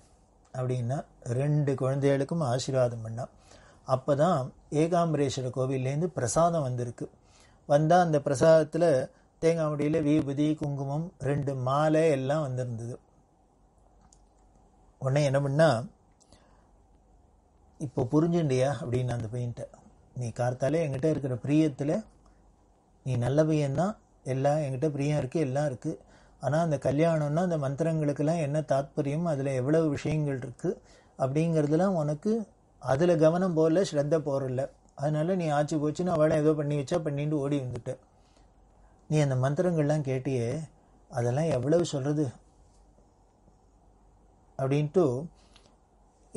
அப்படின்னா ரெண்டு குழந்தைகளுக்கும் ஆசீர்வாதம் பண்ணான் அப்போ தான் ஏகாம்பரேஸ்வர கோவில்லேருந்து பிரசாதம் வந்திருக்கு வந்தால் அந்த பிரசாதத்தில் தேங்காய் முடியில் வீபதி குங்குமம் ரெண்டு மாலை எல்லாம் வந்திருந்தது உடனே என்ன பண்ணால் இப்போ புரிஞ்சுண்டியா அப்படின்னு அந்த பையன்ட்ட நீ கார்த்தாலே என்கிட்ட இருக்கிற பிரியத்தில் நீ நல்ல பையன்தான் எல்லாம் என்கிட்ட பிரியம் இருக்குது எல்லாம் இருக்குது ஆனால் அந்த கல்யாணம்னா அந்த மந்திரங்களுக்கெல்லாம் என்ன தாத்பரியம் அதில் எவ்வளவு விஷயங்கள் இருக்குது அப்படிங்கிறதுலாம் உனக்கு அதில் கவனம் போகல ஸ்ரத்த போகிறல அதனால நீ ஆச்சு போச்சுன்னு அவளை ஏதோ பண்ணி வச்சா பண்ணிட்டு ஓடி வந்துட்ட நீ அந்த மந்திரங்கள்லாம் கேட்டியே அதெல்லாம் எவ்வளவு சொல்கிறது அப்படின்ட்டு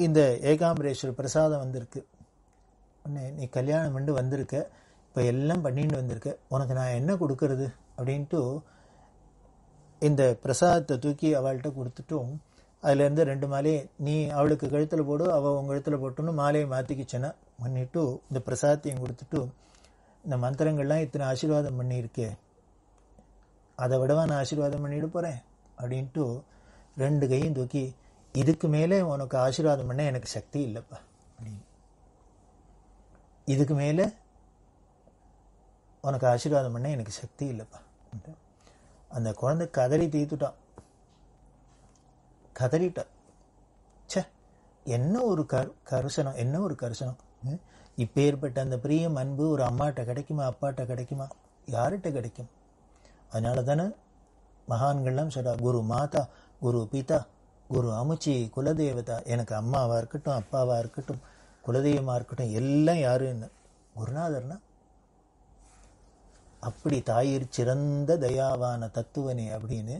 இந்த ஏகாம்பரேஸ்வர பிரசாதம் வந்திருக்கு உன்னை நீ கல்யாணம் பண்ணி வந்திருக்க இப்போ எல்லாம் பண்ணிட்டு வந்திருக்க உனக்கு நான் என்ன கொடுக்கறது அப்படின்ட்டு இந்த பிரசாதத்தை தூக்கி அவள்கிட்ட கொடுத்துட்டும் அதுலேருந்து ரெண்டு மாலையை நீ அவளுக்கு கழுத்தில் போடு அவள் உங்கள் கழுத்தில் போட்டுன்னு மாலையை மாற்றிக்கிச்சேன்னா பண்ணிட்டு இந்த பிரசாதத்தையும் கொடுத்துட்டு இந்த மந்திரங்கள்லாம் இத்தனை ஆசீர்வாதம் பண்ணியிருக்கே அதை விடவா நான் ஆசீர்வாதம் பண்ணிட்டு போகிறேன் அப்படின்ட்டு ரெண்டு கையும் தூக்கி இதுக்கு மேலே உனக்கு ஆசீர்வாதம் பண்ண எனக்கு சக்தி இல்லைப்பா அப்படின்னு இதுக்கு மேலே உனக்கு ஆசீர்வாதம் பண்ண எனக்கு சக்தி இல்லைப்பா அந்த குழந்தை கதறி தீத்துட்டான் கதறிட்டான் சே என்ன ஒரு கரு கருசனம் என்ன ஒரு கருசனம் இப்போ ஏற்பட்ட அந்த பிரியம் அன்பு ஒரு அம்மாட்ட கிடைக்குமா அப்பாட்ட கிடைக்குமா யார்கிட்ட கிடைக்கும் அதனால தானே மகான்கள்லாம் சொல்கிறா குரு மாதா குரு பிதா ஒரு அமுச்சி குலதெய்வதா எனக்கு அம்மாவாக இருக்கட்டும் அப்பாவாக இருக்கட்டும் குலதெய்வமாக இருக்கட்டும் எல்லாம் யாருன்னு குருநாதர்னா அப்படி தாயிற் சிறந்த தயாவான தத்துவனே அப்படின்னு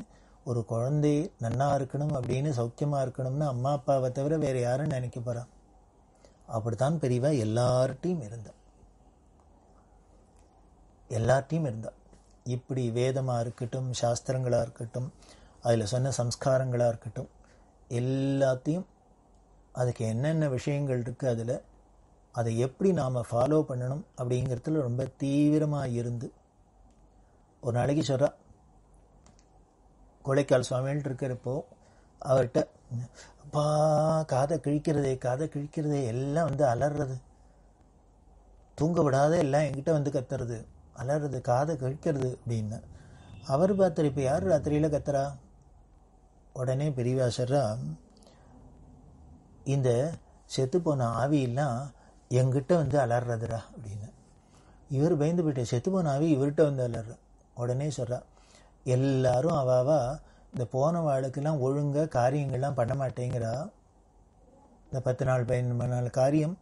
ஒரு குழந்தை நன்னா இருக்கணும் அப்படின்னு சௌக்கியமாக இருக்கணும்னு அம்மா அப்பாவை தவிர வேறு யாரும் நினைக்க போகிறான் அப்படித்தான் பெரியவா எல்லார்ட்டையும் இருந்தா எல்லார்ட்டையும் இருந்தா இப்படி வேதமாக இருக்கட்டும் சாஸ்திரங்களாக இருக்கட்டும் அதில் சொன்ன சம்ஸ்காரங்களாக இருக்கட்டும் எல்லாத்தையும் அதுக்கு என்னென்ன விஷயங்கள் இருக்குது அதில் அதை எப்படி நாம் ஃபாலோ பண்ணணும் அப்படிங்கிறதுல ரொம்ப தீவிரமாக இருந்து ஒரு நாளைக்கு சொல்கிறா கொடைக்கால் சுவாமின்ட்டு இருக்கிறப்போ அவர்கிட்ட அப்பா காதை கிழிக்கிறதே காதை கிழிக்கிறதே எல்லாம் வந்து அலறது தூங்க விடாத எல்லாம் என்கிட்ட வந்து கத்துறது அலறது காதை கிழிக்கிறது அப்படின்னு அவர் பார்த்துரு இப்போ யார் ராத்திரியில் கத்துறா உடனே பெரியவாசரா இந்த செத்துப்போன ஆவியெல்லாம் எங்கிட்ட வந்து அலறதுரா அப்படின்னு இவர் பயந்து செத்து செத்துப்போன ஆவி இவர்கிட்ட வந்து அலறா உடனே சொல்கிறா எல்லாரும் அவாவா இந்த போன வாழ்க்கெல்லாம் ஒழுங்காக காரியங்கள்லாம் பண்ண மாட்டேங்கிறா இந்த பத்து நாள் பதினஞ்சு நாள் காரியம்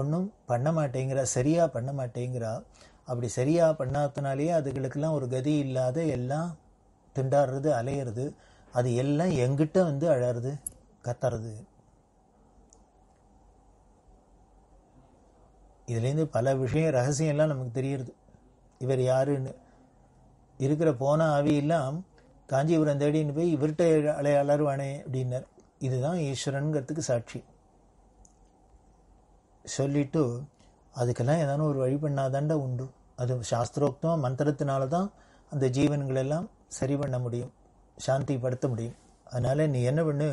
ஒன்றும் பண்ண மாட்டேங்கிறா சரியாக பண்ண மாட்டேங்கிறா அப்படி சரியாக பண்ணாதனாலேயே அதுகளுக்கெல்லாம் ஒரு கதி இல்லாத எல்லாம் திண்டாடுறது அலையிறது அது எல்லாம் எங்கிட்ட வந்து அழறது கத்துறது இதுலேருந்து பல விஷயம் ரகசியம்லாம் நமக்கு தெரியுது இவர் யாருன்னு இருக்கிற போன ஆவியெல்லாம் காஞ்சிபுரம் தேடின்னு போய் இவர்கிட்ட அலை அலறுவானே அப்படின்னார் இதுதான் ஈஸ்வரனுங்கிறதுக்கு சாட்சி சொல்லிட்டு அதுக்கெல்லாம் ஏதாவது ஒரு வழி பண்ணாதாண்ட உண்டு அது சாஸ்திரோக்தம் மந்திரத்தினால தான் அந்த ஜீவன்களெல்லாம் சரி பண்ண முடியும் சாந்திப்படுத்த முடியும் அதனால் நீ என்ன பண்ணு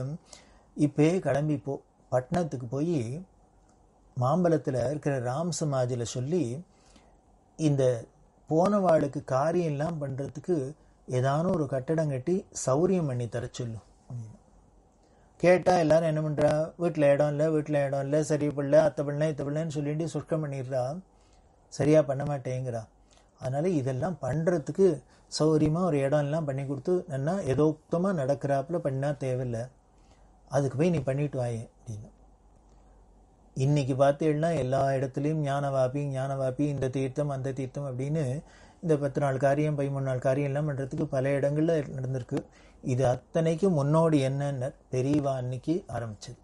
இப்போயே கிளம்பி போ பட்டணத்துக்கு போய் மாம்பழத்தில் இருக்கிற ராம் சமாஜில் சொல்லி இந்த போன வாழ்க்கு காரியம்லாம் பண்ணுறதுக்கு ஏதானும் ஒரு கட்டடம் கட்டி சௌரியம் பண்ணி தர சொல்லும் கேட்டால் எல்லாரும் என்ன பண்ணுறா வீட்டில் இடம் இல்லை வீட்டில் இடம் இல்லை சரி பிள்ளை அத்தை பிள்ளை இத்த பிள்ளைன்னு சொல்லிட்டு சுஷ்கம் பண்ணிடுறா சரியாக பண்ண மாட்டேங்கிறா அதனால் இதெல்லாம் பண்ணுறதுக்கு சௌகரியமாக ஒரு இடம்லாம் பண்ணி கொடுத்து நல்லா எதோக்தமாக நடக்கிறாப்புல பண்ணால் தேவையில்லை அதுக்கு போய் நீ பண்ணிட்டு வாயே அப்படின்னு இன்றைக்கி பார்த்தீங்கன்னா எல்லா இடத்துலையும் ஞான ஞான வாபி இந்த தீர்த்தம் அந்த தீர்த்தம் அப்படின்னு இந்த பத்து நாள் காரியம் பதிமூணு நாள் காரியம் எல்லாம் பண்ணுறதுக்கு பல இடங்களில் நடந்திருக்கு இது அத்தனைக்கும் முன்னோடி என்னன்னு பெரியவா அன்னைக்கு ஆரம்பிச்சது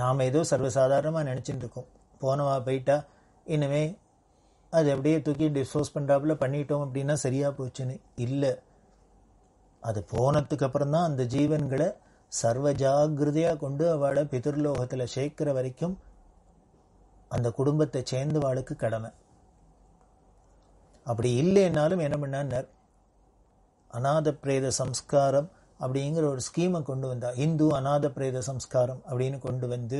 நாம் ஏதோ சர்வசாதாரணமாக நினச்சிட்டு இருக்கோம் போனவா போயிட்டா இனிமே அது அப்படியே தூக்கி டிஸ்போஸ் பண்ணுறாப்புல பண்ணிட்டோம் அப்படின்னா சரியாக போச்சுன்னு இல்லை அது போனதுக்கு அப்புறம் தான் அந்த ஜீவன்களை சர்வ ஜாகிரதையாக கொண்டு அவளை பிதிர்லோகத்தில் சேர்க்கிற வரைக்கும் அந்த குடும்பத்தை சேர்ந்து வாளுக்கு கடமை அப்படி இல்லைன்னாலும் என்ன பண்ணார் அநாத பிரேத சம்ஸ்காரம் அப்படிங்கிற ஒரு ஸ்கீமை கொண்டு வந்தா இந்து அநாத பிரேத சம்ஸ்காரம் அப்படின்னு கொண்டு வந்து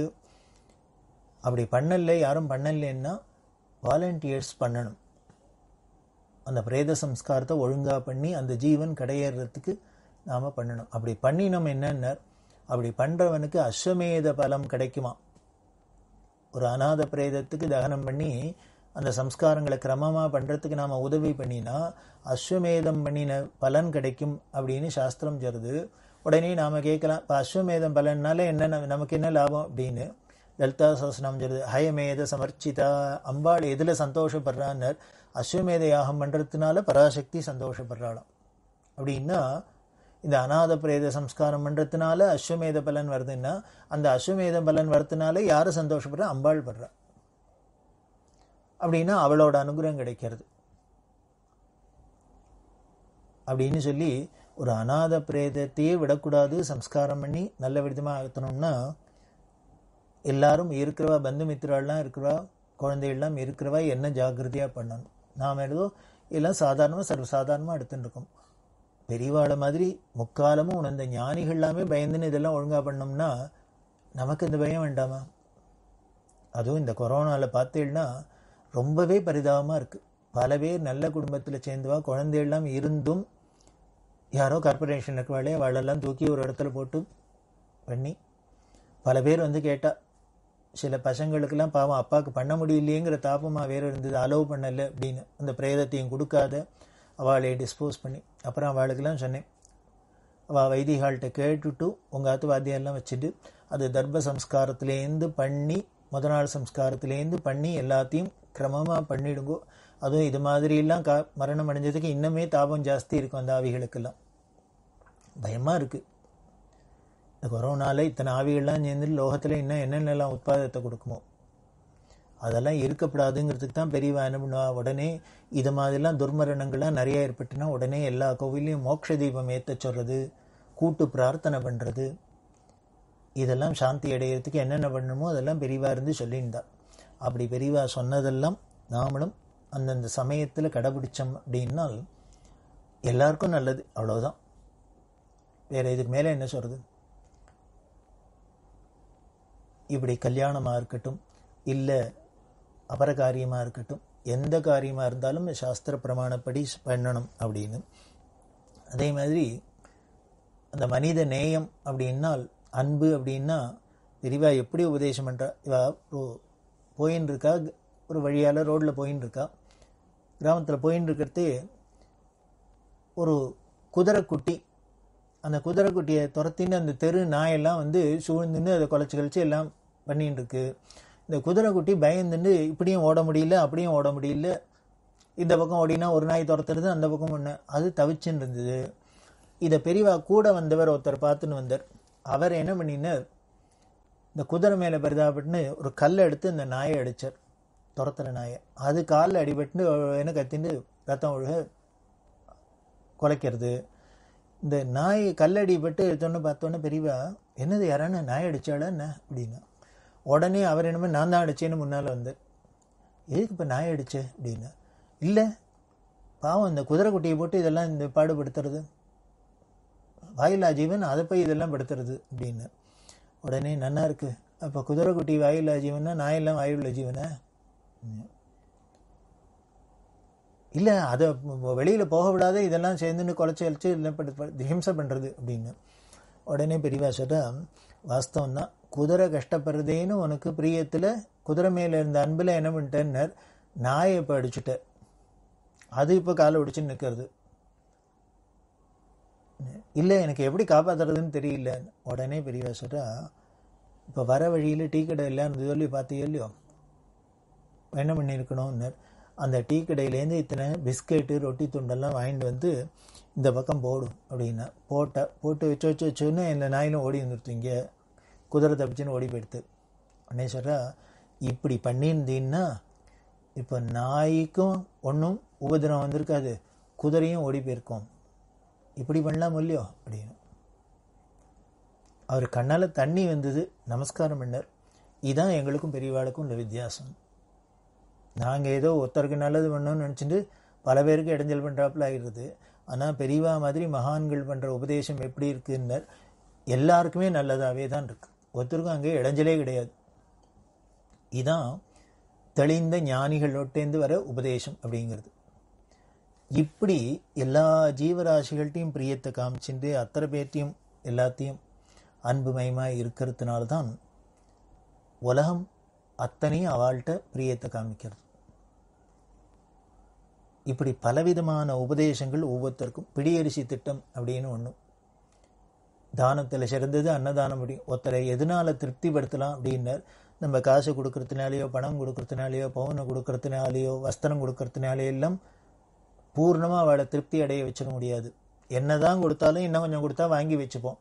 அப்படி பண்ணலை யாரும் பண்ணலைன்னா வாலண்டியர்ஸ் பண்ணணும் அந்த பிரேத சம்ஸ்காரத்தை ஒழுங்காக பண்ணி அந்த ஜீவன் கடையேறதுக்கு நாம் பண்ணணும் அப்படி பண்ணினோம் என்னன்னர் அப்படி பண்ணுறவனுக்கு அஸ்வமேத பலம் கிடைக்குமா ஒரு அநாத பிரேதத்துக்கு தகனம் பண்ணி அந்த சம்ஸ்காரங்களை கிரமமாக பண்ணுறதுக்கு நாம் உதவி பண்ணினா அஸ்வமேதம் பண்ணின பலன் கிடைக்கும் அப்படின்னு சாஸ்திரம் சொல்லுது உடனே நாம் கேட்கலாம் இப்போ அஸ்வமேதம் பலன்னால என்ன நமக்கு என்ன லாபம் அப்படின்னு லலிதா சாசனம் சொல்லுது ஹயமேத சமர்ச்சிதா அம்பாள் எதில் சந்தோஷப்படுறான்னர் அஸ்வமேத யாகம் பண்ணுறதுனால பராசக்தி சந்தோஷப்படுறாளாம் அப்படின்னா இந்த அநாத பிரேத சம்ஸ்காரம் பண்ணுறதுனால அஸ்வமேத பலன் வருதுன்னா அந்த அஸ்வமேத பலன் வரதுனால யார் சந்தோஷப்படுற அம்பாள் படுறா அப்படின்னா அவளோட அனுகிரகம் கிடைக்கிறது அப்படின்னு சொல்லி ஒரு அநாத பிரேதத்தையே விடக்கூடாது சம்ஸ்காரம் பண்ணி நல்ல விதமாக ஆகத்தணும்னா எல்லாரும் இருக்கிறவா பந்துமித்திரெல்லாம் இருக்கிறவா குழந்தைகள்லாம் இருக்கிறவா என்ன ஜாகிரதையா பண்ணணும் நாம் ஏதோ எல்லாம் சாதாரணமாக சர்வசாதாரணமாக எடுத்துட்டு இருக்கோம் பெரியவாளை மாதிரி முக்காலமும் உணர்ந்த ஞானிகள் எல்லாமே பயந்துன்னு இதெல்லாம் ஒழுங்காக பண்ணோம்னா நமக்கு இந்த பயம் வேண்டாமா அதுவும் இந்த கொரோனாவில் பார்த்தேன்னா ரொம்பவே பரிதாபமாக இருக்குது பல பேர் நல்ல குடும்பத்தில் சேர்ந்துவா குழந்தையெல்லாம் இருந்தும் யாரோ கார்பரேஷனுக்கு வேலையை வாழெல்லாம் தூக்கி ஒரு இடத்துல போட்டு பண்ணி பல பேர் வந்து கேட்டால் சில பசங்களுக்கெல்லாம் பாவம் அப்பாவுக்கு பண்ண முடியலையேங்கிற தாபமாக வேறு இருந்தது அலோவ் பண்ணலை அப்படின்னு அந்த பிரேதத்தையும் கொடுக்காத அவளை டிஸ்போஸ் பண்ணி அப்புறம் அவளுக்கெல்லாம் சொன்னேன் அவள் வைதிகால்கிட்ட கேட்டுட்டு உங்கள் ஆத்து வாத்தியெல்லாம் வச்சுட்டு அது தர்ப சம்ஸ்காரத்துலேருந்து பண்ணி முத நாள் சம்ஸ்காரத்துலேருந்து பண்ணி எல்லாத்தையும் கிரமமாக பண்ணிடுங்கோ அதுவும் இது மாதிரிலாம் கா மரணம் அடைஞ்சதுக்கு இன்னமே தாபம் ஜாஸ்தி இருக்கும் அந்த ஆவிகளுக்கெல்லாம் பயமாக இருக்குது இந்த கொரோனாவில் இத்தனை ஆவிகள்லாம் சேர்ந்து லோகத்தில் இன்னும் என்னென்னலாம் உற்பாதத்தை கொடுக்குமோ அதெல்லாம் இருக்கப்படாதுங்கிறதுக்கு தான் பெரியவா என்ன உடனே இது மாதிரிலாம் துர்மரணங்கள்லாம் நிறையா ஏற்பட்டுனா உடனே எல்லா கோவிலையும் மோக்ஷ தீபம் ஏற்ற சொல்கிறது கூட்டு பிரார்த்தனை பண்ணுறது இதெல்லாம் சாந்தி அடையிறதுக்கு என்னென்ன பண்ணணுமோ அதெல்லாம் பெரியவா இருந்து சொல்லியிருந்தார் அப்படி பெரியவா சொன்னதெல்லாம் நாமளும் அந்தந்த சமயத்தில் கடைபிடிச்சோம் அப்படின்னால் எல்லாருக்கும் நல்லது அவ்வளோதான் வேறு இதுக்கு மேலே என்ன சொல்கிறது இப்படி கல்யாணமாக இருக்கட்டும் இல்லை அபர காரியமாக இருக்கட்டும் எந்த காரியமாக இருந்தாலும் சாஸ்திர பிரமாணப்படி பண்ணணும் அப்படின்னு அதே மாதிரி அந்த மனித நேயம் அப்படின்னால் அன்பு அப்படின்னா தெரிவாக எப்படி உபதேசம் பண்ணுறா இவா போயின்னு இருக்கா ஒரு வழியால் ரோட்டில் போயின்னு இருக்கா கிராமத்தில் போயின்னு இருக்கிறது ஒரு குதிரைக்குட்டி அந்த குதிரைக்குட்டியை துரத்தின்னு அந்த தெரு நாயெல்லாம் வந்து சூழ்ந்துன்னு அதை குலைச்சி கழிச்சு எல்லாம் பண்ணின்னு இருக்கு இந்த குட்டி பயந்துட்டு இப்படியும் ஓட முடியல அப்படியும் ஓட முடியல இந்த பக்கம் ஓடினா ஒரு நாய் துரத்துறது அந்த பக்கம் ஒன்று அது தவிச்சுன்னு இருந்தது இதை பெரியவா கூட வந்தவர் ஒருத்தர் பார்த்துன்னு வந்தார் அவர் என்ன பண்ணினார் இந்த குதிரை மேலே பெரிதாப்பட்டுன்னு ஒரு கல் எடுத்து இந்த நாயை அடித்தார் துரத்துற நாயை அது காலில் அடிபட்டு என்ன கத்தின்னு ரத்தம் ஒழுக குலைக்கிறது இந்த நாய் கல்லடிப்பட்டு எடுத்தோன்னு பார்த்தோன்னே பெரியவா என்னது யாரான நாய் அடித்தாளா என்ன அப்படின்னா உடனே அவர் என்னமோ நான் தான் அடித்தேன்னு முன்னால் வந்தார் எதுக்கு இப்போ நான் அடித்தேன் அப்படின்னு இல்லை பாவம் இந்த குதிரைக்குட்டியை போட்டு இதெல்லாம் இந்த பாடுபடுத்துறது வாயிலா ஜீவன் அதை போய் இதெல்லாம் படுத்துறது அப்படின்னு உடனே நன்னா இருக்கு அப்போ குதிரைக்குட்டி வாயிலா ஜீவனா நாயெல்லாம் வாயுள்ள ஜீவனா இல்லை அதை வெளியில் போக விடாத இதெல்லாம் சேர்ந்துன்னு குலைச்சி அழிச்சு இதெல்லாம் ஹிம்சை பண்ணுறது அப்படின்னு உடனே பெரியவா வாஸ்தவம் தான் குதிரை கஷ்டப்படுறதேன்னு உனக்கு பிரியத்தில் குதிரை மேலே இருந்த அன்பில் என்ன பண்ணிட்டேன்னர் நாயை இப்போ அடிச்சுட்ட அது இப்போ காலை ஒடிச்சு நிற்கிறது இல்லை எனக்கு எப்படி காப்பாற்றுறதுன்னு தெரியல உடனே பெரியவா சொல்கிறா இப்போ வர வழியில் டீ கடை இல்லைன்னு சொல்லி பார்த்து இல்லையோ என்ன பண்ணியிருக்கணும்னர் அந்த டீ கடையிலேருந்து இத்தனை பிஸ்கெட்டு ரொட்டி துண்டெல்லாம் வாங்கிட்டு வந்து இந்த பக்கம் போடும் அப்படின்னா போட்ட போட்டு வச்சு வச்சு வச்சுன்னு என்ன நாயிலும் ஓடி வந்துருத்தீங்க குதிரை தப்பிச்சுன்னு ஓடி போயிடுது உடனே சொல்கிறா இப்படி பண்ணியிருந்தீன்னா இப்போ நாய்க்கும் ஒன்றும் உபதிரம் வந்திருக்காது குதிரையும் ஓடி போயிருக்கோம் இப்படி பண்ணலாம் இல்லையோ அப்படின்னு அவர் கண்ணால் தண்ணி வந்தது நமஸ்காரம் பண்ணார் இதுதான் எங்களுக்கும் பெரியவாளுக்கும் உள்ள வித்தியாசம் நாங்கள் ஏதோ ஒருத்தருக்கு நல்லது பண்ணோம்னு நினச்சிட்டு பல பேருக்கு இடைஞ்சல் பண்ணுறாப்புல ஆகிடுது ஆனால் பெரியவா மாதிரி மகான்கள் பண்ணுற உபதேசம் எப்படி இருக்குன்னர் எல்லாருக்குமே நல்லதாகவே தான் இருக்குது ஒருத்தருக்கும் அங்கே இடைஞ்சலே கிடையாது இதான் தெளிந்த ஞானிகளோட்டேந்து வர உபதேசம் அப்படிங்கிறது இப்படி எல்லா ஜீவராசிகள்கிட்டையும் பிரியத்தை காமிச்சுட்டு அத்தனை பேர்த்தையும் எல்லாத்தையும் அன்புமயமாக இருக்கிறதுனால தான் உலகம் அத்தனையும் அவள்கிட்ட பிரியத்தை காமிக்கிறது இப்படி பலவிதமான உபதேசங்கள் ஒவ்வொருத்தருக்கும் பிடியரிசி திட்டம் அப்படின்னு ஒன்று தானத்தில் சிறந்தது அன்னதானம் முடியும் ஒருத்தரை எதனால திருப்திப்படுத்தலாம் அப்படின்னார் நம்ம காசு கொடுக்கறதுனாலேயோ பணம் கொடுக்கறதுனாலேயோ பவுனை கொடுக்கறதுனாலேயோ வஸ்திரம் கொடுக்கறதுனாலே எல்லாம் பூர்ணமாக அவளை திருப்தி அடைய வச்சிட முடியாது என்ன தான் கொடுத்தாலும் இன்னும் கொஞ்சம் கொடுத்தா வாங்கி வச்சுப்போம்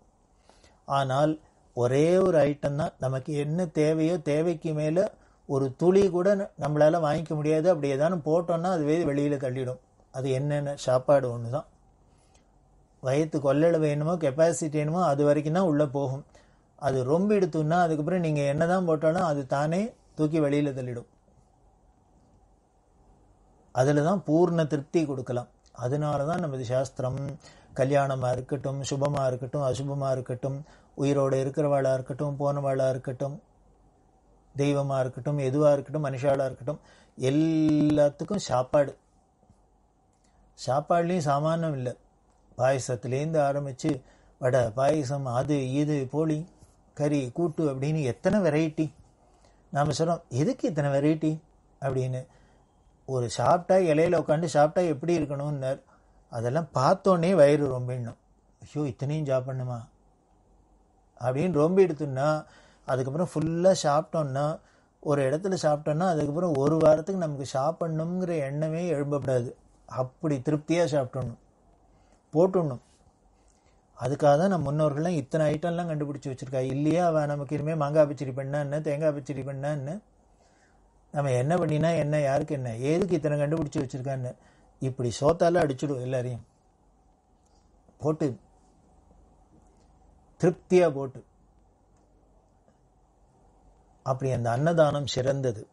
ஆனால் ஒரே ஒரு ஐட்டம் தான் நமக்கு என்ன தேவையோ தேவைக்கு மேலே ஒரு துளி கூட நம்மளால் வாங்கிக்க முடியாது அப்படி ஏதானும் போட்டோன்னா அதுவே வெளியில் தள்ளிடும் அது என்னென்ன சாப்பாடு ஒன்று தான் வயிற்று கொள்ளளவு வேணுமோ கெப்பாசிட்டி வேணுமோ அது வரைக்கும் தான் உள்ளே போகும் அது ரொம்ப எடுத்துன்னா அதுக்கப்புறம் நீங்கள் என்ன தான் போட்டாலும் அது தானே தூக்கி வெளியில் தள்ளிடும் அதில் தான் பூர்ண திருப்தி கொடுக்கலாம் அதனால தான் நமது சாஸ்திரம் கல்யாணமாக இருக்கட்டும் சுபமாக இருக்கட்டும் அசுபமாக இருக்கட்டும் உயிரோடு இருக்கிறவாளாக இருக்கட்டும் போனவாளாக இருக்கட்டும் தெய்வமாக இருக்கட்டும் எதுவாக இருக்கட்டும் மனுஷாலாக இருக்கட்டும் எல்லாத்துக்கும் சாப்பாடு சாப்பாடுலேயும் சாமானியம் இல்லை பாயசத்துலேருந்து ஆரம்பித்து வடை பாயசம் அது இது போலி கறி கூட்டு அப்படின்னு எத்தனை வெரைட்டி நாம் சொல்கிறோம் எதுக்கு இத்தனை வெரைட்டி அப்படின்னு ஒரு சாப்பிட்டா இலையில் உட்காந்து சாப்பிட்டா எப்படி இருக்கணும்னார் அதெல்லாம் பார்த்தோன்னே வயிறு ரொம்பிடணும் ஐயோ இத்தனையும் சாப்பிடணுமா அப்படின்னு ரொம்ப எடுத்துன்னா அதுக்கப்புறம் ஃபுல்லாக சாப்பிட்டோன்னா ஒரு இடத்துல சாப்பிட்டோன்னா அதுக்கப்புறம் ஒரு வாரத்துக்கு நமக்கு சாப்பிட்ணுங்கிற எண்ணமே எழும்பப்படாது அப்படி திருப்தியாக சாப்பிட்டணும் போட்டுடணும் அதுக்காக தான் நம்ம முன்னோர்கள்லாம் இத்தனை ஐட்டம்லாம் கண்டுபிடிச்சி வச்சுருக்கா இல்லையா அவன் நமக்கு இனிமேல் மாங்காய் பச்சடி பண்ணான்னு தேங்காய் பச்சடி பண்ணான்னு நம்ம என்ன பண்ணினா என்ன யாருக்கு என்ன ஏதுக்கு இத்தனை கண்டுபிடிச்சி வச்சுருக்கான்னு இப்படி சோத்தாலும் அடிச்சுடும் எல்லாரையும் போட்டு திருப்தியாக போட்டு அப்படி அந்த அன்னதானம் சிறந்தது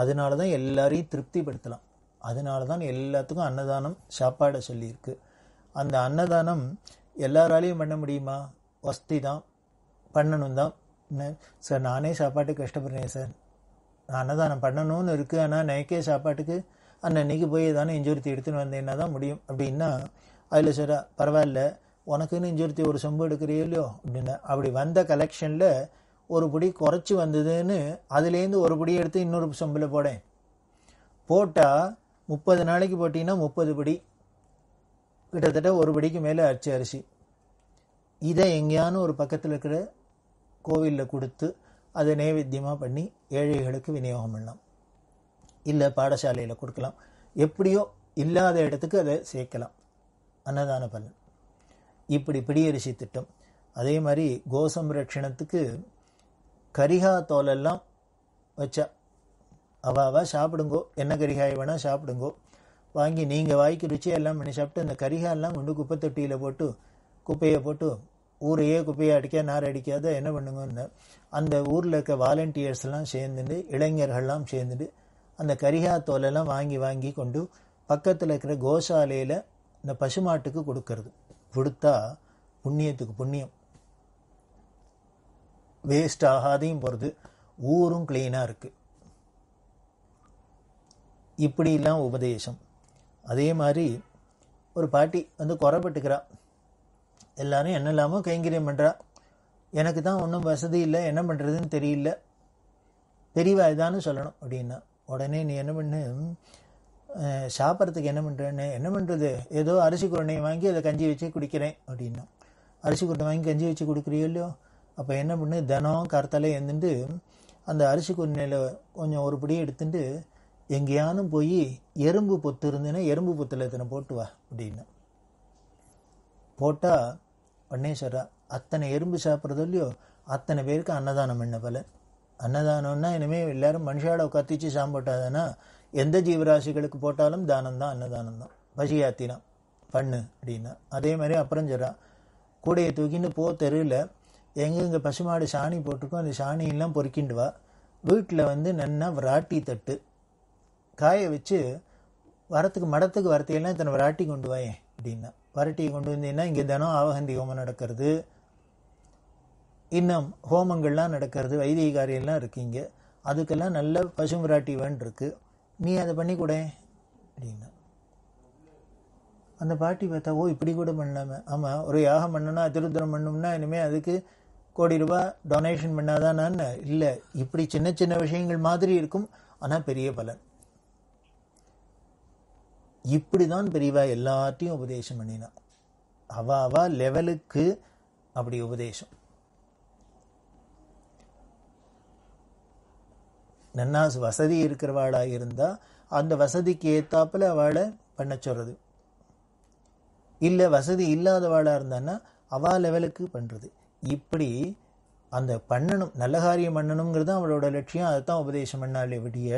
அதனால தான் எல்லாரையும் திருப்திப்படுத்தலாம் அதனால தான் எல்லாத்துக்கும் அன்னதானம் சாப்பாடை சொல்லியிருக்கு அந்த அன்னதானம் எல்லாராலையும் பண்ண முடியுமா வசதி தான் பண்ணணும் தான் சார் நானே சாப்பாட்டுக்கு கஷ்டப்படுறேன் சார் அன்னதானம் பண்ணணும்னு இருக்குது ஆனால் நினைக்கே சாப்பாட்டுக்கு அன்னன்னைக்கு போய் ஏதானே இஞ்சுருத்தி எடுத்துன்னு வந்தேன்னா தான் முடியும் அப்படின்னா அதில் சார் பரவாயில்ல உனக்குன்னு இஞ்சுருத்தி ஒரு சொம்பு எடுக்கிறியோ இல்லையோ அப்படின்னு அப்படி வந்த கலெக்ஷனில் ஒரு பிடி குறைச்சி வந்ததுன்னு அதுலேருந்து ஒரு பிடி எடுத்து இன்னொரு சொம்பில் போடேன் போட்டால் முப்பது நாளைக்கு போட்டிங்கன்னா முப்பது பிடி கிட்டத்தட்ட ஒரு படிக்கு மேலே அரிசி அரிசி இதை எங்கேயானு ஒரு பக்கத்தில் இருக்கிற கோவிலில் கொடுத்து அதை நைவேத்தியமாக பண்ணி ஏழைகளுக்கு விநியோகம் பண்ணலாம் இல்லை பாடசாலையில் கொடுக்கலாம் எப்படியோ இல்லாத இடத்துக்கு அதை சேர்க்கலாம் அன்னதான பலன் இப்படி பிடியரிசி திட்டம் அதே மாதிரி கோசம்ரட்சணத்துக்கு கரிகா தோலெல்லாம் வச்சா அவாவா சாப்பிடுங்கோ என்ன கரிகாய் வேணால் சாப்பிடுங்கோ வாங்கி நீங்கள் வாய்க்கு ருச்சியெல்லாம் பண்ணி சாப்பிட்டு அந்த கரிகாலெலாம் கொண்டு குப்பை தொட்டியில் போட்டு குப்பையை போட்டு ஊரையே குப்பையை அடிக்க நார் அடிக்காத என்ன பண்ணுங்கன்னா அந்த ஊரில் இருக்க வாலண்டியர்ஸ்லாம் சேர்ந்துட்டு இளைஞர்கள்லாம் சேர்ந்துட்டு அந்த கரிகா தோலெல்லாம் வாங்கி வாங்கி கொண்டு பக்கத்தில் இருக்கிற கோசாலையில் இந்த பசுமாட்டுக்கு கொடுக்கறது கொடுத்தா புண்ணியத்துக்கு புண்ணியம் வேஸ்ட் ஆகாதையும் போகிறது ஊரும் கிளீனாக இருக்குது இப்படிலாம் உபதேசம் அதே மாதிரி ஒரு பாட்டி வந்து குறைப்பட்டுக்கிறா எல்லாரும் இல்லாமல் கைங்கரியம் பண்ணுறா எனக்கு தான் ஒன்றும் வசதி இல்லை என்ன பண்ணுறதுன்னு தெரியல பெரியவா இதான்னு சொல்லணும் அப்படின்னா உடனே நீ என்ன பண்ணு சாப்பிட்றதுக்கு என்ன பண்ணுறேன்னு என்ன பண்ணுறது ஏதோ அரிசி குரணையை வாங்கி அதை கஞ்சி வச்சு குடிக்கிறேன் அப்படின்னா அரிசி குருண்டை வாங்கி கஞ்சி வச்சு கொடுக்குறியோ இல்லையோ அப்போ என்ன பண்ணு தினம் கருத்தாலே எழுந்துட்டு அந்த அரிசி குருணையில் கொஞ்சம் ஒரு பிடி எடுத்துட்டு எங்கேயானும் போய் எறும்பு பொத்து இருந்தேன்னா எறும்பு பொத்தில் எத்தனை போட்டு வா அப்படின்னு போட்டால் உடனே சொல்கிறா அத்தனை எறும்பு சாப்பிட்றது இல்லையோ அத்தனை பேருக்கு அன்னதானம் என்ன பல அன்னதானம்னா இனிமேல் எல்லாரும் மனுஷாட கத்திச்சு சாம்பிட்டாதானா எந்த ஜீவராசிகளுக்கு போட்டாலும் தானம் தான் அன்னதானம் தான் பசியாத்தினா பண்ணு அப்படின்னா அதே மாதிரி அப்புறம் சொல்கிறா கூடையை தூக்கின்னு போ தெருவில் எங்கெங்கே பசுமாடு சாணி போட்டிருக்கோம் அந்த சாணியெல்லாம் பொறுக்கிண்டு வா வீட்டில் வந்து நன்னா விராட்டி தட்டு காய வச்சு வரத்துக்கு மடத்துக்கு வரத்தையெல்லாம் இத்தனை வராட்டி கொண்டு வாயே அப்படின்னா வரட்டியை கொண்டு வந்தீங்கன்னா இங்கே தினம் ஆவகந்தி ஹோமம் நடக்கிறது இன்னும் ஹோமங்கள்லாம் நடக்கிறது வைதிக காரியம்லாம் இருக்கீங்க அதுக்கெல்லாம் நல்ல பசு வேன் வேண்டிருக்கு நீ அதை பண்ணி கூட அப்படின்னா அந்த பாட்டி பார்த்தா ஓ இப்படி கூட பண்ணாம ஆமாம் ஒரு யாகம் பண்ணணும்னா திருத்தரம் பண்ணோம்னா இனிமேல் அதுக்கு கோடி ரூபாய் டொனேஷன் பண்ணாதானான்னு இல்லை இப்படி சின்ன சின்ன விஷயங்கள் மாதிரி இருக்கும் ஆனால் பெரிய பலன் இப்படிதான் பெரியவா எல்லாத்தையும் உபதேசம் பண்ணினா அவ அவா லெவலுக்கு அப்படி உபதேசம் நன்னா வசதி இருக்கிறவாளா இருந்தா அந்த வசதிக்கு ஏத்தாப்புல அவளை பண்ண சொல்றது இல்லை வசதி இல்லாதவாளா இருந்தான்னா அவா லெவலுக்கு பண்றது இப்படி அந்த பண்ணணும் நல்ல காரியம் பண்ணணுங்கிறது அவளோட லட்சியம் அதைத்தான் உபதேசம் பண்ணாலே விடிய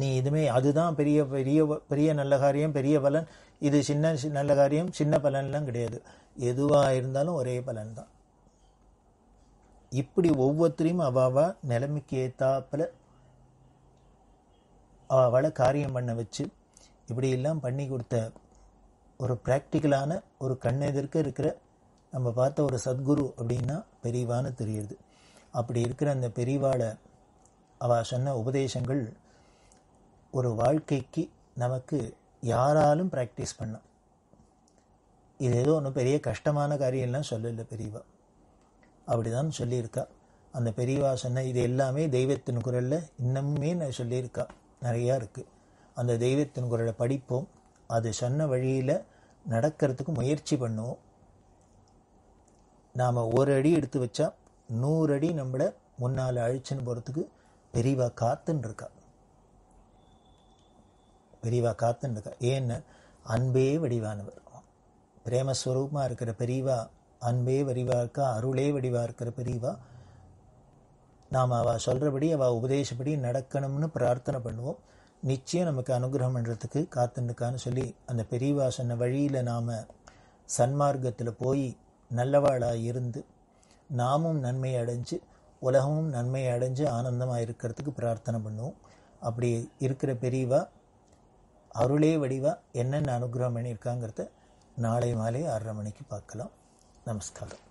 நீ இதுமே அதுதான் பெரிய பெரிய பெரிய நல்ல காரியம் பெரிய பலன் இது சின்ன நல்ல காரியம் சின்ன பலன்லாம் கிடையாது எதுவாக இருந்தாலும் ஒரே பலன் தான் இப்படி ஒவ்வொருத்தரையும் அவாவா நிலைமைக்கு ஏத்தாப்புல அவளை காரியம் பண்ண வச்சு இப்படியெல்லாம் பண்ணி கொடுத்த ஒரு ப்ராக்டிக்கலான ஒரு கண்ணெதிர்க்க இருக்கிற நம்ம பார்த்த ஒரு சத்குரு அப்படின்னா பெரியவான்னு தெரியுது அப்படி இருக்கிற அந்த பெரியவாளை அவ சொன்ன உபதேசங்கள் ஒரு வாழ்க்கைக்கு நமக்கு யாராலும் ப்ராக்டிஸ் பண்ணலாம் இது ஏதோ ஒன்றும் பெரிய கஷ்டமான காரியம்லாம் சொல்லலை பெரியவா அப்படி தான் சொல்லியிருக்கா அந்த பெரியவா சொன்ன இது எல்லாமே தெய்வத்தின் குரலில் இன்னமுமே நான் சொல்லியிருக்கா நிறையா இருக்குது அந்த தெய்வத்தின் குரலை படிப்போம் அது சொன்ன வழியில் நடக்கிறதுக்கு முயற்சி பண்ணுவோம் நாம் ஒரு அடி எடுத்து வச்சா நூறு அடி நம்மளை முன்னால் அழிச்சுன்னு போகிறதுக்கு பெரியவா காத்துன்னு இருக்கா பெரியவா காத்துன்னு ஏன்னு அன்பே வடிவானவர் பிரேமஸ்வரூபமாக இருக்கிற பெரியவா அன்பே வடிவாக இருக்கா அருளே வடிவாக இருக்கிற பெரியவா நாம் அவள் சொல்கிறபடி அவள் உபதேசப்படி நடக்கணும்னு பிரார்த்தனை பண்ணுவோம் நிச்சயம் நமக்கு அனுகிரகம் பண்ணுறதுக்கு காத்துண்டுக்கான்னு சொல்லி அந்த பெரியவா சொன்ன வழியில் நாம் சன்மார்க்கத்தில் போய் நல்லவாளாக இருந்து நாமும் நன்மை அடைஞ்சு உலகமும் நன்மை அடைஞ்சு ஆனந்தமாக இருக்கிறதுக்கு பிரார்த்தனை பண்ணுவோம் அப்படி இருக்கிற பெரியவா அருளே வடிவாக என்னென்ன அனுகிரகம் பண்ணியிருக்காங்கிறத நாளை மாலை ஆறரை மணிக்கு பார்க்கலாம் நமஸ்காரம்